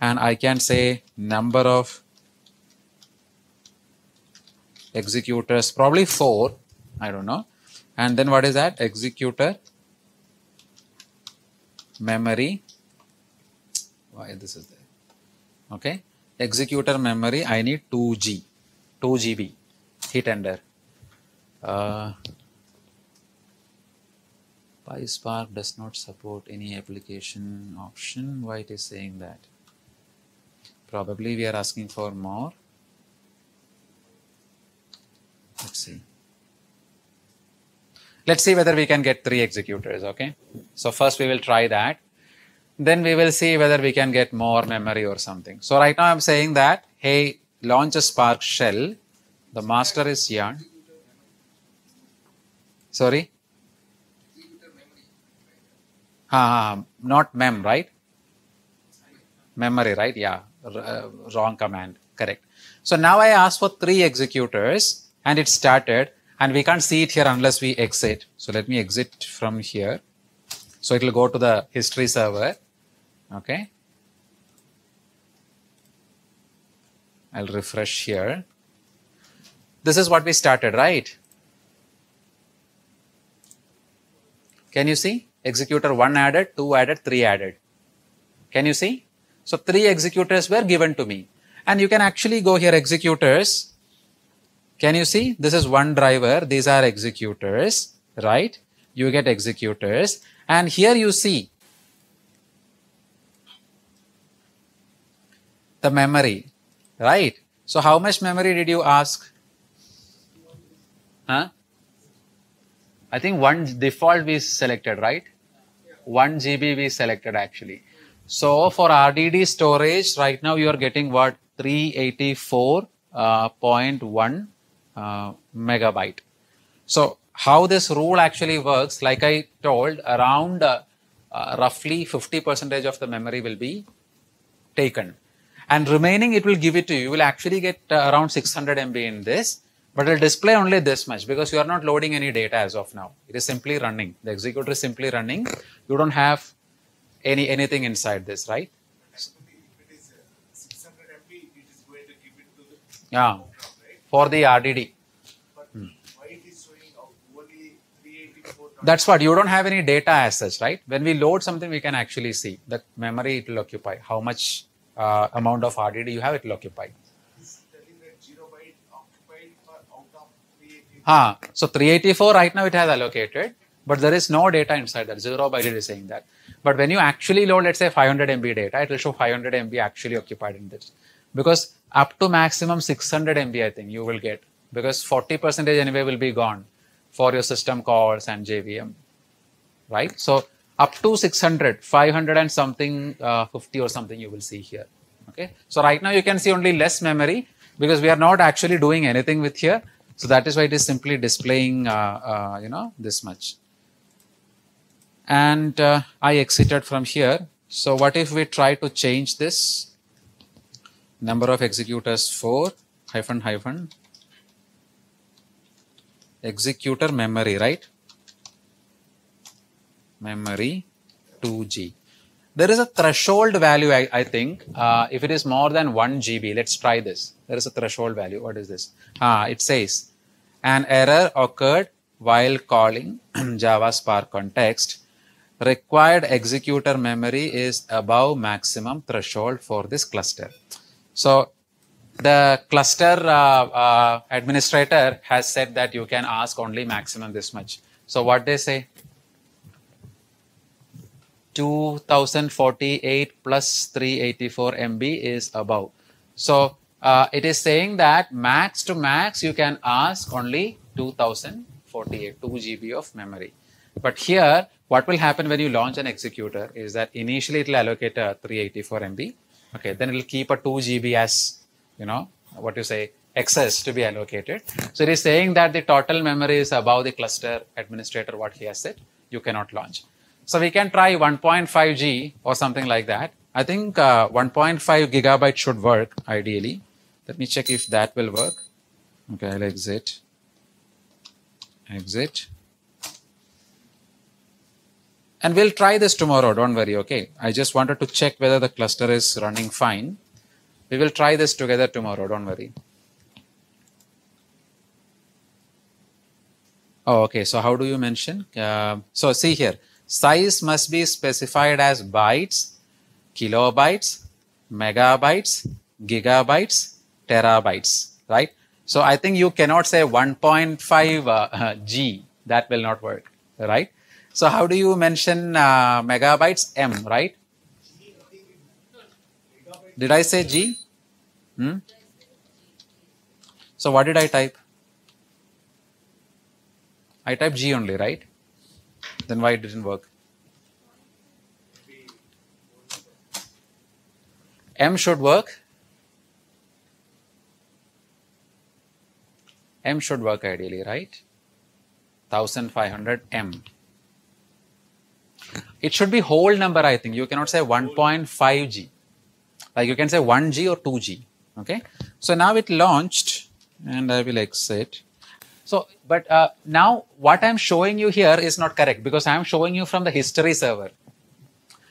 and I can say number of executors, probably four, I don't know. And then what is that? Executor memory, why this is there, okay. Executor memory, I need 2G, 2 GB, hit enter. Uh, PySpark does not support any application option. Why it is saying that? Probably we are asking for more. Let's see. Let's see whether we can get three executors, okay? So first we will try that. Then we will see whether we can get more memory or something. So right now I'm saying that, hey, launch a Spark shell. The master is yarn. Sorry? Uh, not mem, right? Memory, right? Yeah, uh, wrong command, correct. So now I asked for three executors and it started and we can't see it here unless we exit. So let me exit from here. So it will go to the history server. Okay. I'll refresh here. This is what we started, right? Can you see? Executor 1 added, 2 added, 3 added. Can you see? So 3 executors were given to me. And you can actually go here executors can you see? This is one driver. These are executors, right? You get executors. And here you see the memory, right? So how much memory did you ask? Huh? I think one default we selected, right? 1 GB we selected actually. So for RDD storage, right now you are getting what? 384.1 uh, uh, megabyte. So how this rule actually works, like I told, around uh, uh, roughly 50 percentage of the memory will be taken and remaining it will give it to you. You will actually get around 600 MB in this, but it will display only this much because you are not loading any data as of now. It is simply running. The executor is simply running. You don't have any anything inside this, right? yeah for the RDD. That's what you don't have any data as such, right? When we load something, we can actually see the memory it will occupy, how much uh, amount of RDD you have it will occupy. Ha, so 384 right now it has allocated, but there is no data inside that. Zero byte is saying that. But when you actually load, let's say 500 MB data, it will show 500 MB actually occupied in this because up to maximum 600 MB, I think you will get because 40% anyway will be gone for your system calls and JVM, right? So up to 600, 500 and something, uh, 50 or something you will see here. Okay. So right now you can see only less memory because we are not actually doing anything with here. So that is why it is simply displaying, uh, uh, you know, this much. And uh, I exited from here. So what if we try to change this? number of executors 4 hyphen hyphen executor memory right memory 2g there is a threshold value i, I think uh, if it is more than 1 gb let's try this there is a threshold value what is this ah it says an error occurred while calling <clears throat> java spark context required executor memory is above maximum threshold for this cluster so the cluster uh, uh, administrator has said that you can ask only maximum this much. So what they say? 2048 plus 384 MB is above. So uh, it is saying that max to max you can ask only 2048, 2 GB of memory. But here what will happen when you launch an executor is that initially it will allocate a 384 MB okay then it will keep a 2 gb as you know what you say excess to be allocated so it is saying that the total memory is above the cluster administrator what he has said you cannot launch so we can try 1.5 g or something like that i think uh, 1.5 gigabyte should work ideally let me check if that will work okay i'll exit exit and we'll try this tomorrow. Don't worry. Okay. I just wanted to check whether the cluster is running fine. We will try this together tomorrow. Don't worry. Oh, okay. So how do you mention? Uh, so see here, size must be specified as bytes, kilobytes, megabytes, gigabytes, terabytes, right? So I think you cannot say 1.5 uh, <laughs> G. That will not work, right? So how do you mention uh, megabytes? M, right? Did I say G? Hmm? So what did I type? I typed G only, right? Then why it didn't work? M should work. M should work ideally, right? 1500 M it should be whole number i think you cannot say 1.5g like you can say 1g or 2g okay so now it launched and i will exit so but uh, now what i'm showing you here is not correct because i'm showing you from the history server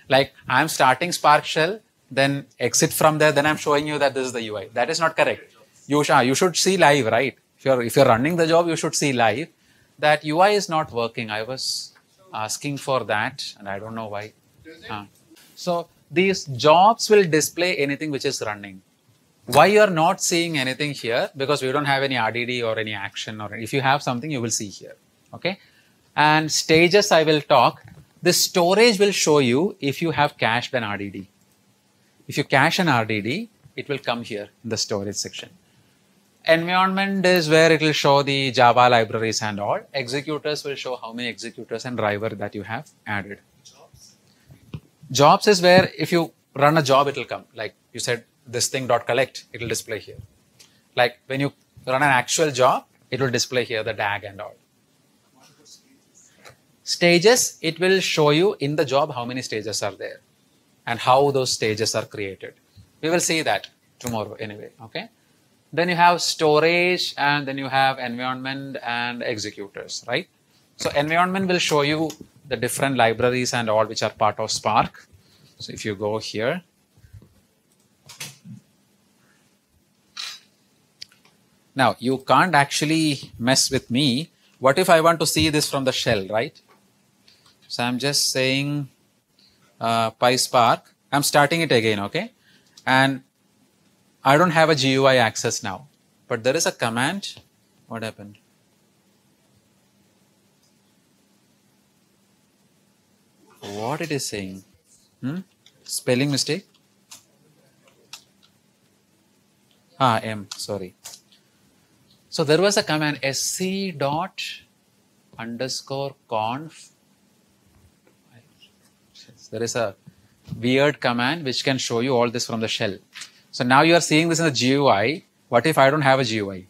like i'm starting spark shell then exit from there then i'm showing you that this is the ui that is not correct you, sh- ah, you should see live right if you're if you're running the job you should see live that ui is not working i was asking for that, and I don't know why. Uh, so these jobs will display anything which is running. Why you are not seeing anything here? Because we don't have any RDD or any action or if you have something, you will see here. Okay. And stages I will talk. The storage will show you if you have cached an RDD. If you cache an RDD, it will come here in the storage section. Environment is where it will show the Java libraries and all. Executors will show how many executors and driver that you have added. Jobs, Jobs is where if you run a job, it will come. Like you said, this thing dot collect, it will display here. Like when you run an actual job, it will display here the DAG and all. Stages, it will show you in the job how many stages are there and how those stages are created. We will see that tomorrow anyway, okay? Then you have storage and then you have environment and executors, right? So environment will show you the different libraries and all which are part of Spark. So if you go here, now you can't actually mess with me. What if I want to see this from the shell, right? So I'm just saying uh, PySpark. I'm starting it again, okay? And I don't have a GUI access now, but there is a command. What happened? What it is saying? Hmm? Spelling mistake? Ah, M, sorry. So there was a command sc dot underscore conf. There is a weird command which can show you all this from the shell. So now you are seeing this in the GUI. What if I don't have a GUI?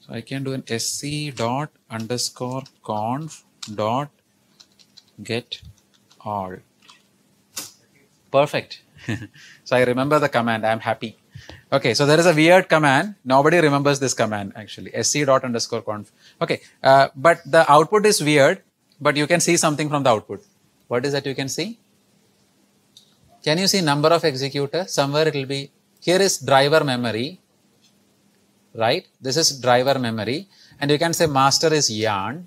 So I can do an sc dot underscore conf dot get all. Perfect. <laughs> so I remember the command. I'm happy. Okay, so there is a weird command. Nobody remembers this command actually. sc dot underscore conf. Okay, uh, but the output is weird, but you can see something from the output. What is that you can see? Can you see number of executors? Somewhere it will be here is driver memory, right? This is driver memory and you can say master is yarn.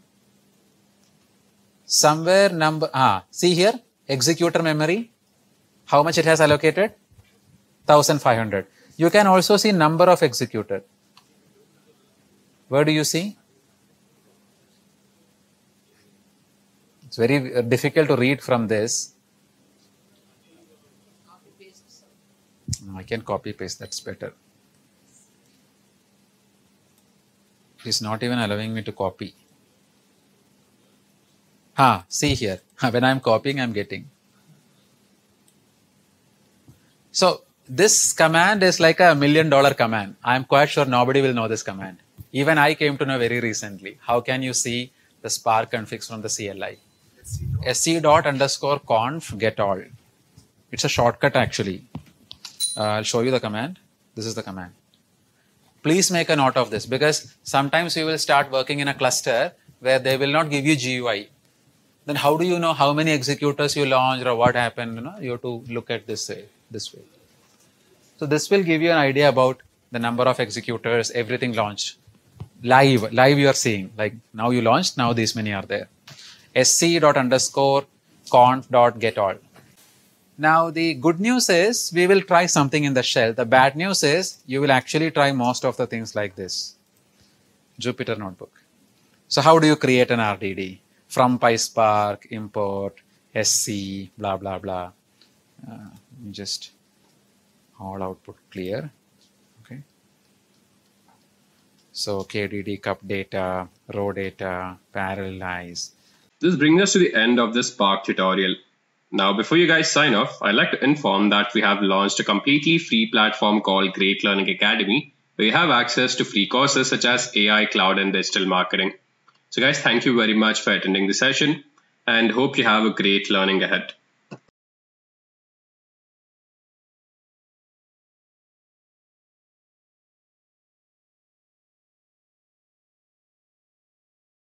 Somewhere number, ah, see here, executor memory, how much it has allocated? 1500. You can also see number of executed. Where do you see? It's very uh, difficult to read from this. I can copy paste that is better. It is not even allowing me to copy. Ah, see here, <laughs> when I am copying, I am getting. So, this command is like a million dollar command. I am quite sure nobody will know this command. Even I came to know very recently. How can you see the spark configs from the CLI? sc dot underscore conf get all. It's a shortcut actually uh, I'll show you the command. This is the command. Please make a note of this because sometimes you will start working in a cluster where they will not give you GUI. Then how do you know how many executors you launched or what happened? You, know? you have to look at this way, this way. So this will give you an idea about the number of executors, everything launched. Live, live you are seeing. Like now you launched, now these many are there. sc dot underscore conf dot get all. Now, the good news is we will try something in the shell. The bad news is you will actually try most of the things like this. Jupyter Notebook. So how do you create an RDD? From PySpark, import, SC, blah, blah, blah. Uh, just all output clear. Okay. So KDD cup data, row data, parallelize. This brings us to the end of this Spark tutorial. Now, before you guys sign off, I'd like to inform that we have launched a completely free platform called Great Learning Academy, where you have access to free courses such as AI, cloud, and digital marketing. So, guys, thank you very much for attending the session and hope you have a great learning ahead.